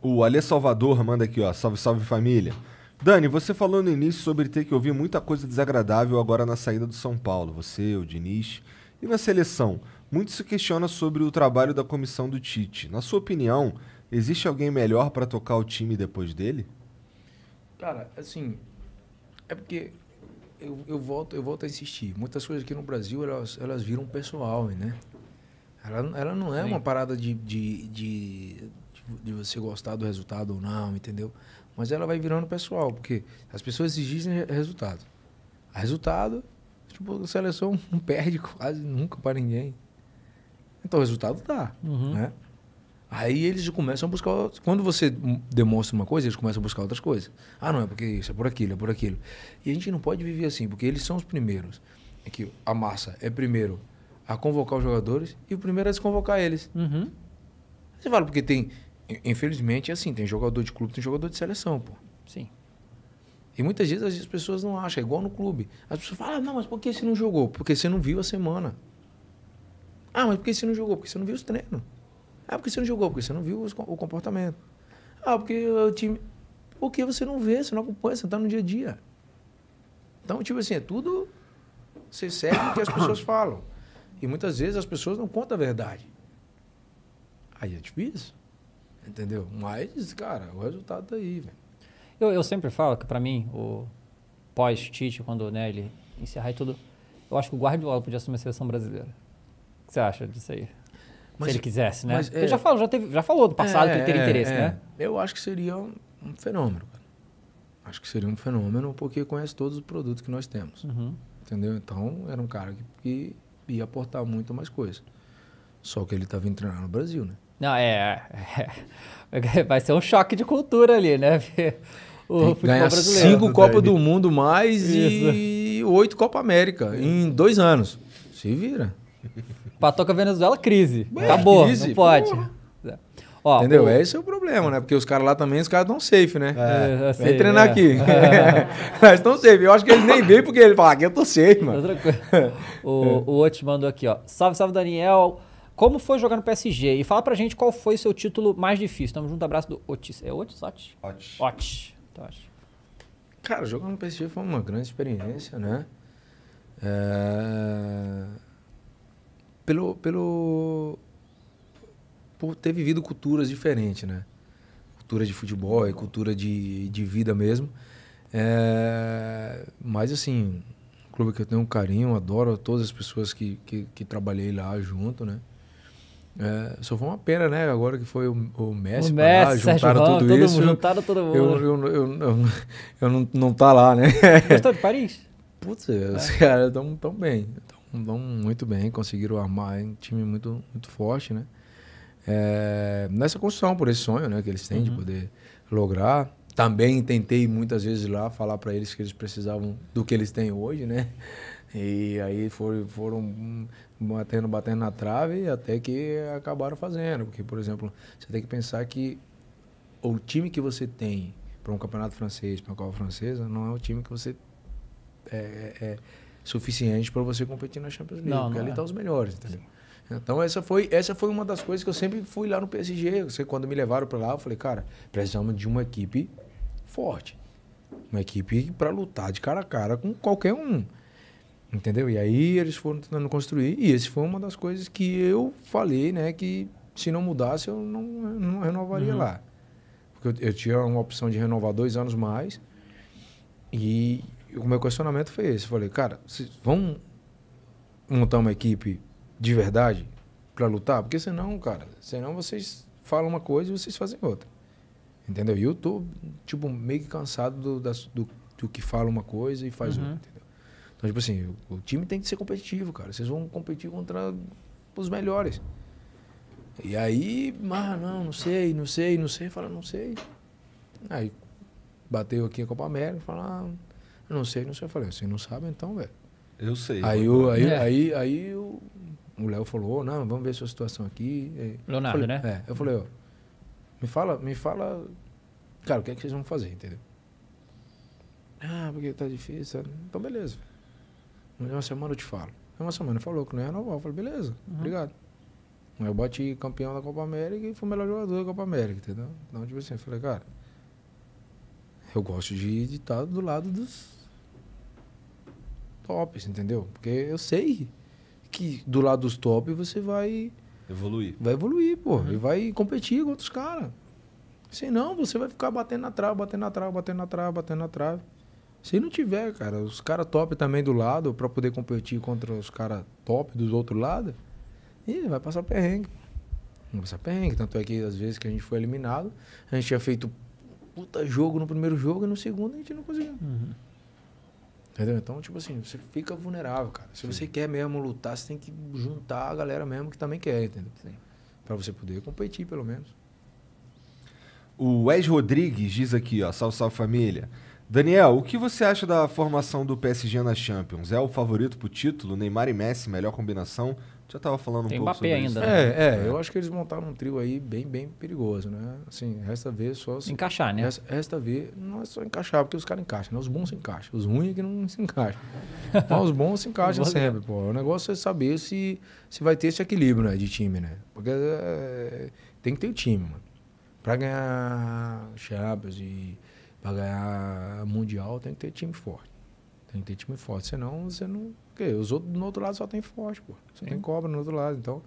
O Alê Salvador manda aqui, ó. Salve, salve família. Dani, você falou no início sobre ter que ouvir muita coisa desagradável agora na saída do São Paulo. Você, o Diniz. E na seleção? Muito se questiona sobre o trabalho da comissão do Tite. Na sua opinião, existe alguém melhor para tocar o time depois dele? Cara, assim, é porque eu, eu, volto, eu volto a insistir. Muitas coisas aqui no Brasil, elas, elas viram pessoal, né? Ela, ela não é Sim. uma parada de, de, de, de você gostar do resultado ou não, entendeu? Mas ela vai virando pessoal, porque as pessoas exigem resultado. A resultado, tipo, a seleção não perde quase nunca para ninguém. Então o resultado dá. Tá, uhum. Né? Aí eles começam a buscar. Quando você demonstra uma coisa, eles começam a buscar outras coisas. Ah, não, é porque isso, é por aquilo, é por aquilo. E a gente não pode viver assim, porque eles são os primeiros. É que a massa é primeiro a convocar os jogadores e o primeiro a desconvocar eles. Uhum. Você fala, porque tem. Infelizmente é assim: tem jogador de clube, tem jogador de seleção, pô. Sim. E muitas vezes as pessoas não acham, é igual no clube. As pessoas falam, ah, não, mas por que você não jogou? Porque você não viu a semana. Ah, mas por que você não jogou? Porque você não viu os treinos. Ah, porque você não jogou? Porque você não viu os, o comportamento. Ah, porque o time. Porque você não vê, você não acompanha, você não tá no dia a dia. Então, tipo assim, é tudo. Você segue o que as pessoas falam. E muitas vezes as pessoas não contam a verdade. Aí é difícil. Entendeu? Mas, cara, o resultado tá aí, velho. Eu, eu sempre falo que, para mim, o pós-Tite, quando né, ele encerrar e tudo, eu acho que o Guardiola podia assumir a seleção brasileira que você acha disso aí? Mas, Se ele quisesse, né? Mas, é, já, falou, já, teve, já falou do passado é, que ele teria é, interesse, é. né? Eu acho que seria um, um fenômeno. Acho que seria um fenômeno porque conhece todos os produtos que nós temos. Uhum. Entendeu? Então, era um cara que, que ia aportar muito mais coisas. Só que ele estava entrando no Brasil, né? Não, é, é. Vai ser um choque de cultura ali, né? o ganhar brasileiro. cinco copas do Mundo mais Isso. e oito Copa América em dois anos. Se vira. Patoca com a Venezuela, crise. É, Acabou, crise, não pode. Ó, Entendeu? É esse é o problema, né? Porque os caras lá também, os caras estão safe, né? É, Vem é, é assim, né? né? treinar é. aqui. Mas estão safe. Eu acho que ele nem veio porque ele fala, ah, aqui eu tô safe, mano. Tá o, o outro mandou aqui, ó. Salve, salve, Daniel. Como foi jogar no PSG? E fala pra gente qual foi seu título mais difícil. Tamo junto, abraço do Otis. É Otis? Otis? Otis. Otis. Então, Cara, jogar no PSG foi uma grande experiência, né? É pelo, pelo por ter vivido culturas diferentes, né? Cultura de futebol, cultura de, de vida mesmo. É, mas assim, um clube que eu tenho um carinho, adoro todas as pessoas que, que, que trabalhei lá junto, né? É, só foi uma pena, né? Agora que foi o, o Messi, o Messi lá, juntaram tudo todo isso. juntaram todo mundo. Eu, eu, eu, eu, eu não, não tá lá, né? Gostou de Paris? Putz, é. os caras estão tão bem vão muito bem, conseguiram armar um time muito, muito forte, né? É, nessa construção, por esse sonho né, que eles têm uhum. de poder lograr. Também tentei muitas vezes lá falar para eles que eles precisavam do que eles têm hoje, né? E aí foram, foram batendo, batendo na trave até que acabaram fazendo. Porque, por exemplo, você tem que pensar que o time que você tem para um campeonato francês, para uma Copa Francesa, não é o time que você é, é, é suficiente para você competir na Champions League, não, porque não ali estão é. tá os melhores, entendeu? Então essa foi, essa foi uma das coisas que eu sempre fui lá no PSG. Eu sei, quando me levaram para lá, eu falei, cara, precisamos de uma equipe forte. Uma equipe para lutar de cara a cara com qualquer um. Entendeu? E aí eles foram tentando construir. E essa foi uma das coisas que eu falei, né? Que se não mudasse, eu não, não renovaria uhum. lá. Porque eu, eu tinha uma opção de renovar dois anos mais. E e o meu questionamento foi esse. Eu falei, cara, vocês vão montar uma equipe de verdade para lutar? Porque senão, cara, senão vocês falam uma coisa e vocês fazem outra. Entendeu? E eu tô, tipo, meio que cansado do, do, do, que fala uma coisa e faz uhum. outra. Entendeu? Então, tipo assim, o, o, time tem que ser competitivo, cara. Vocês vão competir contra os melhores. E aí, mas ah, não, não sei, não sei, não sei. Fala, não sei. Aí bateu aqui a Copa América, fala, ah, eu não sei, não sei. Eu falei, você não sabe então, velho. Eu sei. Aí, eu, o, aí, é. aí, aí o Léo falou, não, vamos ver a sua situação aqui. Leonardo, falei, né? É, eu falei, ó, me fala, me fala, cara, o que é que vocês vão fazer, entendeu? Ah, porque tá difícil. Então, beleza. É uma semana eu te falo. É uma semana falou que não ia é renovar. Eu falei, beleza, uhum. obrigado. Eu bati campeão da Copa América e fui o melhor jogador da Copa América, entendeu? Então, tipo assim, eu falei, cara, eu gosto de estar do lado dos, tops, entendeu? Porque eu sei que do lado dos tops você vai. Evoluir. Vai evoluir, pô. Uhum. E vai competir com outros caras. Senão você vai ficar batendo na trave, batendo na trave, batendo na trave, batendo na trave. Se não tiver, cara, os caras top também do lado, para poder competir contra os caras top dos outro lado, e vai passar perrengue. Vai passar perrengue. Tanto é que às vezes que a gente foi eliminado, a gente tinha feito puta jogo no primeiro jogo e no segundo a gente não conseguiu. Uhum. Entendeu? Então, tipo assim, você fica vulnerável, cara. Se Sim. você quer mesmo lutar, você tem que juntar a galera mesmo que também quer, entendeu? Para você poder competir, pelo menos. O Wes Rodrigues diz aqui, ó, salve, salve família. Daniel, o que você acha da formação do PSG na Champions? É o favorito pro título? Neymar e Messi, melhor combinação? Já estava falando um Tem pouco Mbappé sobre ainda. Isso. Né? É, é, eu acho que eles montaram um trio aí bem, bem perigoso, né? Assim, resta ver só... encaixar, né? Resta, resta ver, não é só encaixar, porque os caras encaixam, né? Os bons se encaixam, os ruins é que não se encaixam. Mas os bons se encaixam sempre, pô. O negócio é saber se, se vai ter esse equilíbrio né, de time, né? Porque é, tem que ter o time, mano. Pra ganhar Champions e pra ganhar Mundial, tem que ter time forte. Tem que ter time forte, senão você não porque os outros, no outro lado só tem forte, pô. Só Sim. tem cobra no outro lado. Então,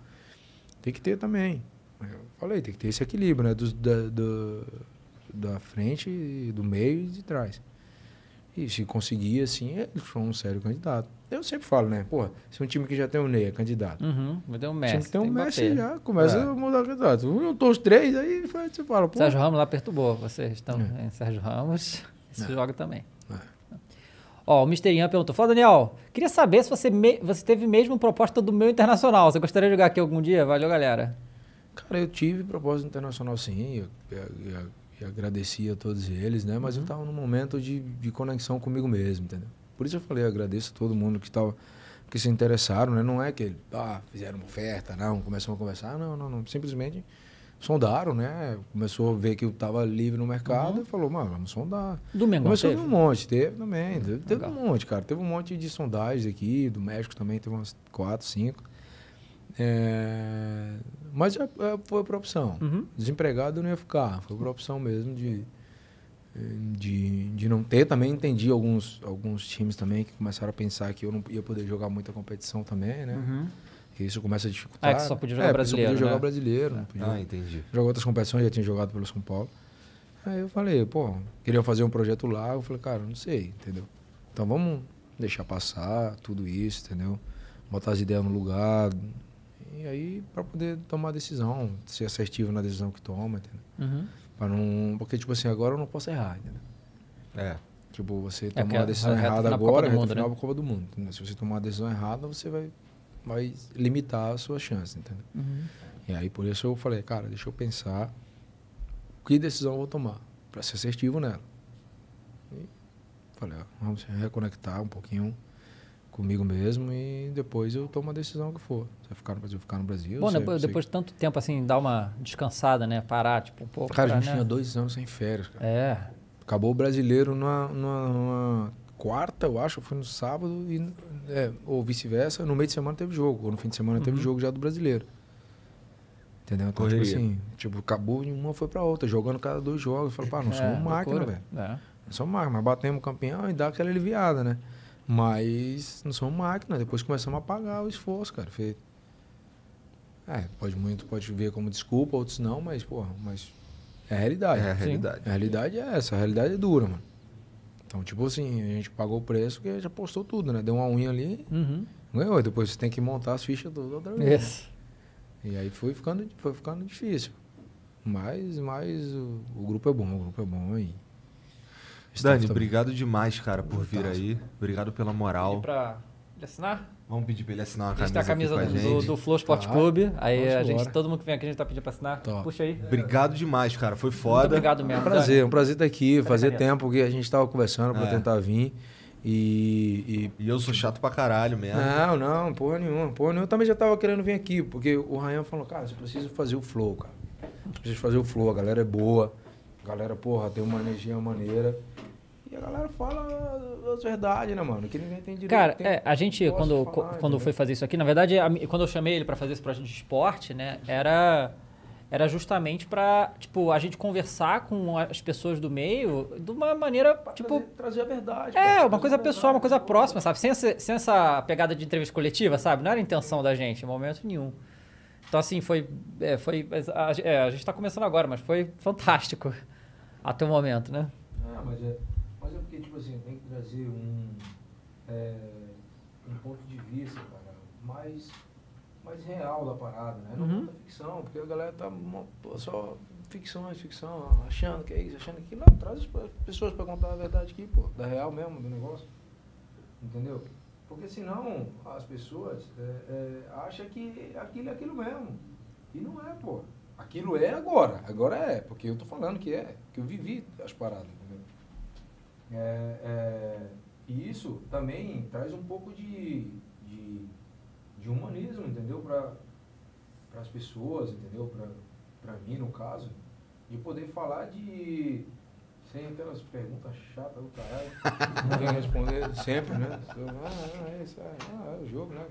tem que ter também. Eu falei, tem que ter esse equilíbrio, né? Do, da, do, da frente, do meio e de trás. E se conseguir, assim, é, ele foi um sério candidato. Eu sempre falo, né? Porra, se um time que já tem um Ney é candidato. Uhum, vai um Messi. Tem que ter um Messi já, começa é. a mudar o candidato. Um, os três, aí você fala, pô. Sérgio Ramos lá perturbou vocês. Estão é. em Sérgio Ramos, se joga também. Ó, o Mr. Ian perguntou: Fala, Daniel, queria saber se você, me... você teve mesmo proposta do meu internacional. Você gostaria de jogar aqui algum dia? Valeu, galera. Cara, eu tive proposta internacional sim, eu, eu, eu, eu agradeci a todos eles, né? Mas uhum. eu estava num momento de, de conexão comigo mesmo, entendeu? Por isso eu falei, agradeço a todo mundo que estava que se interessaram, né? Não é que ah, fizeram uma oferta, não, começamos a conversar, não, não, não. Simplesmente sondaram, né? Começou a ver que eu estava livre no mercado uhum. e falou, mano, vamos sondar. Do Mengão Começou teve? um monte, teve também. teve, um monte, cara. Teve um monte de sondagens aqui, do México também, teve umas quatro, cinco. É... Mas já, é, foi por opção. Uhum. Desempregado eu não ia ficar. Foi por opção mesmo de, de, de não ter. Também entendi alguns, alguns times também que começaram a pensar que eu não ia poder jogar muita competição também, né? Uhum. Isso começa a dificultar. Ah, é que só podia jogar né? é, brasileiro. Só podia jogar né? brasileiro. Não é. podia ah, entendi. Jogar outras competições, já tinha jogado pelo São Paulo. Aí eu falei, pô, queriam fazer um projeto lá. Eu falei, cara, não sei, entendeu? Então vamos deixar passar tudo isso, entendeu? Botar as ideias no lugar. E aí, para poder tomar a decisão, ser assertivo na decisão que toma, entendeu? Uhum. Pra não, porque, tipo assim, agora eu não posso errar, entendeu? É. Tipo, você é, tomar é, uma decisão errada agora, é a né? Copa do Mundo. Entendeu? Se você tomar uma decisão errada, você vai vai limitar a sua chance, entendeu? Uhum. E aí por isso eu falei, cara, deixa eu pensar que decisão eu vou tomar para ser assertivo nela. E falei, ó, vamos reconectar um pouquinho comigo mesmo e depois eu tomo a decisão que for. Se eu ficar no Brasil, ficar no Brasil. Bom, depois, sei. depois de tanto tempo assim, dar uma descansada, né? Parar, tipo, um pouco. Cara, pra, a gente né? tinha dois anos sem férias, cara. É. Acabou o brasileiro numa, numa, numa quarta, eu acho, foi no sábado, e, é, ou vice-versa. No meio de semana teve jogo, ou no fim de semana uhum. teve jogo já do brasileiro. Entendeu? Então, tipo assim, tipo, acabou de uma, foi pra outra, jogando cada dois jogos. falo, pá, não é, somos máquina, velho. É. Não somos máquina, mas batemos campeão e dá aquela aliviada, né? Mas não somos máquina. Depois começamos a pagar o esforço, cara, feito. É, pode muito, pode ver como desculpa, outros não, mas, porra, mas é a realidade. É a realidade. Sim. A realidade é essa, a realidade é dura, mano. Então, tipo assim, a gente pagou o preço porque já postou tudo, né? Deu uma unha ali, uhum. ganhou. Depois você tem que montar as fichas do outra vez. E aí foi ficando, foi ficando difícil. Mas, mas o, o grupo é bom, o grupo é bom aí. Dani, obrigado demais, cara, por vir aí. Obrigado pela moral. pra ele assinar? Vamos pedir para ele assinar uma camisa. A gente camisa, tá a camisa do, do, do Flow Sport tá, Clube. Aí a gente, todo mundo que vem aqui, a gente tá pedindo para assinar. Tá. Puxa aí. Obrigado demais, cara. Foi foda. Muito obrigado mesmo. É um prazer, é um prazer estar aqui. Fazer tempo que a gente tava conversando para é. tentar vir. E, e, e... eu sou chato pra caralho mesmo. Não, não, porra nenhuma. Porra nenhuma. Eu também já tava querendo vir aqui, porque o Ryan falou, cara, você precisa fazer o flow, cara. Você precisa fazer o flow, a galera é boa. A galera, porra, tem uma energia maneira a galera fala as verdades, né, mano? Que ninguém tem direito. Cara, tem, é, a gente, quando, falar, quando foi fazer isso aqui, na verdade, a, quando eu chamei ele para fazer esse projeto de esporte, né, era era justamente para tipo a gente conversar com as pessoas do meio de uma maneira pra tipo trazer, trazer, a verdade é uma coisa pessoal verdade, uma coisa próxima sabe sem essa, sem essa pegada de entrevista coletiva sabe não era a intenção da gente em momento nenhum então assim foi é, foi é, a, gente está começando agora mas foi fantástico até o momento né ah, mas é... Mas é porque, tipo assim, tem que trazer um, é, um ponto de vista, cara, mais, mais real da parada, né? Não uhum. ficção, porque a galera tá só ficção, é ficção, achando que é isso, achando que não, traz as pessoas para contar a verdade aqui, pô, da real mesmo, do negócio. Entendeu? Porque senão as pessoas é, é, acham que aquilo é aquilo mesmo. E não é, pô. Aquilo é agora. Agora é, porque eu tô falando que é, que eu vivi as paradas, entendeu? É, é, e isso também traz um pouco de, de, de humanismo, entendeu? Para as pessoas, entendeu? Para mim, no caso, de poder falar de. Sem aquelas perguntas chatas do caralho. Não tem responder sempre, né? Ah, é isso, é, ah, é o jogo, né?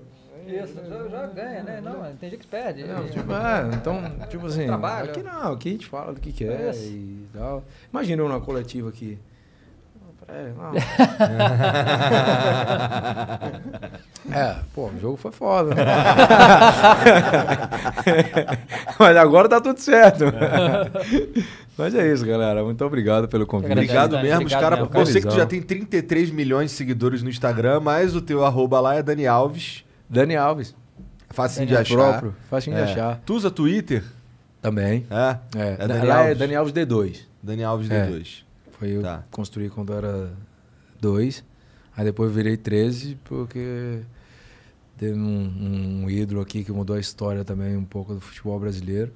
É, isso, é já, ganha, né? É, não, tem gente que perde. Não, né? tipo, então, tipo assim. Trabalho. Aqui não, aqui a gente fala do que quer é e tal. Imagina eu na coletiva aqui. É, não. é, pô, o jogo foi foda. Né? Mas agora tá tudo certo. Mas é isso, galera. Muito obrigado pelo convite. Obrigado, obrigado mesmo, obrigado, cara. Você que tu já tem 33 milhões de seguidores no Instagram, mas o teu arroba lá é Dani Alves. Dani Alves. Facinho de achar. Próprio, facinho é. de achar. Tu usa Twitter? Também. É? É. é Dani lá Alves. é Dani Alves D2. Dani Alves D2. Foi eu tá. construí quando era dois. Aí depois virei 13 porque teve um, um, ídolo aqui que mudou a história também um pouco do futebol brasileiro.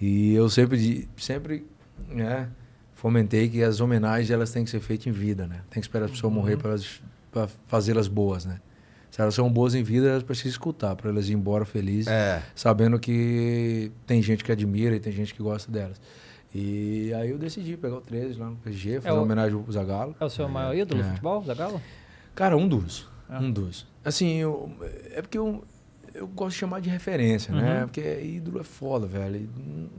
E eu sempre, sempre né, fomentei que as homenagens elas têm que ser feitas em vida, né? Tem que esperar as pessoas uhum. morrer para fazê-las boas, né? Se elas são boas em vida, elas precisam escutar para elas ir embora felizes, é. sabendo que tem gente que admira e tem gente que gosta delas. E aí eu decidi pegar o 13 lá no PG, é fazer é uma o... homenagem o Zagallo. É o seu é, maior ídolo é. do futebol, Zagallo? Cara, um dos. É. Um dos. Assim, eu, é porque eu, eu gosto de chamar de referência, né? uhum. né? Porque ídolo é foda, velho.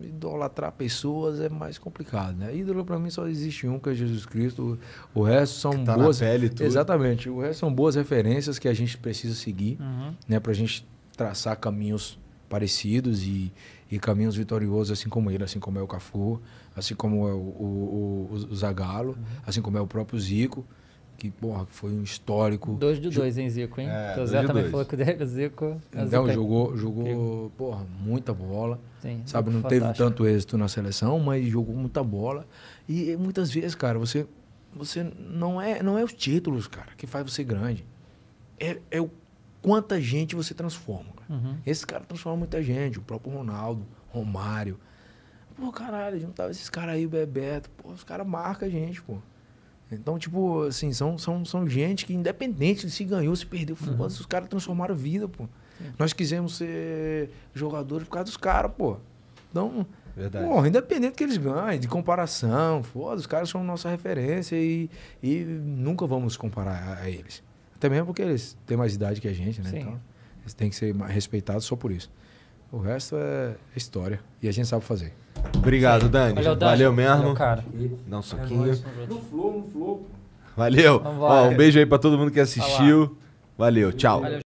Idolatrar pessoas é mais complicado, né? Ídolo para mim só existe um, que é Jesus Cristo. O resto são que tá boas. Na pele, tudo. Exatamente. O resto são boas referências que a gente precisa seguir, uhum. né? Pra gente traçar caminhos parecidos e, e caminhos vitoriosos, assim como ele, assim como é o Cafu, assim como é o, o, o Zagallo, uhum. assim como é o próprio Zico, que, porra, foi um histórico. Dois de dois, hein, Zico, hein? É, o Zé também dois. falou que o Zico. É o então, Zico jogou, jogou porra, muita bola. Sim, sabe, não fantástico. teve tanto êxito na seleção, mas jogou muita bola. E, e muitas vezes, cara, você, você não, é, não é os títulos, cara, que faz você grande. É, é o quanta gente você transforma. Uhum. caras transformam muita gente, o próprio Ronaldo, Romário. Pô, caralho, juntava esses caras aí, o Bebeto. Pô, os caras marcam a gente, pô. Então, tipo, assim, são, são, são gente que, independente de se ganhou, se perdeu, uhum. os caras transformaram a vida, pô. Sim. Nós quisemos ser jogadores por causa dos caras, pô. Então, Verdade. Pô, independente que eles ganhem, de comparação, foda, os caras são nossa referência e, e nunca vamos comparar a, a eles. Até mesmo porque eles têm mais idade que a gente, né? Sim. Então, você tem que ser respeitado só por isso. O resto é, é história. E a gente sabe fazer. Obrigado, Dani. Valeu, Dani. Valeu mesmo. Valeu, cara. Dá um é soquinho. No flow, no flow. Valeu. Ó, um beijo aí pra todo mundo que assistiu. Valeu, tchau. Valeu,